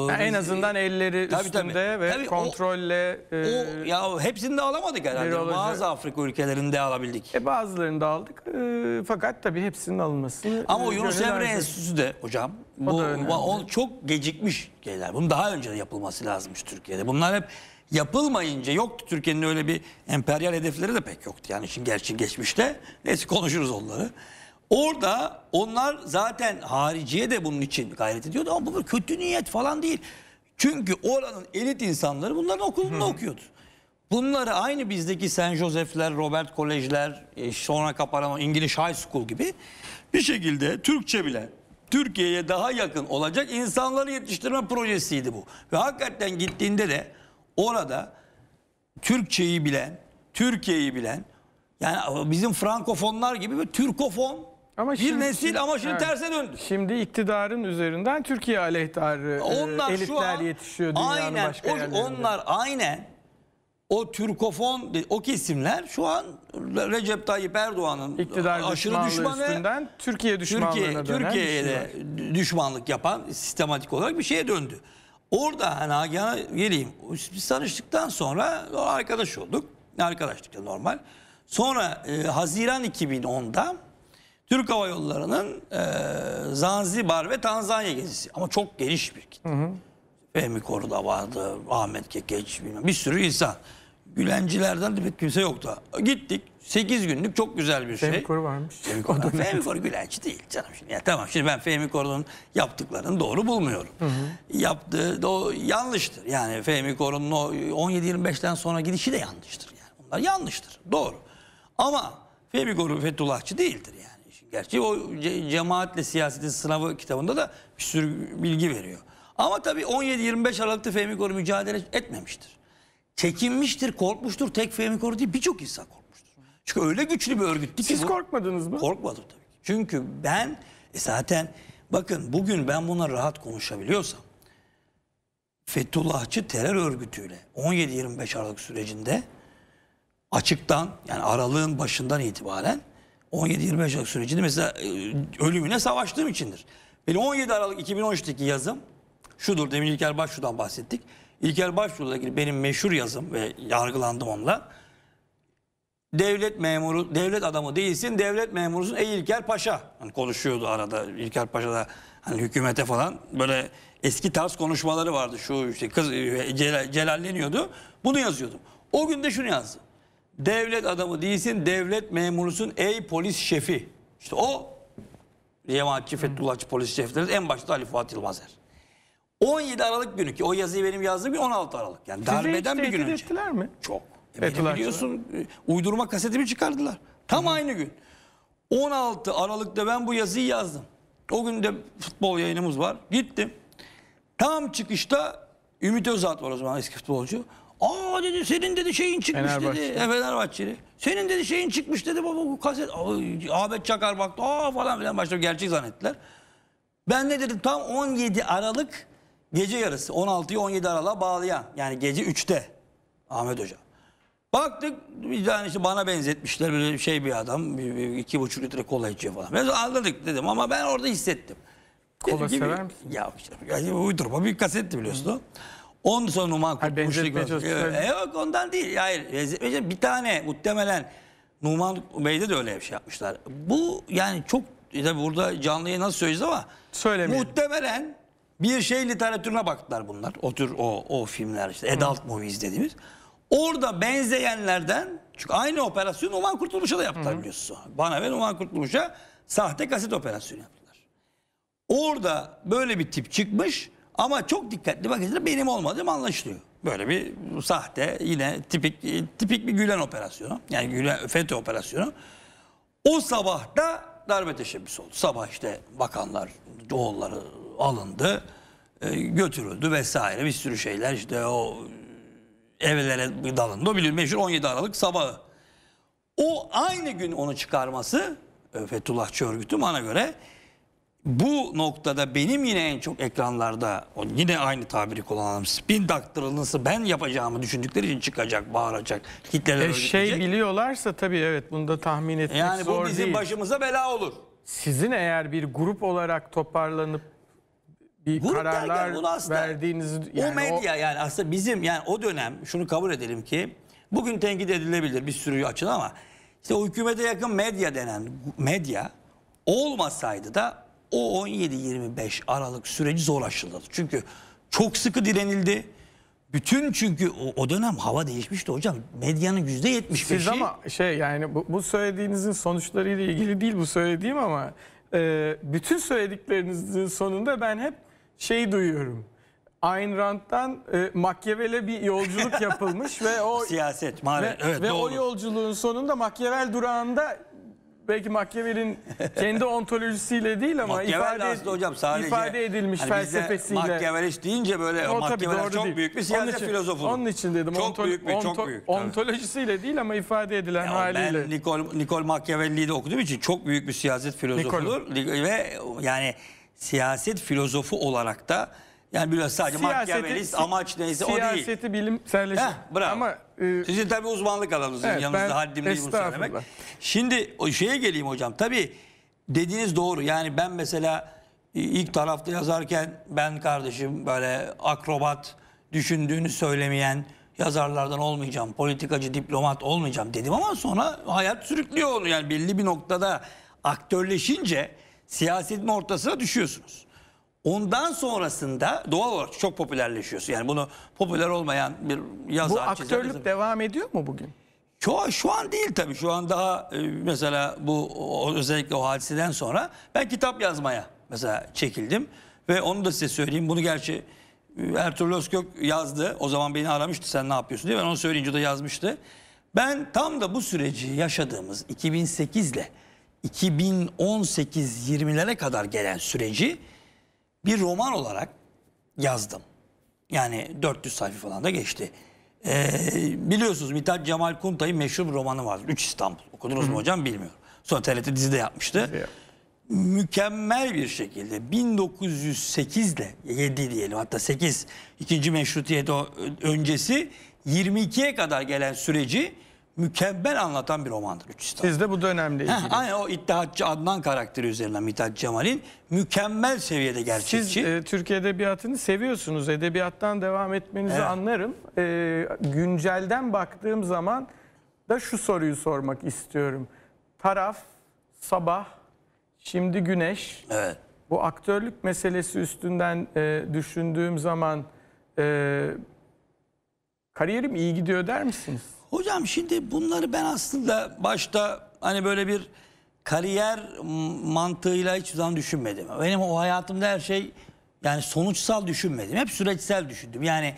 S2: yani ee, en azından e, elleri
S1: tabii, üstünde tabii. ve tabii, kontrolle... O, e, o, ya hepsini de alamadık herhalde. Bazı Afrika ülkelerinde alabildik. E, bazılarını da aldık. E, fakat tabii hepsinin alınması e,
S2: Ama o Yunus Emre Enstitüsü de hocam bu, o, da o çok gecikmiş şeyler. Bunun daha önce de yapılması lazımmış Türkiye'de. Bunlar hep yapılmayınca yoktu. Türkiye'nin öyle bir emperyal hedefleri de pek yoktu. Yani şimdi gerçi geçmişte. Neyse konuşuruz onları. Orada onlar zaten hariciye de bunun için gayret ediyordu ama bu bir kötü niyet falan değil. Çünkü oranın elit insanları bunların okulunda Hı. okuyordu. Bunları aynı bizdeki Saint Joseph'ler, Robert Kolejler, e, sonra kapanan İngiliz High School gibi bir şekilde Türkçe bile Türkiye'ye daha yakın olacak insanları yetiştirme projesiydi bu. Ve hakikaten gittiğinde de orada Türkçeyi bilen, Türkiye'yi bilen yani bizim frankofonlar gibi bir Türkofon ama bir şimdi, nesil ama şimdi evet. terse döndü.
S1: Şimdi iktidarın üzerinden Türkiye aleyhtarı e, onlar e, elitler an, yetişiyor dünyanın aynen, başka o, yerlerinde. Onlar
S2: aynen o Türkofon o kesimler şu an Recep Tayyip Erdoğan'ın iktidar aşırı düşmanı üstünden
S1: Türkiye düşmanlığına Türkiye, Türkiye'ye de
S2: düşmanlık yapan sistematik olarak bir şeye döndü. Orada hani Agah'a geleyim. Biz tanıştıktan sonra arkadaş olduk. Arkadaşlık normal. Sonra e, Haziran 2010'da Türk Hava Yolları'nın e, Zanzibar ve Tanzanya gezisi. Ama çok geniş bir kit. Hı Fehmi Koru da vardı, Ahmet Kekeç, bilmem, bir sürü insan. Gülencilerden de pek kimse yoktu. Gittik. 8 günlük çok güzel bir Fehmi şey. Fehmi Koru varmış. Fehmi Koru, da, Gülenci değil canım. Şimdi. Ya, tamam şimdi ben Fehmi Koru'nun yaptıklarını doğru bulmuyorum. Hı hı. Yaptığı do yanlıştır. Yani Fehmi Koru'nun o 17-25'ten sonra gidişi de yanlıştır. Yani. Bunlar yanlıştır. Doğru. Ama Fehmi Koru Fethullahçı değildir yani. Gerçi o cemaatle siyasetin sınavı kitabında da bir sürü bilgi veriyor. Ama tabii 17-25 Aralık'ta Fehmi Koru mücadele etmemiştir. Çekinmiştir, korkmuştur. Tek Fehmi Koru değil birçok insan korkmuştur. Çünkü öyle güçlü bir örgüt. Siz bu... korkmadınız mı? Korkmadım tabii. Çünkü ben e zaten bakın bugün ben buna rahat konuşabiliyorsam Fethullahçı terör örgütüyle 17-25 Aralık sürecinde açıktan yani aralığın başından itibaren 17-25 Aralık sürecinde mesela e, ölümüne savaştığım içindir. Benim 17 Aralık 2013'teki yazım şudur. Demin İlker Başçu'dan bahsettik. İlker Başçu'la ilgili benim meşhur yazım ve yargılandım onunla. Devlet memuru, devlet adamı değilsin, devlet memurusun ey İlker Paşa. Hani konuşuyordu arada İlker Paşa da hani hükümete falan böyle eski tarz konuşmaları vardı. Şu işte kız e, celalleniyordu. Bunu yazıyordum. O gün de şunu yazdım. Devlet adamı değilsin, devlet memurusun ey polis şefi. İşte o Cemaatçi Fethullahçı polis şefleri en başta Ali Fuat Yılmazer. 17 Aralık günü ki o yazıyı benim yazdığım bir 16 Aralık. Yani Size darbeden bir gün önce.
S1: ettiler mi? Çok. E, biliyorsun
S2: e, uydurma kasetimi çıkardılar. Tam -hı. aynı gün. 16 Aralık'ta ben bu yazıyı yazdım. O gün de futbol yayınımız var. Gittim. Tam çıkışta Ümit Özat var o zaman eski futbolcu. Aa dedi senin dedi şeyin çıkmış Fenerbahçe. dedi. E, Fenerbahçeli. Senin dedi şeyin çıkmış dedi baba bu kaset. Ahmet Çakar baktı aa falan filan başladı gerçek zannettiler. Ben ne dedim tam 17 Aralık gece yarısı 16'yı 17 Aralık'a bağlayan yani gece 3'te Ahmet Hoca. Baktık bir tane işte bana benzetmişler böyle şey bir adam bir, iki buçuk litre kola içiyor falan. Ben anladık dedim ama ben orada hissettim.
S1: Kola sever misin?
S2: Ya, işte, yani uydurma bir kasetti biliyorsun. Hı. 10 sonu Numan Kutmuş'luk. yok ondan değil. Hayır. Bir tane muhtemelen Numan Bey'de de öyle bir şey yapmışlar. Bu yani çok e, tabii burada canlıyı nasıl söyleyeceğiz ama Söylemeyelim. muhtemelen bir şey literatürüne baktılar bunlar. O tür o, o filmler işte adult Hı. movies dediğimiz. Orada benzeyenlerden çünkü aynı operasyon Numan Kurtulmuş'a da yaptılar Hı. biliyorsun. Bana ve Numan Kurtulmuş'a sahte kaset operasyonu yaptılar. Orada böyle bir tip çıkmış. Ama çok dikkatli bakınca benim olmadığım anlaşılıyor. Böyle bir sahte yine tipik tipik bir Gülen operasyonu. Yani Gülen FETÖ operasyonu. O sabah da darbe teşebbüsü oldu. Sabah işte bakanlar, oğulları alındı, e, götürüldü vesaire bir sürü şeyler işte o evlere dalındı. O bilir meşhur 17 Aralık sabahı. O aynı gün onu çıkarması e, Fethullahçı örgütü bana göre bu noktada benim yine en çok ekranlarda o yine aynı tabiri kullanalım. Spin doktoralınsı ben yapacağımı düşündükleri için çıkacak, bağıracak, kitleler e, Şey
S1: biliyorlarsa tabii evet bunu da tahmin etmek yani zor değil. Yani bu bizim başımıza bela olur. Sizin eğer bir grup olarak toparlanıp bir grup kararlar verdiğiniz... Yani o medya
S2: o... yani aslında bizim yani o dönem şunu kabul edelim ki bugün tenkit edilebilir bir sürü açın ama işte o hükümete yakın medya denen medya olmasaydı da o 17-25 Aralık süreci zor aşıladı. Çünkü çok sıkı
S1: direnildi. Bütün çünkü o, o dönem hava değişmişti hocam. Medyanın yüzde yetmiş Siz ama şey yani bu, bu söylediğinizin sonuçlarıyla ilgili değil bu söylediğim ama e, bütün söylediklerinizin sonunda ben hep şey duyuyorum. Ayn Rand'dan e, Machiavel'e bir yolculuk yapılmış ve o siyaset maalesef ve, evet, ve doğru. o yolculuğun sonunda Machiavel durağında belki Machiavelli'nin kendi ontolojisiyle değil ama ifade, aslında hocam sadece ifade edilmiş hani felsefesiyle. Machiavelli deyince böyle o, Machiavelli çok değil. büyük bir siyaset için, filozofu. Onun için dedim. Çok onto, büyük bir, onto, çok büyük. Tabii. Ontolojisiyle değil ama
S2: ifade edilen ya haliyle. Ben Nikol, Nikol Machiavelli'yi de okuduğum için çok büyük bir siyaset filozofudur. Nikol. Ve yani siyaset filozofu olarak da yani biraz sadece Machiavellist amaç neyse o değil. Siyaseti
S1: bilimselleşti.
S2: Ama e, Sizin tabii uzmanlık alanınızın Evet, Yanınızda ben, haddim değil bunu söylemek. Şimdi o şeye geleyim hocam. Tabii dediğiniz doğru. Yani ben mesela e, ilk tarafta yazarken ben kardeşim böyle akrobat düşündüğünü söylemeyen yazarlardan olmayacağım, politikacı, diplomat olmayacağım dedim ama sonra hayat sürüklüyor onu. Yani belli bir noktada aktörleşince siyasetin ortasına düşüyorsunuz. Ondan sonrasında doğal olarak çok popülerleşiyorsun. Yani bunu popüler olmayan bir yazar... Bu aktörlük çizer,
S1: devam ediyor mu bugün?
S2: Şu, şu an değil tabii. Şu an daha e, mesela bu özellikle o hadiseden sonra ben kitap yazmaya mesela çekildim. Ve onu da size söyleyeyim. Bunu gerçi e, Ertuğrul Özkök yazdı. O zaman beni aramıştı sen ne yapıyorsun diye. Ben onu söyleyince de yazmıştı. Ben tam da bu süreci yaşadığımız 2008 ile 2018-20'lere kadar gelen süreci bir roman olarak yazdım. Yani 400 sayfa falan da geçti. Ee, biliyorsunuz Mithat Cemal Kuntay'ın meşhur bir romanı var. Üç İstanbul. Okudunuz mu hocam bilmiyorum. Sonra TRT dizide yapmıştı. Mükemmel bir şekilde 1908 ile 7 diyelim hatta 8 ikinci meşrutiyet öncesi 22'ye kadar gelen süreci mükemmel anlatan bir romandır Üç
S1: İstanbul. Siz bu da önemli. Heh,
S2: aynen o İttihatçı Adnan karakteri üzerine Mithat
S1: Cemal'in mükemmel seviyede gerçekçi. Siz e, Türk Edebiyatı'nı seviyorsunuz. Edebiyattan devam etmenizi evet. anlarım. E, güncelden baktığım zaman da şu soruyu sormak istiyorum. Taraf, sabah, şimdi güneş. Evet. Bu aktörlük meselesi üstünden e, düşündüğüm zaman e, kariyerim iyi gidiyor der misiniz? Hocam şimdi bunları
S2: ben aslında başta hani böyle bir kariyer mantığıyla hiç zaman düşünmedim. Benim o hayatımda her şey yani sonuçsal düşünmedim. Hep süreçsel düşündüm. Yani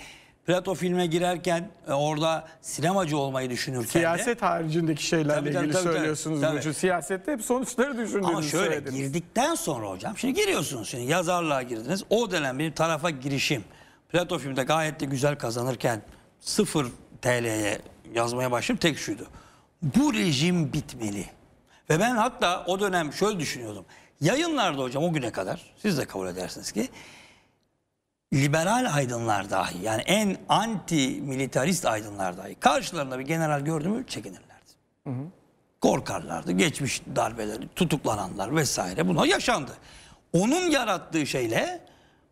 S2: Plato filme girerken e, orada sinemacı olmayı düşünürken Siyaset de,
S1: haricindeki şeylerle tabii, ilgili tabii, söylüyorsunuz. Tabii. Çünkü siyasette hep sonuçları düşündüğünüzü Ama şöyle söylediniz. girdikten sonra hocam şimdi
S2: giriyorsunuz şimdi yazarlığa girdiniz. O dönem bir tarafa girişim. Plato filmde gayet de güzel kazanırken sıfır TL'ye yazmaya başladım tek şuydu. Bu rejim bitmeli. Ve ben hatta o dönem şöyle düşünüyordum. Yayınlarda hocam o güne kadar siz de kabul edersiniz ki liberal aydınlar dahi yani en anti militarist aydınlar dahi karşılarında bir general gördü mü çekinirlerdi. Hı hı. Korkarlardı. Geçmiş darbeleri, tutuklananlar vesaire bunlar yaşandı. Onun yarattığı şeyle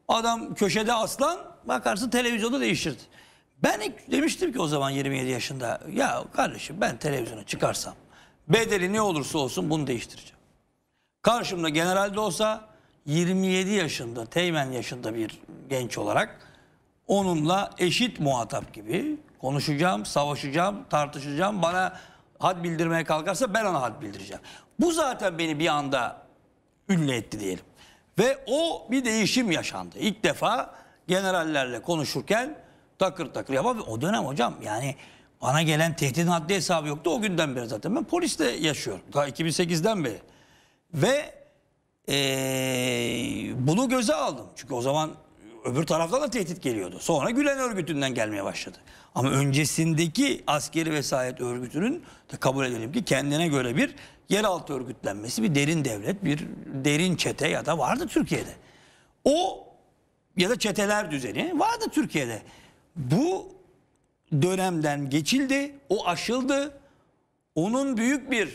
S2: adam köşede aslan bakarsın televizyonda değişirdi. Ben ilk demiştim ki o zaman 27 yaşında ya kardeşim ben televizyona çıkarsam bedeli ne olursa olsun bunu değiştireceğim. Karşımda generalde olsa 27 yaşında, teğmen yaşında bir genç olarak onunla eşit muhatap gibi konuşacağım, savaşacağım, tartışacağım. Bana had bildirmeye kalkarsa ben ona had bildireceğim. Bu zaten beni bir anda ünlü etti diyelim. Ve o bir değişim yaşandı. İlk defa generallerle konuşurken takır takır. Ya o dönem hocam yani bana gelen tehdidin haddi hesabı yoktu. O günden beri zaten ben poliste yaşıyorum. Daha 2008'den beri. Ve ee, bunu göze aldım. Çünkü o zaman öbür taraftan da tehdit geliyordu. Sonra Gülen örgütünden gelmeye başladı. Ama öncesindeki askeri vesayet örgütünün de kabul edelim ki kendine göre bir yeraltı örgütlenmesi, bir derin devlet, bir derin çete ya da vardı Türkiye'de. O ya da çeteler düzeni vardı Türkiye'de. Bu dönemden geçildi, o aşıldı. Onun büyük bir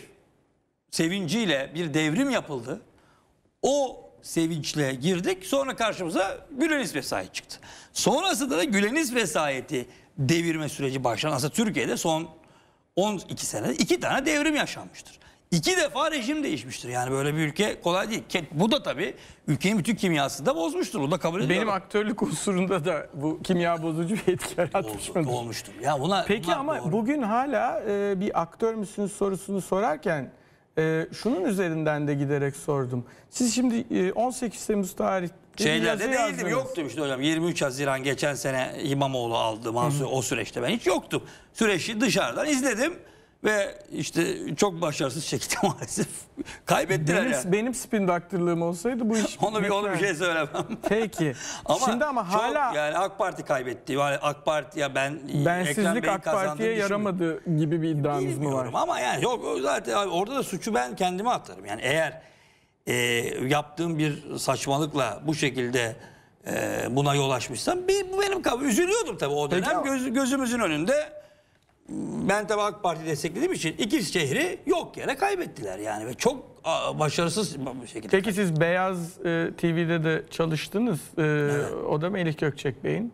S2: sevinciyle bir devrim yapıldı. O sevinçle girdik. Sonra karşımıza Güleniz vesayeti çıktı. Sonrasında da Güleniz vesayeti devirme süreci başlandı. Aslında Türkiye'de son 12 senede iki tane devrim yaşanmıştır. İki defa rejim değişmiştir. Yani böyle bir ülke kolay değil. Bu da tabii ülkenin bütün kimyasını da bozmuştur. O da kabul ediyor. Benim aktörlük unsurunda da bu kimya
S1: bozucu bir etki yaratmış mıdır? Olmuştur. Ya buna, Peki buna ama doğru. bugün hala e, bir aktör müsünüz sorusunu sorarken e, şunun üzerinden de giderek sordum. Siz şimdi e, 18 Temmuz tarih Şeylerde değildim. Yazdınız.
S2: Yoktum işte hocam. 23 Haziran geçen sene İmamoğlu aldı. Mansur, Hı -hı. o süreçte ben hiç yoktum. Süreci dışarıdan izledim. Ve işte çok başarısız şekilde maalesef kaybettiler benim, yani.
S1: Benim spin doktorlığım olsaydı bu iş... onu, bir, onu bir şey
S2: söylemem. Peki. ama Şimdi ama hala... yani AK Parti kaybetti. Yani AK Parti ya ben... Bensizlik AK Parti'ye
S1: yaramadı gibi bir iddianız mı var? Ama yani yok
S2: zaten orada da suçu ben kendime atarım. Yani eğer e, yaptığım bir saçmalıkla bu şekilde e, buna yol açmışsam bir, bu benim kabul. Üzülüyordum tabii o dönem Peki, göz, gözümüzün önünde ben tabii AK Parti desteklediğim için iki şehri yok yere kaybettiler yani ve çok başarısız bir şekilde.
S1: Peki siz Beyaz e, TV'de de çalıştınız. E, evet. O da Melih Gökçek Bey'in.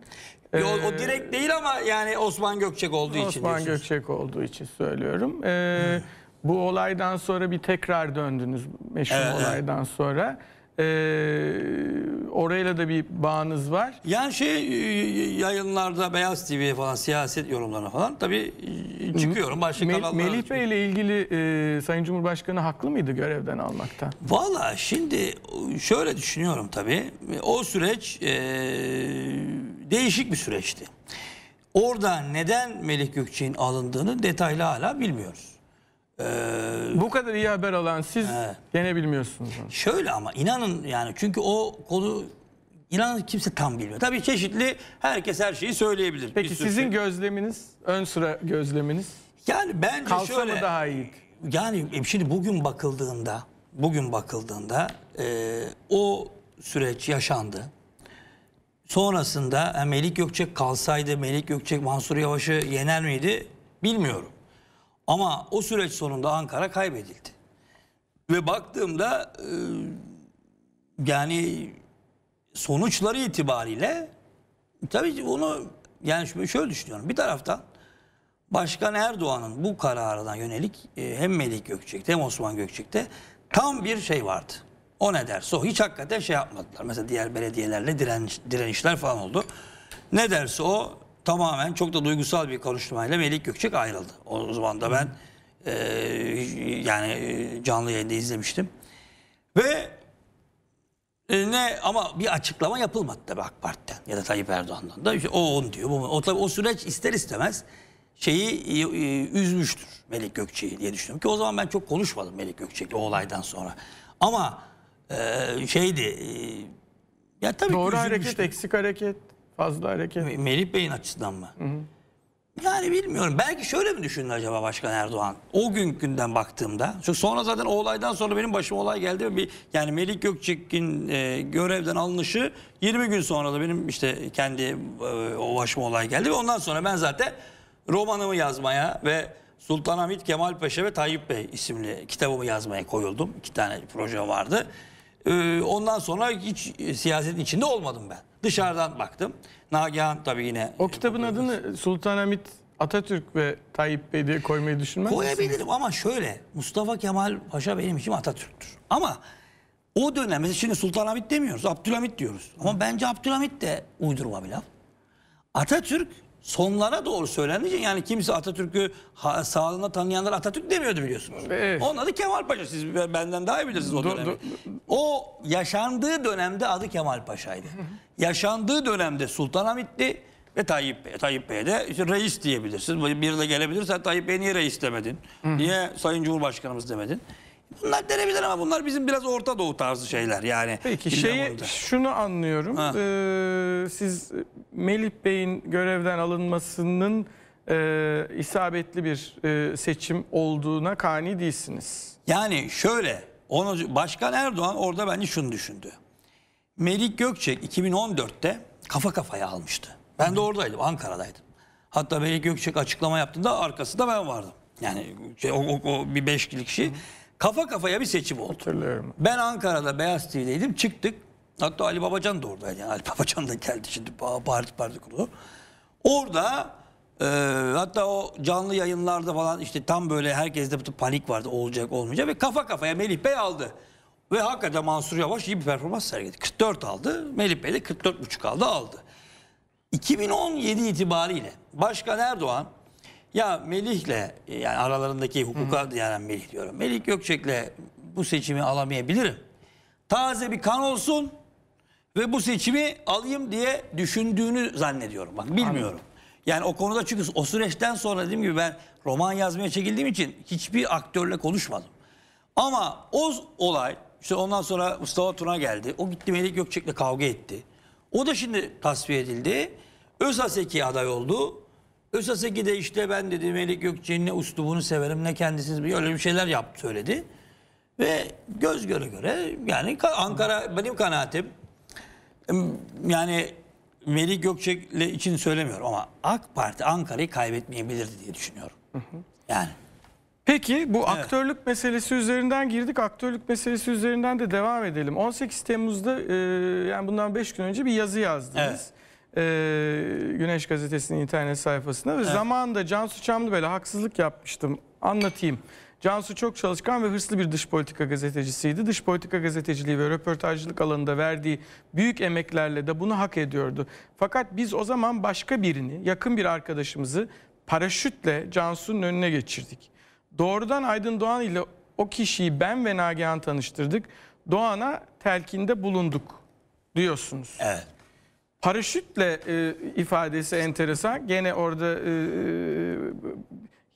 S1: E, o,
S2: o direkt değil ama yani Osman Gökçek olduğu Osman için. Osman
S1: Gökçek olduğu için söylüyorum. E, hmm. Bu olaydan sonra bir tekrar döndünüz meşhur evet, olaydan evet. sonra. E, orayla da bir bağınız var. Yani şey e,
S2: yayınlarda Beyaz TV falan siyaset yorumlarına falan tabii e, çıkıyorum başka Mel Melih
S1: Bey ile ilgili e, Sayın Cumhurbaşkanı haklı mıydı görevden almakta?
S2: Valla şimdi şöyle düşünüyorum tabii. O süreç e, değişik bir süreçti. Orada neden Melih Gökçe'nin alındığını detaylı hala bilmiyoruz. Ee, Bu kadar iyi haber alan siz Evet.
S1: gene bilmiyorsunuz.
S2: Şöyle ama
S1: inanın yani çünkü o konu inanın kimse tam bilmiyor. Tabii
S2: çeşitli herkes her şeyi söyleyebilir. Peki sizin şey.
S1: gözleminiz, ön sıra gözleminiz yani bence kalsa şöyle
S2: mı daha iyi? yani e, şimdi bugün bakıldığında bugün bakıldığında e, o süreç yaşandı. Sonrasında e, Melik Gökçek kalsaydı Melik Gökçek Mansur Yavaş'ı yener miydi bilmiyorum. Ama o süreç sonunda Ankara kaybedildi. Ve baktığımda e, yani sonuçları itibariyle tabii bunu yani şöyle düşünüyorum. Bir taraftan Başkan Erdoğan'ın bu kararından yönelik e, hem Melik Gökçek'te hem Osman Gökçek'te tam bir şey vardı. O ne derse o. Hiç hakikaten şey yapmadılar. Mesela diğer belediyelerle direniş, direnişler falan oldu. Ne derse o tamamen çok da duygusal bir konuşmayla Melik Gökçek ayrıldı. O zaman da ben e, yani e, canlı yayında izlemiştim. Ve e, ne ama bir açıklama yapılmadı tabii AK Parti'den ya da Tayyip Erdoğan'dan da. İşte, o on diyor. Bu, o, tabii, o süreç ister istemez şeyi e, e üzmüştür Melik Gökçek'i diye düşünüyorum. Ki o zaman ben çok konuşmadım Melik Gökçek'le o olaydan sonra. Ama e, şeydi e, ya tabii Doğru hareket, eksik hareket. Fazla hareket. Melih Bey'in açısından mı? Hı hı. Yani bilmiyorum. Belki şöyle mi düşündü acaba Başkan Erdoğan? O gün günden baktığımda. Çünkü sonra zaten o olaydan sonra benim başıma olay geldi. bir, yani Melik Gökçek'in e, görevden alınışı 20 gün sonra da benim işte kendi e, o başıma olay geldi. Ve ondan sonra ben zaten romanımı yazmaya ve Sultanahmet Kemal Paşa ve Tayyip Bey isimli kitabımı yazmaya koyuldum. İki tane proje vardı. Ee, ondan sonra hiç siyasetin içinde olmadım ben. Dışarıdan baktım. Nagihan tabii
S1: yine... O e, kitabın adını Sultanahmet Atatürk ve Tayyip Bey diye koymayı düşünmez Koyabilirim ama şöyle Mustafa Kemal Paşa benim için Atatürk'tür. Ama o dönem
S2: şimdi Sultanahmet demiyoruz Abdülhamit diyoruz. Ama bence Abdülhamit de uydurma bir laf. Atatürk sonlara doğru söylenince yani kimse Atatürk'ü sağlığına tanıyanlar Atatürk demiyordu biliyorsunuz. Evet. Onun adı Kemal Paşa. Siz benden daha iyi bilirsiniz o dönemi. Do, do, o yaşandığı dönemde adı Kemal Paşa'ydı. yaşandığı dönemde Sultanahmet'ti ve Tayyip Bey. Tayyip Bey'e de işte reis diyebilirsiniz. Bir de gelebilir sen Tayyip Bey niye reis demedin? niye Sayın Cumhurbaşkanımız demedin? Bunlar denebilir ama bunlar bizim biraz Orta Doğu tarzı şeyler
S1: yani. Peki şeyi şunu anlıyorum. Ee, siz Melih Bey'in görevden alınmasının e, isabetli bir e, seçim olduğuna kani değilsiniz.
S2: Yani şöyle onu Başkan Erdoğan orada bence şunu düşündü. Melih Gökçek 2014'te kafa kafaya almıştı. Ben Hı. de oradaydım, Ankara'daydım. Hatta Melih Gökçek açıklama yaptığında arkasında ben vardım. Yani şey, o, o, o bir beş kişi. Şey. Hı. Kafa kafaya bir seçim oldu. Hatırlıyorum. Ben Ankara'da Beyaz TV'deydim. Çıktık. Hatta Ali Babacan da oradaydı. Yani Ali Babacan da geldi şimdi parti parti kurulu. Orada e, hatta o canlı yayınlarda falan işte tam böyle herkeste bir panik vardı olacak olmayacak ve kafa kafaya Melih Bey aldı. Ve hakikaten Mansur Yavaş iyi bir performans sergiledi. 44 aldı. Melih Bey de 44,5 aldı aldı. 2017 itibariyle Başkan Erdoğan ya Melih'le yani aralarındaki hukuka Hı. yani Melih diyorum. Melih Gökçek'le bu seçimi alamayabilirim. Taze bir kan olsun ve bu seçimi alayım diye düşündüğünü zannediyorum. Bak bilmiyorum. Anladım. Yani o konuda çünkü o süreçten sonra dediğim gibi ben roman yazmaya çekildiğim için hiçbir aktörle konuşmadım. Ama o olay işte ondan sonra Mustafa Tuna geldi. O gitti Melih Gökçek'le kavga etti. O da şimdi tasfiye edildi. Özaseki aday oldu. Ösaseki de işte ben dedi Melik Gökçe'nin ne uslubunu severim ne bir öyle bir şeyler yaptı söyledi. Ve göz göre göre yani Ankara benim kanaatim yani Melik Gökçek'le için söylemiyorum ama AK Parti Ankara'yı kaybetmeyebilirdi diye düşünüyorum.
S1: Yani. Peki bu evet. aktörlük meselesi üzerinden girdik. Aktörlük meselesi üzerinden de devam edelim. 18 Temmuz'da e, yani bundan 5 gün önce bir yazı yazdınız. Evet e, Güneş Gazetesi'nin internet sayfasına ve evet. zamanında Cansu Çamlı böyle haksızlık yapmıştım. Anlatayım. Cansu çok çalışkan ve hırslı bir dış politika gazetecisiydi. Dış politika gazeteciliği ve röportajcılık alanında verdiği büyük emeklerle de bunu hak ediyordu. Fakat biz o zaman başka birini, yakın bir arkadaşımızı paraşütle Cansu'nun önüne geçirdik. Doğrudan Aydın Doğan ile o kişiyi ben ve Nagihan tanıştırdık. Doğan'a telkinde bulunduk diyorsunuz. Evet. Paraşütle e, ifadesi enteresan. Gene orada e,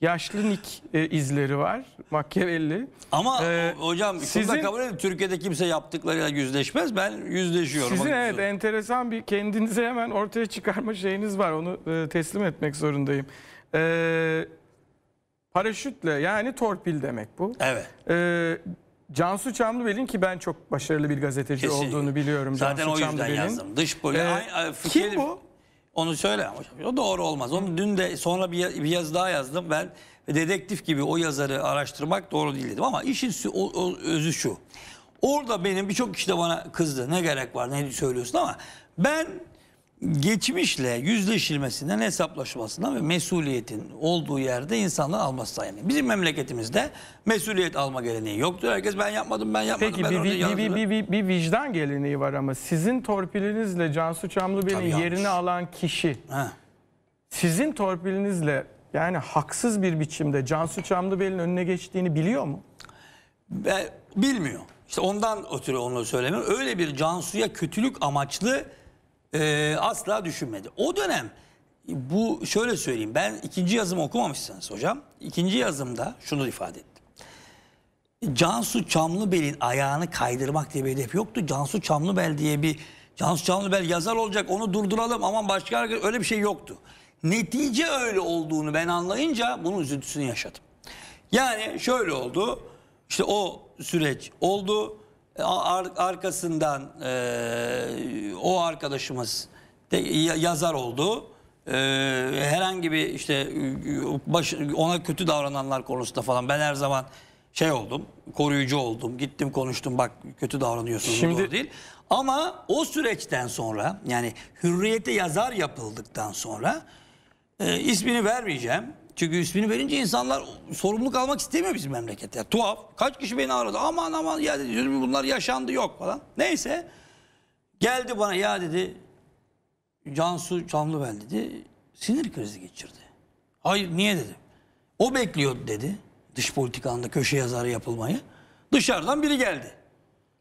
S1: e yaşlı nik e, izleri var. Machiavelli. Ama ee,
S2: hocam sizin, kabul edin. Türkiye'de kimse yaptıklarıyla yüzleşmez. Ben yüzleşiyorum. Sizin
S1: evet diyorum. enteresan bir kendinize hemen ortaya çıkarma şeyiniz var. Onu e, teslim etmek zorundayım. E, paraşütle yani torpil demek bu. Evet. E, Cansu Çamlıbel'in ki ben çok başarılı bir gazeteci Kesinlikle. olduğunu biliyorum. Zaten Cansu o yüzden Çamlıbel'in. yazdım.
S2: Dış politik. Ee, fikir, kim bu? Onu söyle O doğru olmaz. Onu dün de sonra bir, bir yazı daha yazdım. Ben dedektif gibi o yazarı araştırmak doğru değil dedim. Ama işin o, o, özü şu. Orada benim birçok kişi de bana kızdı. Ne gerek var ne söylüyorsun ama ben geçmişle yüzleşilmesinden, hesaplaşmasından ve mesuliyetin olduğu yerde insanlar alması sayılır. Bizim memleketimizde mesuliyet alma geleneği yoktur. Herkes ben yapmadım, ben yapmadım. Peki ben bir, bir, bir, bir,
S1: bir, bir vicdan geleneği var ama sizin torpilinizle Cansu Çamlıbel'in yerini alan kişi Heh. sizin torpilinizle yani haksız bir biçimde Cansu Çamlıbel'in önüne geçtiğini biliyor mu?
S2: Ben, bilmiyor. İşte ondan ötürü onu söylemiyorum. Öyle bir Cansu'ya kötülük amaçlı e, asla düşünmedi. O dönem bu şöyle söyleyeyim ben ikinci yazımı okumamışsınız hocam. İkinci yazımda şunu ifade ettim. Cansu Çamlıbel'in ayağını kaydırmak diye bir hedef yoktu. Cansu Çamlıbel diye bir Cansu Çamlıbel yazar olacak onu durduralım aman başka öyle bir şey yoktu. Netice öyle olduğunu ben anlayınca bunun üzüntüsünü yaşadım. Yani şöyle oldu işte o süreç oldu Ar arkasından e, o arkadaşımız de, yazar oldu. E, herhangi bir işte baş, ona kötü davrananlar konusunda falan ben her zaman şey oldum, koruyucu oldum. Gittim konuştum bak kötü davranıyorsunuz Şimdi... doğru değil. Ama o süreçten sonra yani hürriyete yazar yapıldıktan sonra e, ismini vermeyeceğim. Çünkü ismini verince insanlar sorumluluk almak istemiyor bizim memlekette. Yani tuhaf. Kaç kişi beni aradı. Aman aman ya dedi. Bunlar yaşandı yok falan. Neyse. Geldi bana ya dedi. Cansu ben dedi. Sinir krizi geçirdi. Hayır niye dedim. O bekliyor dedi. Dış
S1: politikanda köşe yazarı yapılmayı. Dışarıdan biri geldi.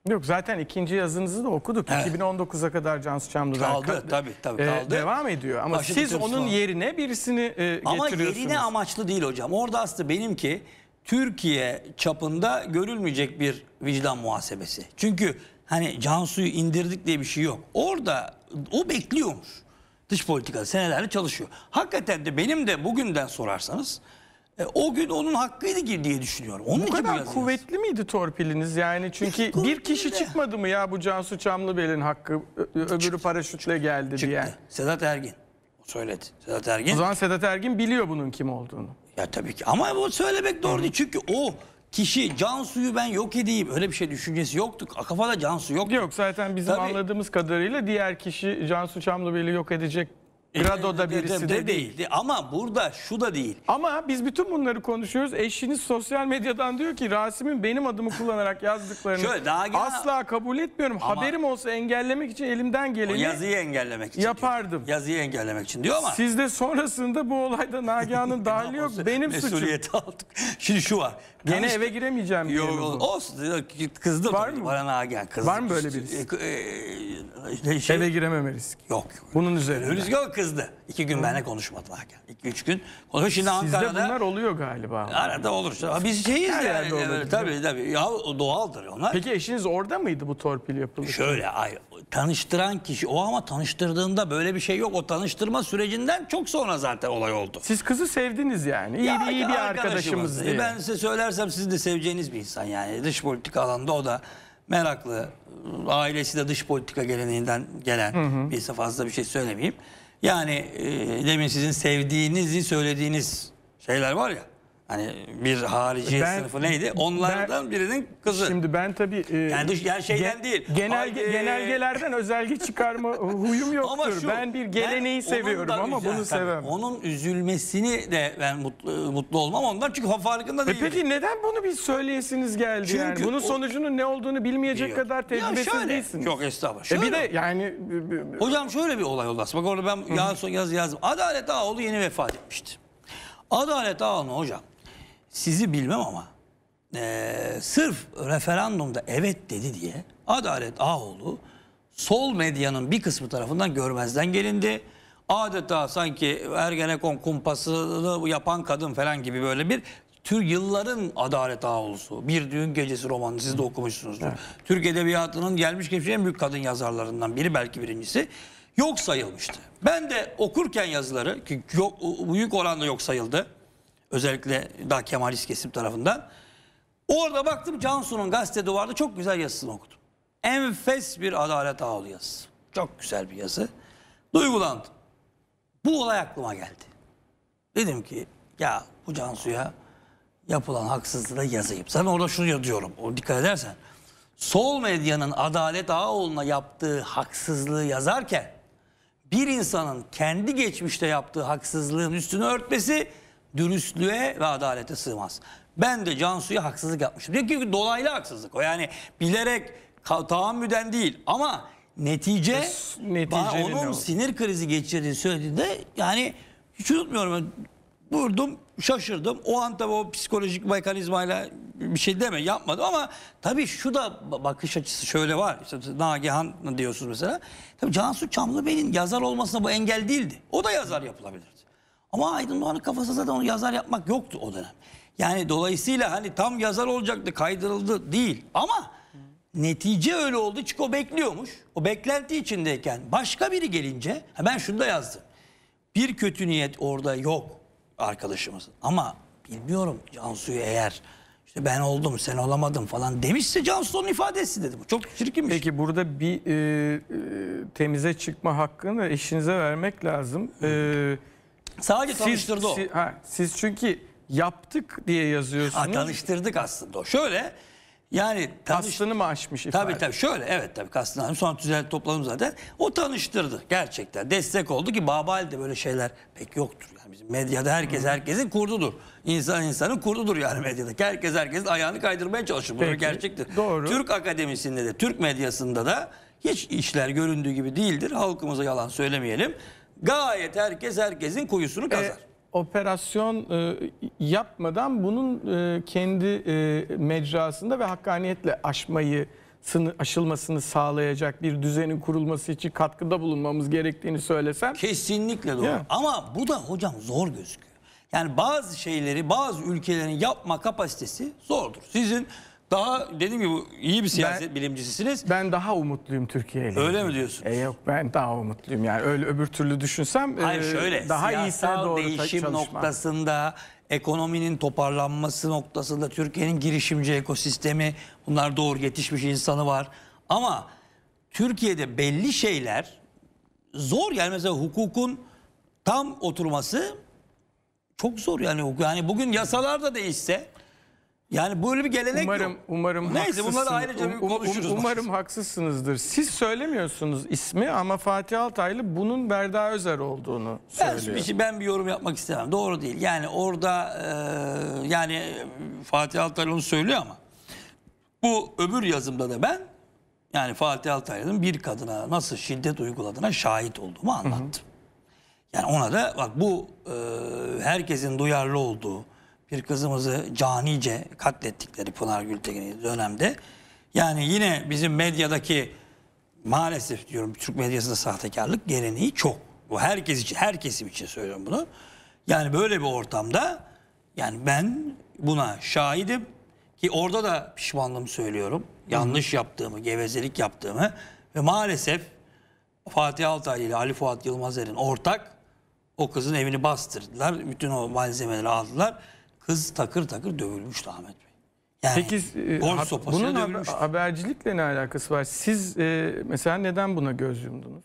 S1: Yok zaten ikinci yazınızı da okuduk. Evet. 2019'a kadar Cansu Çamlı'dan kaldı. Kaldı tabii tabii ee, kaldı. E, devam ediyor ama Başka siz onun var. yerine
S2: birisini e, getiriyorsunuz. Ama yerine amaçlı değil hocam. Orada aslında benimki Türkiye çapında görülmeyecek bir vicdan muhasebesi. Çünkü hani Cansu'yu indirdik diye bir şey yok. Orada o bekliyormuş. Dış politikada senelerle çalışıyor. Hakikaten de benim de bugünden sorarsanız e, o gün onun hakkıydı ki diye
S1: düşünüyorum. Onun bu kadar bu kuvvetli miydi torpiliniz yani? Çünkü Hiç bir kişi çıkmadı mı ya bu Cansu Çamlıbel'in hakkı öbürü çıktı, paraşütle geldi çıktı. diye. Sedat Ergin söyledi. Sedat Ergin. O zaman Sedat Ergin biliyor bunun kim olduğunu. Ya tabii ki ama bu söylemek doğru değil. Çünkü o kişi Cansu'yu ben yok edeyim öyle bir şey düşüncesi yoktu. Kafada Cansu yok Yok zaten bizim tabii. anladığımız kadarıyla diğer kişi Cansu Çamlıbel'i yok edecek e, Grado'da birisi de, de değil. değil. Ama burada şu da değil. Ama biz bütün bunları konuşuyoruz. Eşiniz sosyal medyadan diyor ki Rasim'in benim adımı kullanarak yazdıklarını Şöyle, daha gene... asla kabul etmiyorum. Ama... Haberim olsa engellemek için elimden geleni yazıyı engellemek için yapardım. Diyor. Yazıyı engellemek için diyor ama. Sizde sonrasında bu olayda Nagihan'ın dahili yok. Benim suçum. Mesuliyeti aldık. Şimdi şu var. Gene Yanlış... eve giremeyeceğim. Yok, yok olsun. Kızdı. Var mı? Bana Nagihan kızdı. Var mı böyle birisi? Ee, şey... Eve girememe risk. Yok. Bunun üzerine. Risk yok kızdı. İki gün benle konuşmadı varken. İki üç gün. Konuşuyor. Şimdi Sizde Ankara'da. bunlar oluyor galiba. Arada olur. Biz şeyiz Her yani. Olur, tabii tabii. Ya
S2: doğaldır onlar. Peki
S1: eşiniz orada mıydı bu torpil yapılırken? Şöyle
S2: ay, tanıştıran kişi o ama tanıştırdığında böyle bir şey yok. O tanıştırma sürecinden
S1: çok sonra zaten olay oldu. Siz kızı sevdiniz yani. İyi, ya, bir, iyi bir arkadaşımız diye. Ben
S2: size söylersem siz de seveceğiniz bir insan yani. Dış politika alanında o da meraklı. Ailesi de dış politika geleneğinden gelen. Hı hı. Birisi fazla bir şey söylemeyeyim. Yani e, demin sizin sevdiğinizi söylediğiniz şeyler var ya. Hani bir harici ben, sınıfı neydi? Onlardan ben, birinin
S1: kızı. Şimdi ben tabii... E, yani, dış, şeyden gen, değil. Genelge, ay, genelgelerden özelge çıkarma huyum yoktur. Ama şu, ben bir geleneği ben seviyorum ama güzel, bunu sevmem.
S2: Onun üzülmesini de ben mutlu, e, mutlu olmam ondan çünkü farkında değil. E peki neden
S1: bunu bir söyleyesiniz geldi çünkü yani? Bunun o, sonucunun ne olduğunu bilmeyecek yok. kadar tecrübesiz ya şöyle, değilsiniz. Çok estağfurullah. e bir de yani... E,
S2: e, hocam şöyle bir olay oldu Bak orada ben yaz, yaz yazdım. Adalet Ağaoğlu yeni vefat etmişti. Adalet Ağaoğlu hocam sizi bilmem ama e, sırf referandumda evet dedi diye Adalet Ağoğlu sol medyanın bir kısmı tarafından görmezden gelindi. Adeta sanki Ergenekon kumpasını yapan kadın falan gibi böyle bir tür yılların Adalet Ağoğlu'su. Bir Düğün Gecesi romanı siz de okumuşsunuzdur. Evet. Türk Edebiyatı'nın gelmiş geçmiş en büyük kadın yazarlarından biri belki birincisi yok sayılmıştı. Ben de okurken yazıları ki yok, büyük oranda yok sayıldı Özellikle daha Kemalist kesim tarafından. Orada baktım Cansu'nun gazete duvarda çok güzel yazısını okudum. Enfes bir adalet ağlı yazısı. Çok güzel bir yazı. Duygulandım. Bu olay aklıma geldi. Dedim ki ya bu Cansu'ya yapılan haksızlığı yazayım. Sen orada şunu diyorum. O dikkat edersen. Sol medyanın Adalet Ağaoğlu'na yaptığı haksızlığı yazarken bir insanın kendi geçmişte yaptığı haksızlığın üstünü örtmesi dürüstlüğe ve adalete sığmaz. Ben de Cansu'ya haksızlık yapmışım. Çünkü dolaylı haksızlık o yani bilerek tahammüden değil ama netice, es, onun sinir krizi geçirdiği söylediğinde yani hiç unutmuyorum vurdum şaşırdım. O an tabi o psikolojik mekanizmayla bir şey deme yapmadım ama tabi şu da bakış açısı şöyle var. İşte Nagihan diyorsunuz mesela. tabi Cansu Çamlıbey'in yazar olmasına bu engel değildi. O da yazar yapılabilirdi. Ama Aydın Doğan'ın kafasında da onu yazar yapmak yoktu o dönem. Yani dolayısıyla hani tam yazar olacaktı kaydırıldı değil ama netice öyle oldu çünkü o bekliyormuş. O beklenti içindeyken başka biri gelince ben şunu da yazdım. Bir kötü niyet orada yok arkadaşımızın ama bilmiyorum Cansu'yu eğer işte ben oldum sen olamadın falan
S1: demişse Cansu'nun ifadesi dedi. Bu çok çirkinmiş. Peki burada bir e, e temize çıkma hakkını eşinize vermek lazım. E, Sadece tanıştırdı o. Siz, ha, siz çünkü yaptık diye yazıyorsunuz. Ha, tanıştırdık
S2: aslında o. Şöyle yani tanış... Kastını mı açmış? ifade? Tabii tabii şöyle evet tabii kastını aşmış. Sonra tüzel topladım zaten. O tanıştırdı gerçekten. Destek oldu ki Babal'de böyle şeyler pek yoktur. Yani bizim medyada herkes herkesin kurdudur. İnsan insanın kurdudur yani medyada. Herkes herkesin ayağını kaydırmaya çalışır. Bu gerçektir. Doğru. Türk akademisinde de Türk medyasında da hiç işler göründüğü gibi değildir. Halkımıza yalan söylemeyelim. Gayet herkes herkesin kuyusunu e, kazar. E,
S1: operasyon e, yapmadan bunun e, kendi e, mecrasında ve hakkaniyetle aşmayı aşılmasını sağlayacak bir düzenin kurulması için katkıda bulunmamız gerektiğini söylesem. Kesinlikle doğru. Ya. Ama
S2: bu da hocam zor gözüküyor. Yani bazı şeyleri bazı ülkelerin yapma kapasitesi zordur. Sizin daha dediğim gibi iyi bir siyaset ben, bilimcisisiniz.
S1: Ben daha umutluyum Türkiye ile. Öyle mi diyorsun? E yok ben daha umutluyum. Yani öyle öbür türlü düşünsem e, Hayır, şöyle, daha iyisine doğru değişim noktasında
S2: ekonominin toparlanması noktasında Türkiye'nin girişimci ekosistemi bunlar doğru yetişmiş insanı var. Ama Türkiye'de belli şeyler zor yani mesela hukukun tam oturması çok zor yani Yani bugün yasalar da değişse
S1: yani böyle bir gelenek umarım, yok. Umarım Neyse bunları ayrıca um, um, konuşuruz. Um, umarım haksızsınızdır. Siz söylemiyorsunuz ismi ama Fatih Altaylı bunun Berda Özer olduğunu ben söylüyor. Ben, şey,
S2: ben bir yorum yapmak istemem. Doğru değil. Yani orada e, yani Fatih Altaylı onu söylüyor ama bu öbür yazımda da ben yani Fatih Altaylı'nın bir kadına nasıl şiddet uyguladığına şahit olduğumu anlattım. Hı hı. Yani ona da bak bu e, herkesin duyarlı olduğu bir kızımızı canice katlettikleri Pınar Gültekin'in dönemde. Yani yine bizim medyadaki maalesef diyorum Türk medyasında sahtekarlık geleneği çok. Bu herkes için, her kesim için söylüyorum bunu. Yani böyle bir ortamda yani ben buna şahidim ki orada da pişmanlığımı söylüyorum. Yanlış yaptığımı, gevezelik yaptığımı ve maalesef Fatih Altaylı ile Ali Fuat Yılmazer'in ortak o kızın evini bastırdılar. Bütün o malzemeleri aldılar. Hız takır takır dövülmüştü Ahmet Bey.
S1: Yani Peki e, golf bunun dövülmüştü. habercilikle ne alakası var? Siz e, mesela neden buna göz yumdunuz?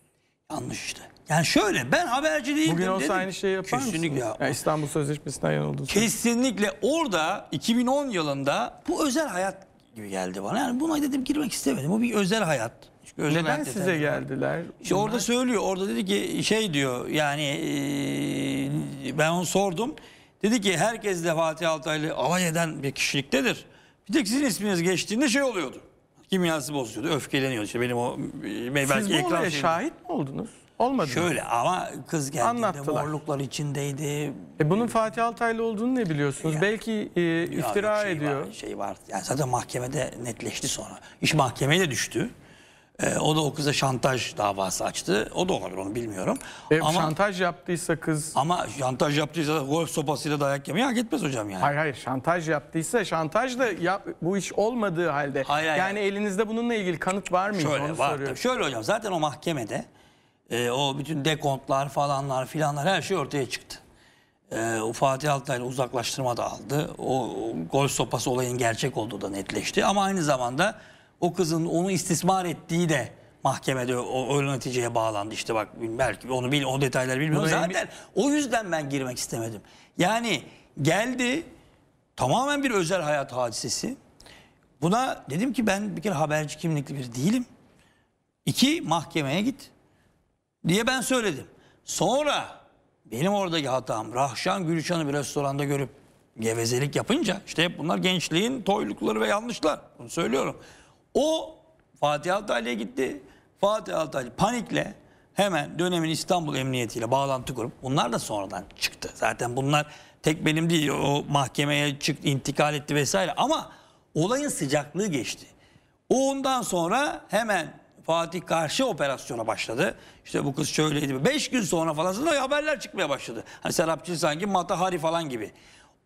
S2: Yanlış işte. Yani şöyle ben haberci değildim Bugün olsa dedim. aynı şeyi yapar Kesinlikle. mısınız?
S1: Yani İstanbul Sözleşmesi'nden yana olduğu
S2: Kesinlikle orada 2010 yılında bu özel hayat gibi geldi bana. Yani buna dedim girmek istemedim. Bu bir özel hayat. özel Neden hayat size
S1: geldiler?
S2: İşte orada söylüyor. Orada dedi ki şey diyor yani e, ben onu sordum. Dedi ki herkes de Fatih Altaylı alay eden bir kişiliktedir. Bir tek sizin isminiz geçtiğinde şey oluyordu. Kimyası bozuyordu, öfkeleniyordu. İşte benim o
S1: e, belki Siz bu olaya şahit mi oldunuz? Olmadı Şöyle mı? ama kız geldiğinde Anlattılar. morluklar içindeydi. E bunun Fatih Altaylı olduğunu ne biliyorsunuz? Ya, Belki e, iftira ya şey ediyor. Var,
S2: şey var. Yani
S1: zaten mahkemede netleşti sonra.
S2: İş mahkemeye de düştü. E, o da o kıza şantaj davası açtı. O da olabilir onu bilmiyorum. E, ama,
S1: şantaj yaptıysa kız... Ama şantaj yaptıysa golf sopasıyla dayak yemeyi hak etmez hocam yani. Hayır hayır şantaj yaptıysa şantaj da yap, bu iş olmadığı halde. Hayır, hayır, yani hayır. elinizde bununla ilgili kanıt var mı? Şöyle, onu var,
S2: Şöyle hocam zaten o mahkemede e, o bütün dekontlar falanlar filanlar her şey ortaya çıktı. E, o Fatih Altaylı uzaklaştırma da aldı. O, o golf sopası olayın gerçek olduğu da netleşti. Ama aynı zamanda o kızın onu istismar ettiği de mahkemede o, o yöneticiye bağlandı işte bak belki onu bil o detayları bilmiyorum Burayı zaten mi? o yüzden ben girmek istemedim. Yani geldi tamamen bir özel hayat hadisesi. Buna dedim ki ben bir kere haberci kimlikli bir değilim. İki mahkemeye git diye ben söyledim. Sonra benim oradaki hatam Rahşan gülüşanı bir restoranda görüp gevezelik yapınca işte hep bunlar gençliğin toylukları ve yanlışlar. Bunu söylüyorum. O Fatih Altaylı'ya gitti. Fatih Altaylı panikle hemen dönemin İstanbul emniyetiyle bağlantı kurup bunlar da sonradan çıktı. Zaten bunlar tek benim değil o mahkemeye çıktı, intikal etti vesaire ama olayın sıcaklığı geçti. ondan sonra hemen Fatih karşı operasyona başladı. İşte bu kız şöyleydi. Beş gün sonra falan da haberler çıkmaya başladı. Hani Serapçı sanki Matahari falan gibi.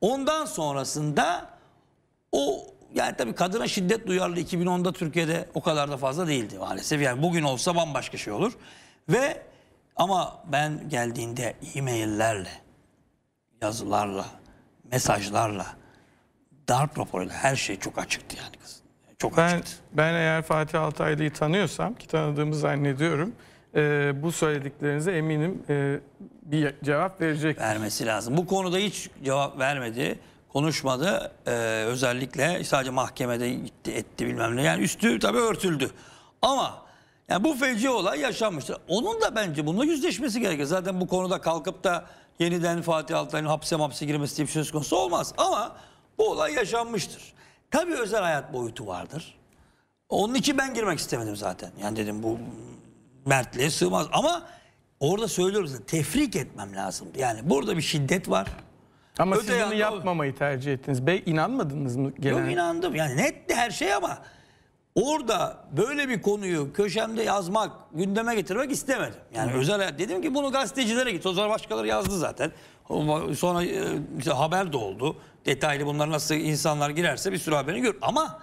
S2: Ondan sonrasında o yani tabii kadına şiddet duyarlı 2010'da Türkiye'de o kadar da fazla değildi maalesef. Yani bugün olsa bambaşka şey olur. Ve ama ben geldiğinde e-maillerle, yazılarla, mesajlarla, darp raporuyla her şey çok açıktı yani kız.
S1: Çok ben, açıktı. Ben eğer Fatih Altaylı'yı tanıyorsam ki tanıdığımı zannediyorum e, bu söylediklerinize eminim e, bir cevap verecek.
S2: Vermesi lazım. Bu konuda hiç cevap vermedi konuşmadı. Ee, özellikle sadece mahkemede gitti etti bilmem ne. Yani üstü tabii örtüldü. Ama yani bu feci olay yaşanmıştır. Onun da bence bununla yüzleşmesi gerekir. Zaten bu konuda kalkıp da yeniden Fatih Altay'ın hapse hapse girmesi diye bir söz konusu olmaz. Ama bu olay yaşanmıştır. Tabii özel hayat boyutu vardır. Onun için ben girmek istemedim zaten. Yani dedim bu mertliğe sığmaz. Ama orada söylüyoruz da tefrik etmem lazım. Yani burada bir şiddet var. Ama Öte siz bunu
S1: yapmamayı tercih ettiniz. Bey inanmadınız mı gelen? Yok inandım.
S2: Yani netti her şey ama orada böyle bir konuyu köşemde yazmak, gündeme getirmek istemedim. Yani özel hayat dedim ki bunu gazetecilere git. O zaman başkaları yazdı zaten. Sonra e, işte haber de oldu. Detaylı bunlar nasıl insanlar girerse bir sürü haberini gör. Ama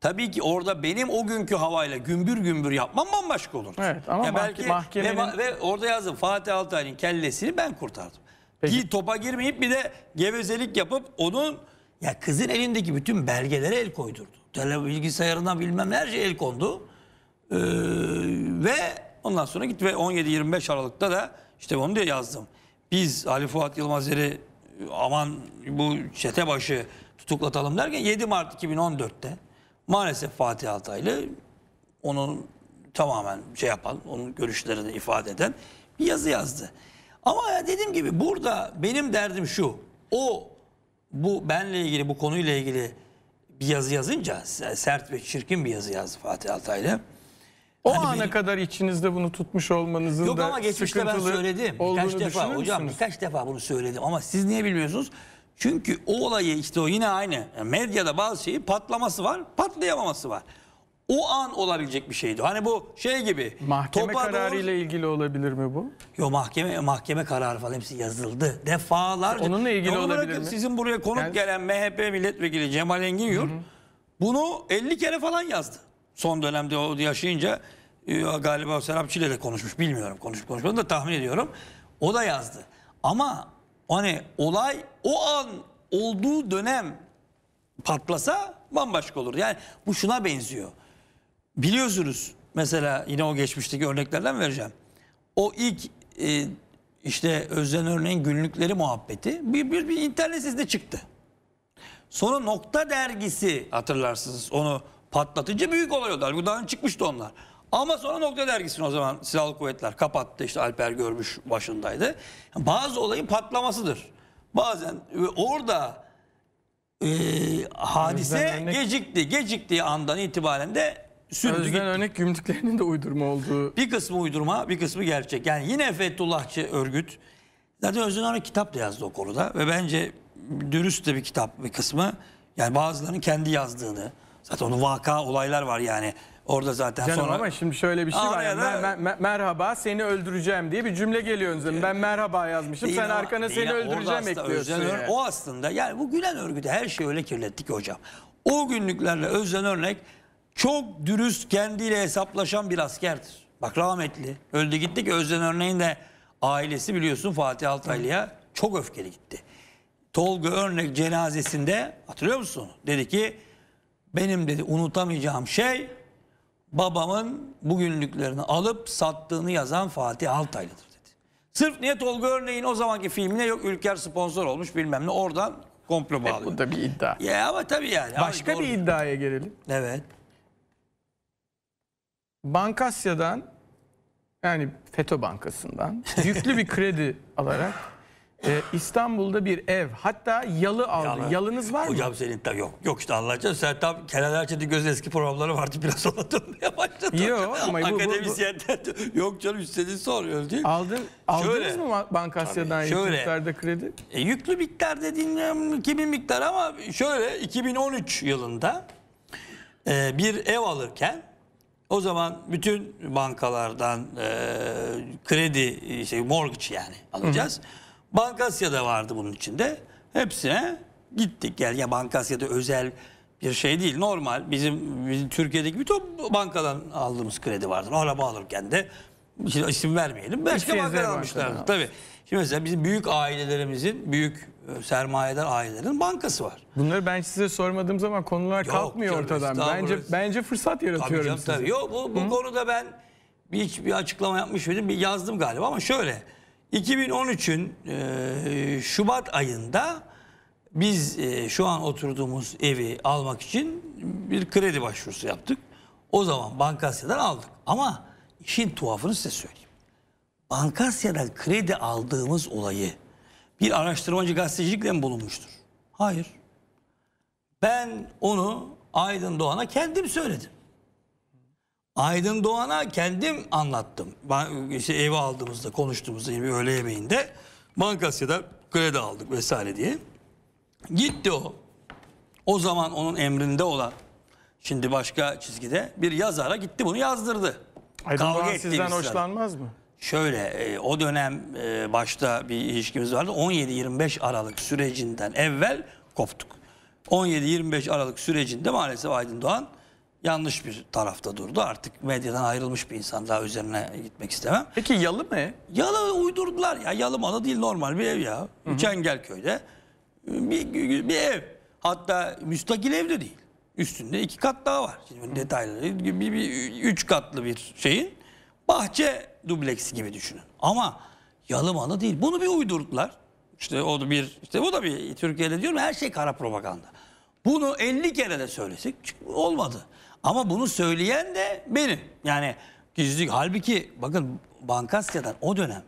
S2: tabii ki orada benim o günkü havayla gümbür gümbür yapmam bambaşka olurdu.
S1: Evet, ama mahke- mahkemenin-
S2: ve, ve orada yazdım Fatih Altay'ın kellesini ben kurtardım. Peki. Ki topa girmeyip bir de gevezelik yapıp onun ya kızın elindeki bütün belgelere el koydurdu. Tele bilgisayarına bilmem her şey el kondu. Ee, ve ondan sonra gitti ve 17-25 Aralık'ta da işte onu diye yazdım. Biz Ali Fuat Yılmazer'i aman bu çete başı tutuklatalım derken 7 Mart 2014'te maalesef Fatih Altaylı onun tamamen şey yapan, onun görüşlerini ifade eden bir yazı yazdı. Ama dediğim gibi burada benim derdim şu. O bu benle ilgili bu konuyla ilgili bir yazı yazınca sert ve çirkin bir yazı yazdı Fatih Altaylı. O hani ana benim...
S1: kadar içinizde bunu tutmuş olmanızın Yok da ama geçmişte ben söyledim. Birkaç defa hocam musunuz?
S2: birkaç defa bunu söyledim ama siz niye bilmiyorsunuz? Çünkü o olayı işte o yine aynı. Yani medyada bazı şeyi patlaması var, patlayamaması var o an olabilecek bir şeydi. Hani bu şey gibi. Mahkeme topa kararı doğru... ile ilgili olabilir mi bu? Yo mahkeme mahkeme kararı falan hepsi yazıldı. Defalarca. Onunla ilgili Onu olabilir mi? Sizin buraya konuk yani... gelen MHP milletvekili Cemal Engin Yurt bunu 50 kere falan yazdı. Son dönemde o yaşayınca e, galiba Serap Çile de konuşmuş bilmiyorum konuşup konuşmadım da tahmin ediyorum. O da yazdı. Ama hani olay o an olduğu dönem patlasa bambaşka olur. Yani bu şuna benziyor. Biliyorsunuz mesela yine o geçmişteki örneklerden vereceğim. O ilk e, işte Özden Örneğin günlükleri muhabbeti bir, bir, bir internet sitesinde çıktı. Sonra Nokta Dergisi hatırlarsınız onu patlatınca büyük olay oldu. Bu daha önce çıkmıştı onlar. Ama sonra Nokta Dergisi'ni o zaman Silahlı Kuvvetler kapattı. İşte Alper Görmüş başındaydı. Bazı olayın patlamasıdır. Bazen e, orada e, hadise gecikti. gecikti andan itibaren de sürdü Özden gitti.
S1: örnek gümrüklerinin de uydurma
S2: olduğu. Bir kısmı uydurma, bir kısmı gerçek. Yani yine Fethullahçı örgüt. Zaten Özden Örnek kitap da yazdı o konuda. Ve bence dürüst de bir kitap bir kısmı. Yani bazılarının kendi yazdığını. Zaten onun vaka olaylar var yani. Orada zaten Canım sonra... ama
S1: şimdi şöyle bir şey Aa, var. Yani, da... mer mer merhaba seni öldüreceğim diye bir cümle geliyor önümüzden. Ben merhaba yazmışım. Değil sen ama, arkana seni öldüreceğim ekliyorsun. yani. O
S2: aslında yani bu Gülen örgütü her şeyi öyle kirlettik hocam. O günlüklerle Özden Örnek çok dürüst kendiyle hesaplaşan bir askerdir. Bak rahmetli öldü gitti ki Özden örneğin de ailesi biliyorsun Fatih Altaylı'ya çok öfkeli gitti. Tolga Örnek cenazesinde hatırlıyor musun? Dedi ki benim dedi unutamayacağım şey babamın bugünlüklerini alıp sattığını yazan Fatih Altaylı'dır dedi. Sırf niye Tolga Örneğin o zamanki filmine yok Ülker sponsor olmuş bilmem ne oradan komplo bağlıyor. E, bu da bir iddia. Ya ama tabii yani. Başka
S1: bir iddiaya gelelim. Evet. Bankasya'dan yani FETÖ Bankası'ndan yüklü bir kredi alarak e, İstanbul'da bir ev hatta yalı aldı. Yalı. Yalınız var mı? Hocam senin tabii yok. Yok
S2: işte anlatacağım. Sen tam Kenan Erçetin göz eski programları vardı. Biraz ona dönmeye
S1: başladı. Yok ama bu- bu-
S2: bu- yok canım istediğini soruyoruz değil mi? Aldın, aldınız Şöyle. mı
S1: Bankasya'dan Tabii, yüklü şöyle. miktarda kredi?
S2: E, yüklü miktar dediğim 2000 miktar ama şöyle 2013 yılında e, bir ev alırken o zaman bütün bankalardan e, kredi şey mortgage yani alacağız. Bankasya da vardı bunun içinde. Hepsine gittik. Yani ya Bankasya da özel bir şey değil. Normal bizim, bizim Türkiye'deki bütün bankadan aldığımız kredi vardı. Araba alırken de şey, isim vermeyelim. Başka şey bankadan almışlardı. Tabii. Şimdi mesela bizim büyük ailelerimizin büyük e, Sermayeler, ailelerin
S1: bankası var. Bunları ben size sormadığım zaman konular Yok, kalkmıyor ortadan. Bence bence fırsat yaratıyorum tabii canım, size. Tabii. Yok bu, bu
S2: konuda ben bir hiç bir açıklama yapmış mıydım? Bir yazdım galiba ama şöyle 2013'ün e, Şubat ayında biz e, şu an oturduğumuz evi almak için bir kredi başvurusu yaptık. O zaman Bankasyadan aldık. Ama işin tuhafını size söyleyeyim. Bankasya'dan kredi aldığımız olayı bir araştırmacı gazetecilikle mi bulunmuştur? Hayır. Ben onu Aydın Doğan'a kendim söyledim. Aydın Doğan'a kendim anlattım. Ben işte evi aldığımızda konuştuğumuzda bir öğle yemeğinde Bankasya'da kredi aldık vesaire diye. Gitti o. O zaman onun emrinde olan şimdi başka çizgide bir yazara gitti bunu yazdırdı. Aydın Kavga Doğan sizden hoşlanmaz mı? Şöyle e, o dönem e, başta bir ilişkimiz vardı. 17-25 Aralık sürecinden evvel koptuk. 17-25 Aralık sürecinde maalesef Aydın Doğan yanlış bir tarafta durdu. Artık medyadan ayrılmış bir insan daha üzerine gitmek istemem. Peki yalı mı? Yalı uydurdular ya. Yalı malı değil normal bir ev ya. Üçengel köyde e, bir, bir ev. Hatta müstakil ev de değil. Üstünde iki kat daha var. Şimdi detayları bir, bir, bir, üç katlı bir şeyin bahçe dubleksi gibi düşünün. Ama yalımalı değil. Bunu bir uydurdular. İşte o da bir işte bu da bir Türkiye'de diyorum her şey kara propaganda. Bunu 50 kere de söylesek olmadı. Ama bunu söyleyen de benim. Yani gizli halbuki bakın Bankasya'dan o dönem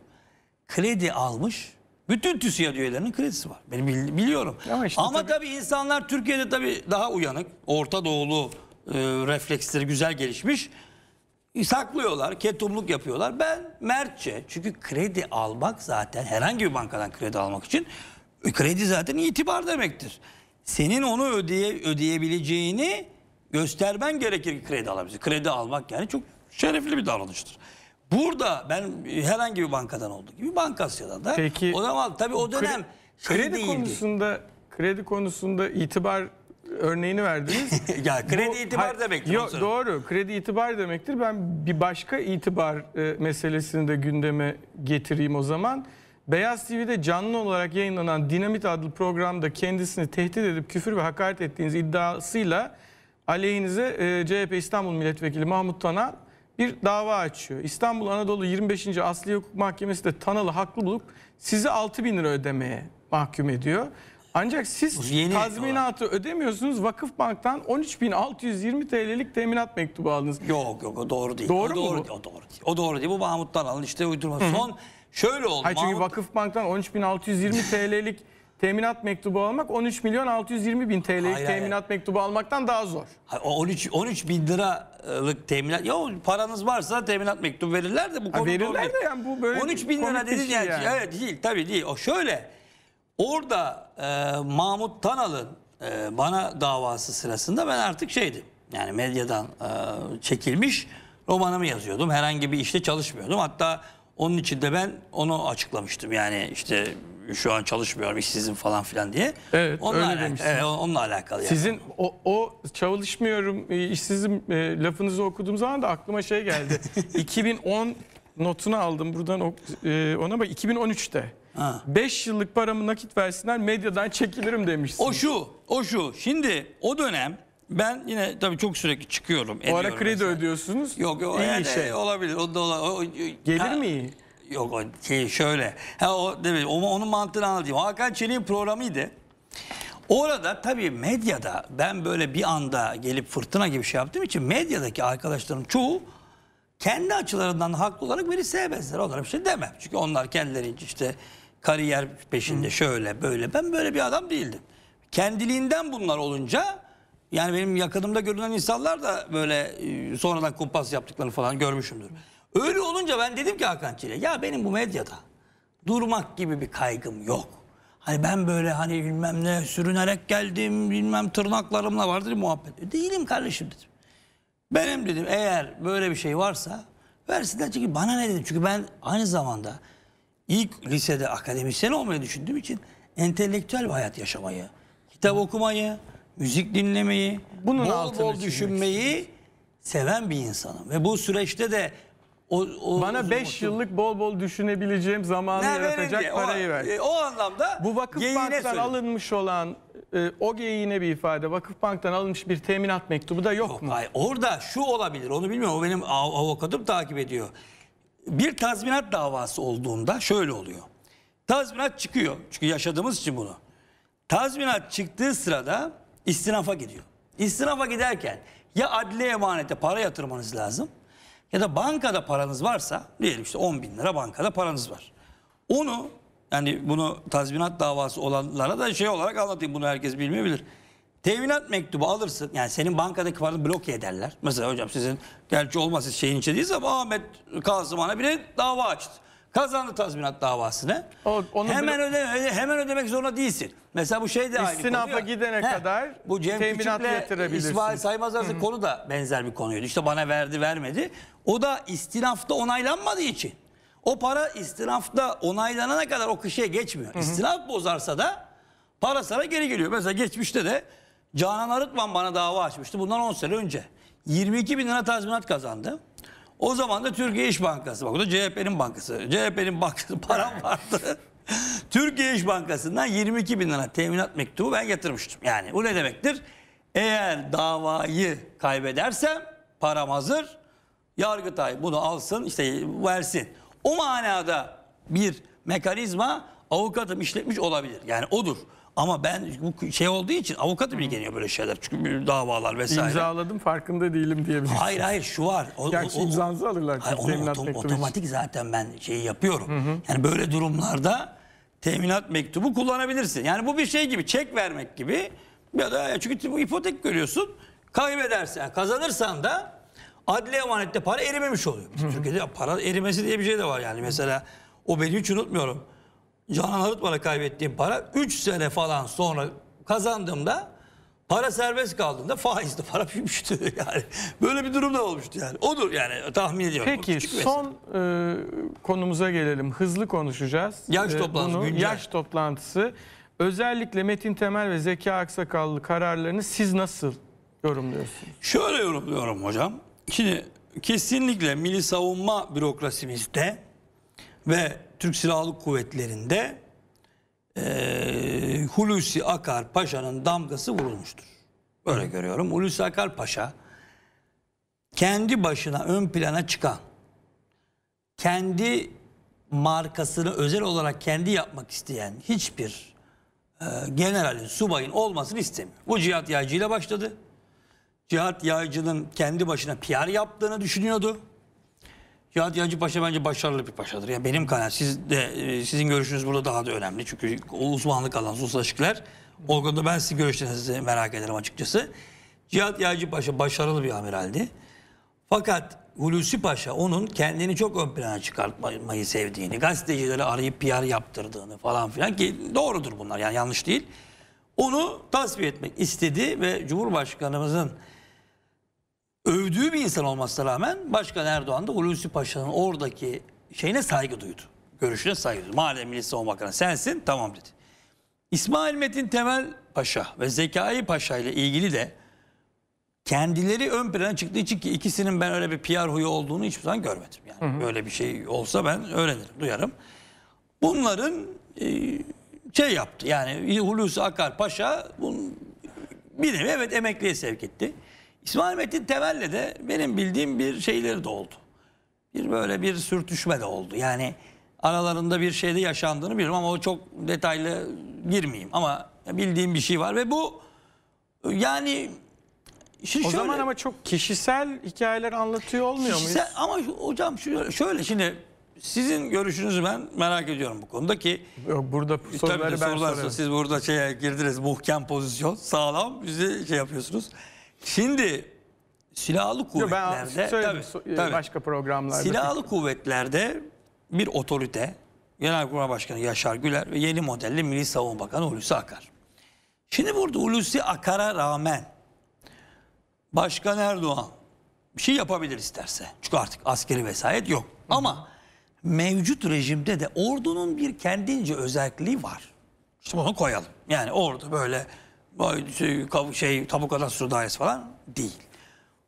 S2: kredi almış bütün TÜSİAD üyelerinin kredisi var. Benim biliyorum. Ama, işte Ama tabii... tabii insanlar Türkiye'de tabii daha uyanık. Orta Doğulu e, refleksleri güzel gelişmiş saklıyorlar, ketumluk yapıyorlar. Ben mertçe çünkü kredi almak zaten herhangi bir bankadan kredi almak için kredi zaten itibar demektir. Senin onu ödeye, ödeyebileceğini göstermen gerekir kredi alabilirsin. Kredi almak yani çok şerefli bir davranıştır. Burada ben herhangi bir bankadan olduğu gibi Bankasya'da da Peki, o zaman tabii o dönem şey kredi, kredi konusunda
S1: kredi konusunda itibar örneğini verdiniz. ya kredi Bu, itibar demek. Yok doğru. Kredi itibar demektir. Ben bir başka itibar e, meselesini de gündeme getireyim o zaman. Beyaz TV'de canlı olarak yayınlanan Dinamit adlı programda kendisini tehdit edip küfür ve hakaret ettiğiniz iddiasıyla aleyhinize e, CHP İstanbul Milletvekili Mahmut Tanal bir dava açıyor. İstanbul Anadolu 25. Asli Hukuk Mahkemesi de Tanal'ı haklı bulup sizi 6 bin lira ödemeye mahkum ediyor. Ancak siz Yeni tazminatı ödemiyorsunuz. Vakıf Bank'tan 13.620 TL'lik teminat mektubu aldınız. Yok yok o doğru değil. Doğru o mu doğru bu? o doğru değil. O doğru değil. Bu Mahmut'tan alın işte uydurma. Hı Son şöyle oldu. Hayır, çünkü Mahmut... Vakıf Bank'tan 13.620 TL'lik teminat mektubu almak 13 milyon 620 bin TL'lik teminat hayır. mektubu almaktan daha zor. Hayır, 13
S2: 13 bin liralık teminat. Ya
S1: paranız varsa
S2: teminat mektubu verirler de bu konu verirler de
S1: yani bu böyle 13 bin lira dedin şey yani. yani. Evet
S2: değil tabii değil. O şöyle Orada e, Mahmut Tanal'ın e, bana davası sırasında ben artık şeydim. Yani medyadan e, çekilmiş romanımı yazıyordum. Herhangi bir işte çalışmıyordum. Hatta onun için de ben onu açıklamıştım. Yani işte şu an çalışmıyorum işsizim falan filan diye.
S1: Evet onunla öyle alakalı, e, onunla alakalı. Sizin yani. o, o çalışmıyorum e, işsizim e, lafınızı okuduğum zaman da aklıma şey geldi. 2010 notunu aldım buradan e, ona bak 2013'te. 5 yıllık paramı nakit versinler medyadan çekilirim demişsin. O şu, o şu. Şimdi o dönem ben yine tabii çok sürekli çıkıyorum. O ara kredi mesela. ödüyorsunuz. Yok yok. İyi yani, şey. Olabilir.
S2: O, da ola, o, Gelir ha, mi Yok o şey şöyle. Ha, o, demek, onu, onun mantığını anlatayım. Hakan Çelik'in programıydı. Orada tabii medyada ben böyle bir anda gelip fırtına gibi şey yaptığım için medyadaki arkadaşlarım çoğu kendi açılarından haklı olarak beni sevmezler. Onlara bir şey demem. Çünkü onlar kendilerince işte kariyer peşinde şöyle böyle. Ben böyle bir adam değildim. Kendiliğinden bunlar olunca yani benim yakınımda görünen insanlar da böyle e, sonradan kumpas yaptıklarını falan görmüşümdür. Öyle olunca ben dedim ki Hakan Çile ya benim bu medyada durmak gibi bir kaygım yok. Hani ben böyle hani bilmem ne sürünerek geldim bilmem tırnaklarımla vardır muhabbet. E, değilim kardeşim dedim. Benim dedim eğer böyle bir şey varsa versinler çünkü bana ne dedim. Çünkü ben aynı zamanda ilk lisede akademisyen olmayı düşündüğüm için entelektüel bir hayat yaşamayı, kitap okumayı, müzik dinlemeyi, Bunun bol bol düşünmeyi seven bir insanım. Ve bu süreçte de
S1: o, o Bana 5 yıllık bol bol düşünebileceğim zamanı Ne yaratacak diye, parayı ver. e, o anlamda Bu Vakıf Bank'tan alınmış olan e, o yine bir ifade. Vakıf Bank'tan alınmış bir teminat mektubu da yok, Yok, mu? hayır.
S2: Orada şu olabilir onu bilmiyorum. O benim av- avukatım takip ediyor bir tazminat davası olduğunda şöyle oluyor. Tazminat çıkıyor. Çünkü yaşadığımız için bunu. Tazminat çıktığı sırada istinafa gidiyor. İstinafa giderken ya adli emanete para yatırmanız lazım ya da bankada paranız varsa diyelim işte 10 bin lira bankada paranız var. Onu yani bunu tazminat davası olanlara da şey olarak anlatayım bunu herkes bilmeyebilir. Teminat mektubu alırsın. Yani senin bankadaki paranı bloke ederler. Mesela hocam sizin gerçi olmaz siz şeyin içi değiliz Ahmet Kasımhan'a bile dava açtı. Kazandı tazminat davasını. O, onu hemen bile... öde hemen ödemek zorunda değilsin. Mesela bu şey de aynı İstinafa gidene He, kadar bu Cem teminat getirebilirsin. İsmail Saymaz arası konu da benzer bir konuydu. İşte bana verdi vermedi. O da istinafta onaylanmadığı için. O para istinafta onaylanana kadar o kişiye geçmiyor. Hı hı. İstinaf bozarsa da para sana geri geliyor. Mesela geçmişte de Canan Arıtman bana dava açmıştı. Bundan 10 sene önce. 22 bin lira tazminat kazandı. O zaman da Türkiye İş Bankası. Bak o da CHP'nin bankası. CHP'nin bankası param vardı. Türkiye İş Bankası'ndan 22 bin lira teminat mektubu ben getirmiştim. Yani bu ne demektir? Eğer davayı kaybedersem param hazır. Yargıtay bunu alsın işte versin. O manada bir mekanizma avukatım işletmiş olabilir. Yani odur. Ama ben bu şey olduğu için avukatı bilgileniyor böyle şeyler. Çünkü davalar vesaire.
S1: İmzaladım farkında değilim diyebilirsin. Hayır hayır şu var. O, Gerçi o, o, imzanızı alırlar. Hayır, onu otom, otomatik
S2: için. zaten ben şeyi yapıyorum. Hı Yani böyle durumlarda teminat mektubu kullanabilirsin. Yani bu bir şey gibi çek vermek gibi ya da e, çünkü bu ipotek görüyorsun kaybedersen kazanırsan da adli emanette para erimemiş oluyor. Biz Türkiye'de para erimesi diye bir şey de var yani mesela o beni hiç unutmuyorum. Canan Arıtman'a kaybettiğim para 3 sene falan sonra kazandığımda para serbest kaldığında faizli para büyümüştü yani. Böyle bir durum da olmuştu yani. Odur yani tahmin ediyorum. Peki son
S1: e, konumuza gelelim. Hızlı konuşacağız. Yaş e, toplantısı. Bunu, yaş toplantısı. Özellikle Metin Temel ve Zeki Aksakallı kararlarını siz nasıl yorumluyorsunuz?
S2: Şöyle yorumluyorum hocam. Şimdi kesinlikle milli savunma bürokrasimizde ve Türk Silahlı Kuvvetleri'nde e, Hulusi Akar Paşa'nın damgası vurulmuştur. Böyle görüyorum. Hulusi Akar Paşa kendi başına ön plana çıkan, kendi markasını özel olarak kendi yapmak isteyen hiçbir e, generalin, subayın olmasını istemiyor. Bu cihat yaycıyla başladı. Cihat yaycının kendi başına PR yaptığını düşünüyordu. Nihat Yancı Paşa bence başarılı bir paşadır. Yani benim kanaat, siz de, e, sizin görüşünüz burada daha da önemli. Çünkü o uzmanlık alan hususlaşıklar. O konuda ben sizin görüşlerinizi merak ederim açıkçası. Cihat Yancı Paşa başarılı bir amiraldi. Fakat Hulusi Paşa onun kendini çok ön plana çıkartmayı sevdiğini, gazetecileri arayıp PR yaptırdığını falan filan ki doğrudur bunlar yani yanlış değil. Onu tasfiye etmek istedi ve Cumhurbaşkanımızın övdüğü bir insan olmasına rağmen Başkan Erdoğan da Hulusi Paşa'nın oradaki şeyine saygı duydu. Görüşüne saygı duydu. Madem Milli Savunma Bakanı sensin tamam dedi. İsmail Metin Temel Paşa ve Zekai Paşa ile ilgili de kendileri ön plana çıktığı için ki ikisinin ben öyle bir PR huyu olduğunu hiçbir zaman görmedim. Yani hı hı. böyle bir şey olsa ben öğrenirim, duyarım. Bunların e, şey yaptı yani Hulusi Akar Paşa bunun bir nevi evet emekliye sevk etti. İsmail Metin Temel'le de benim bildiğim bir şeyleri de oldu. Bir böyle bir sürtüşme de oldu. Yani aralarında bir şeyde yaşandığını biliyorum ama o çok detaylı girmeyeyim. Ama bildiğim bir şey var ve bu yani
S1: şimdi O şöyle, zaman ama çok kişisel hikayeler anlatıyor olmuyor kişisel- muyuz? ama hocam şöyle, şimdi sizin görüşünüzü ben
S2: merak ediyorum bu konuda ki Burada soruları ben sorular sorarım. siz burada şeye girdiniz muhkem pozisyon sağlam bizi şey yapıyorsunuz. Şimdi silahlı kuvvetlerde Yo, ben tabii, tabii, başka
S1: programlarda. Silahlı
S2: kuvvetlerde bir otorite Genelkurmay Başkanı Yaşar Güler ve yeni modelli Milli Savunma Bakanı Hulusi Akar. Şimdi burada Hulusi Akar'a rağmen Başkan Erdoğan bir şey yapabilir isterse. Çünkü artık askeri vesayet yok. Hı. Ama mevcut rejimde de ordunun bir kendince özelliği var. İşte bunu koyalım. Yani ordu böyle şey, şey Tabuka'dan Sudayes falan değil.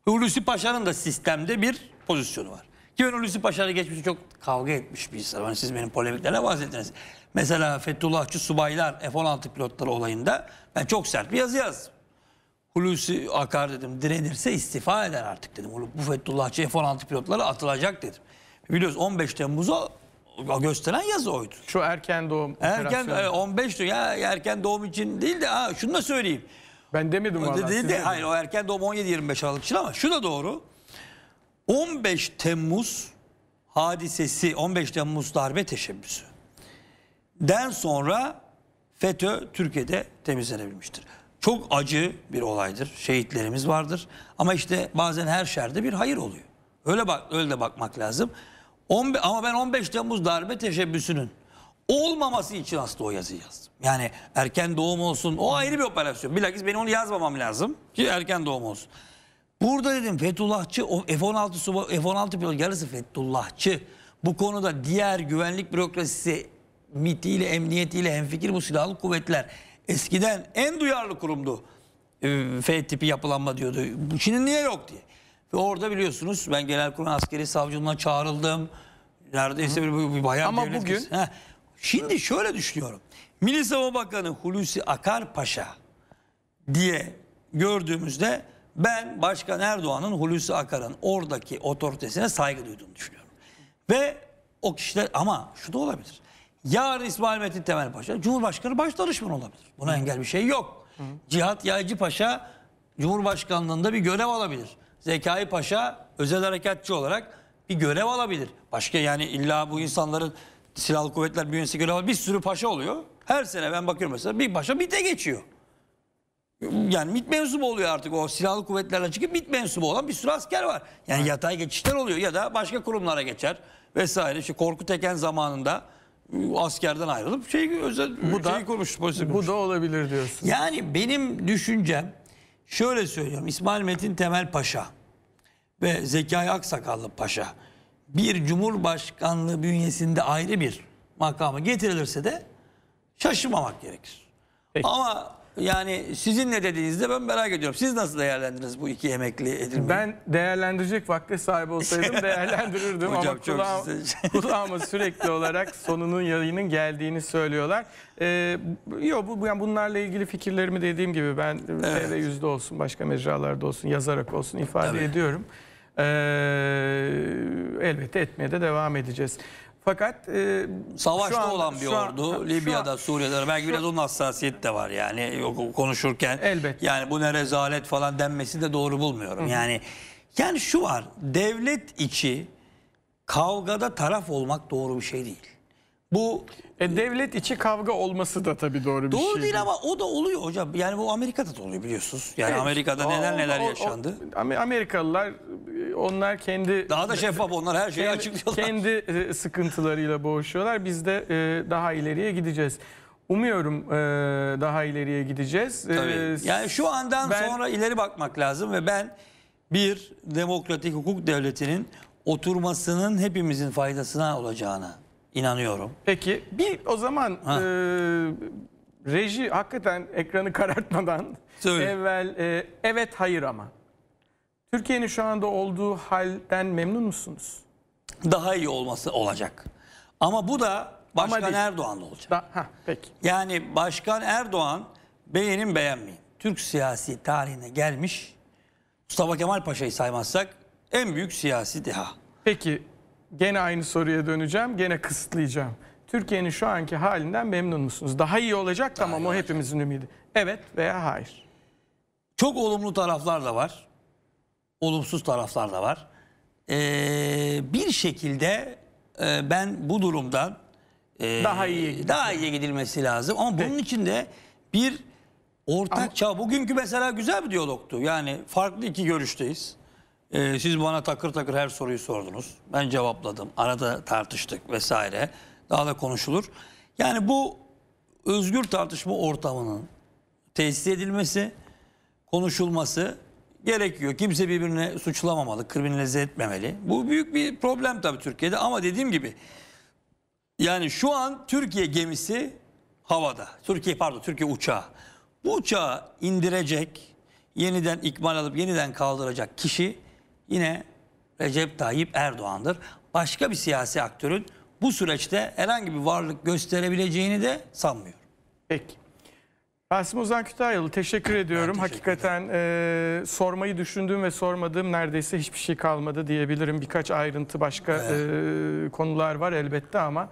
S2: Hulusi Paşa'nın da sistemde bir pozisyonu var. Ki ben Hulusi Paşa'yla geçmişte çok kavga etmiş bir insan. Hani siz benim polemiklerle bahsettiniz. Mesela Fethullahçı subaylar F-16 pilotları olayında ben çok sert bir yazı yazdım. Hulusi Akar dedim direnirse istifa eder artık dedim. Bu Fethullahçı F-16 pilotları atılacak dedim. Biliyoruz 15 Temmuz'a gösteren yazı oydu.
S1: Şu erken doğum Erken operasyonu. 15
S2: e, diyor. Ya erken doğum için değil de ha, şunu da söyleyeyim. Ben demedim O valla. değil de, hayır o erken doğum 17-25 Aralık için ama şu da doğru. 15 Temmuz hadisesi 15 Temmuz darbe teşebbüsü. Den sonra FETÖ Türkiye'de temizlenebilmiştir. Çok acı bir olaydır. Şehitlerimiz vardır. Ama işte bazen her şerde bir hayır oluyor. Öyle bak öyle de bakmak lazım. 15, ama ben 15 Temmuz darbe teşebbüsünün olmaması için aslında o yazı yazdım. Yani erken doğum olsun o ayrı bir operasyon. Bilakis benim onu yazmamam lazım ki erken doğum olsun. Burada dedim Fethullahçı F-16 F-16 pilot yarısı Fethullahçı. Bu konuda diğer güvenlik bürokrasisi MIT'iyle emniyetiyle hemfikir bu silahlı kuvvetler. Eskiden en duyarlı kurumdu ee, F tipi yapılanma diyordu. Şimdi niye yok diye. Ve orada biliyorsunuz ben Genelkurmay Askeri Savcılığına çağrıldım. Neredeyse bir, bir, bir bayağı Ama bugün... Kız. Şimdi şöyle düşünüyorum. Milli Savunma Bakanı Hulusi Akar Paşa diye gördüğümüzde ben Başkan Erdoğan'ın Hulusi Akar'ın oradaki otoritesine saygı duyduğunu düşünüyorum. Ve o kişiler ama şu da olabilir. Yarın İsmail Metin Temel Paşa Cumhurbaşkanı başdanışman olabilir. Buna engel bir şey yok. Cihat Yaycı Paşa Cumhurbaşkanlığında bir görev alabilir. Zekai Paşa özel harekatçı olarak bir görev alabilir. Başka yani illa bu insanların silahlı kuvvetler bünyesi görev alabilir. Bir sürü paşa oluyor. Her sene ben bakıyorum mesela bir paşa MİT'e geçiyor. Yani mit mensubu oluyor artık o silahlı kuvvetlerle çıkıp mit mensubu olan bir sürü asker var. Yani yatay geçişler oluyor ya da başka kurumlara geçer vesaire. İşte Korkut Eken zamanında askerden ayrılıp şey özel bu da, şey kurmuş, polisi kurmuş.
S1: Bu da olabilir diyorsun.
S2: Yani benim düşüncem Şöyle söylüyorum İsmail Metin Temel Paşa ve Zekai Aksakallı Paşa bir cumhurbaşkanlığı bünyesinde ayrı bir makama getirilirse de
S1: şaşırmamak gerekir.
S2: Peki. Ama yani sizin ne dediğinizde ben merak ediyorum. Siz nasıl
S1: değerlendiniz bu iki emekli edilmeyi? Ben değerlendirecek vakti sahibi olsaydım değerlendirirdim Hocam, ama kulağım, kulağıma sürekli olarak sonunun yayının geldiğini söylüyorlar. Ee, yo, bu, yani bunlarla ilgili fikirlerimi dediğim gibi ben evet. yüzde olsun başka mecralarda olsun yazarak olsun ifade Tabii. ediyorum. Ee, elbette etmeye de devam edeceğiz. Fakat e, savaşta anda, olan bir ordu an,
S2: Libya'da, an, Suriye'de belki şu, biraz onun hassasiyet de var yani
S1: konuşurken. Elbet.
S2: Yani bu ne rezalet falan denmesi de doğru bulmuyorum. Hı. Yani yani şu var. Devlet içi kavgada taraf olmak doğru bir şey değil. Bu e, devlet içi kavga olması
S1: da tabii doğru bir şey. Doğru değil ama
S2: o da oluyor hocam. Yani bu Amerika'da da oluyor biliyorsunuz. Yani Evet. Amerika'da neler neler o- o- yaşandı.
S1: Amerikalılar onlar kendi Daha da şeffaf onlar her şeyi kendi, açıklıyorlar. kendi e, sıkıntılarıyla boğuşuyorlar. Biz de e, daha ileriye gideceğiz. Umuyorum e, daha ileriye gideceğiz. E, Tabii. Yani şu andan ben- sonra ileri bakmak
S2: lazım ve ben bir demokratik hukuk devletinin oturmasının hepimizin faydasına olacağına inanıyorum.
S1: Peki bir o zaman ha. e, reji hakikaten ekranı karartmadan Söyle. evvel e, evet hayır ama. Türkiye'nin şu anda olduğu halden memnun musunuz? Daha iyi olması olacak. Ama bu da Başkan ama Erdoğan'la olacak. Da, ha, peki.
S2: Yani Başkan Erdoğan beğenin beğenmeyin. Türk siyasi tarihine gelmiş Mustafa Kemal Paşa'yı saymazsak en büyük siyasi deha.
S1: Peki gene aynı soruya döneceğim. Gene kısıtlayacağım. Türkiye'nin şu anki halinden memnun musunuz? Daha iyi olacak tamam o olacak. hepimizin ümidi. Evet veya hayır. Çok olumlu taraflar da var. Olumsuz taraflar da var. Ee, bir
S2: şekilde e, ben bu durumdan e, daha iyi gidilmesi. daha iyiye gidilmesi lazım. Ama bunun Peki. için de bir ortak Ama... çağ. Bugünkü mesela güzel bir diyalogtu. Yani farklı iki görüşteyiz. Ee, siz bana takır takır her soruyu sordunuz. Ben cevapladım. Arada tartıştık vesaire. Daha da konuşulur. Yani bu özgür tartışma ortamının tesis edilmesi, konuşulması gerekiyor. Kimse birbirine suçlamamalı, kriminalize etmemeli. Bu büyük bir problem tabii Türkiye'de ama dediğim gibi yani şu an Türkiye gemisi havada. Türkiye pardon Türkiye uçağı. Bu uçağı indirecek, yeniden ikmal alıp yeniden kaldıracak kişi yine Recep Tayyip Erdoğan'dır. Başka bir siyasi aktörün bu süreçte herhangi bir varlık gösterebileceğini de sanmıyorum.
S1: Peki. Rasim Ozan Kütahyalı teşekkür ediyorum. teşekkür Hakikaten e, sormayı düşündüğüm ve sormadığım neredeyse hiçbir şey kalmadı diyebilirim. Birkaç ayrıntı başka evet. e, konular var elbette ama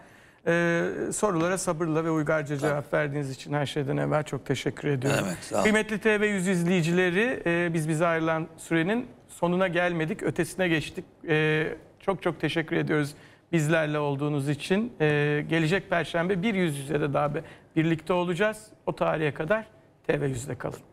S1: e, sorulara sabırla ve uygarca evet. cevap verdiğiniz için her şeyden evvel çok teşekkür ediyorum. Evet, Kıymetli TV 100 izleyicileri e, biz bize ayrılan sürenin sonuna gelmedik, ötesine geçtik. E, çok çok teşekkür ediyoruz bizlerle olduğunuz için. E, gelecek Perşembe bir yüz yüze de daha birlikte olacağız. O tarihe kadar TV yüzde kalın.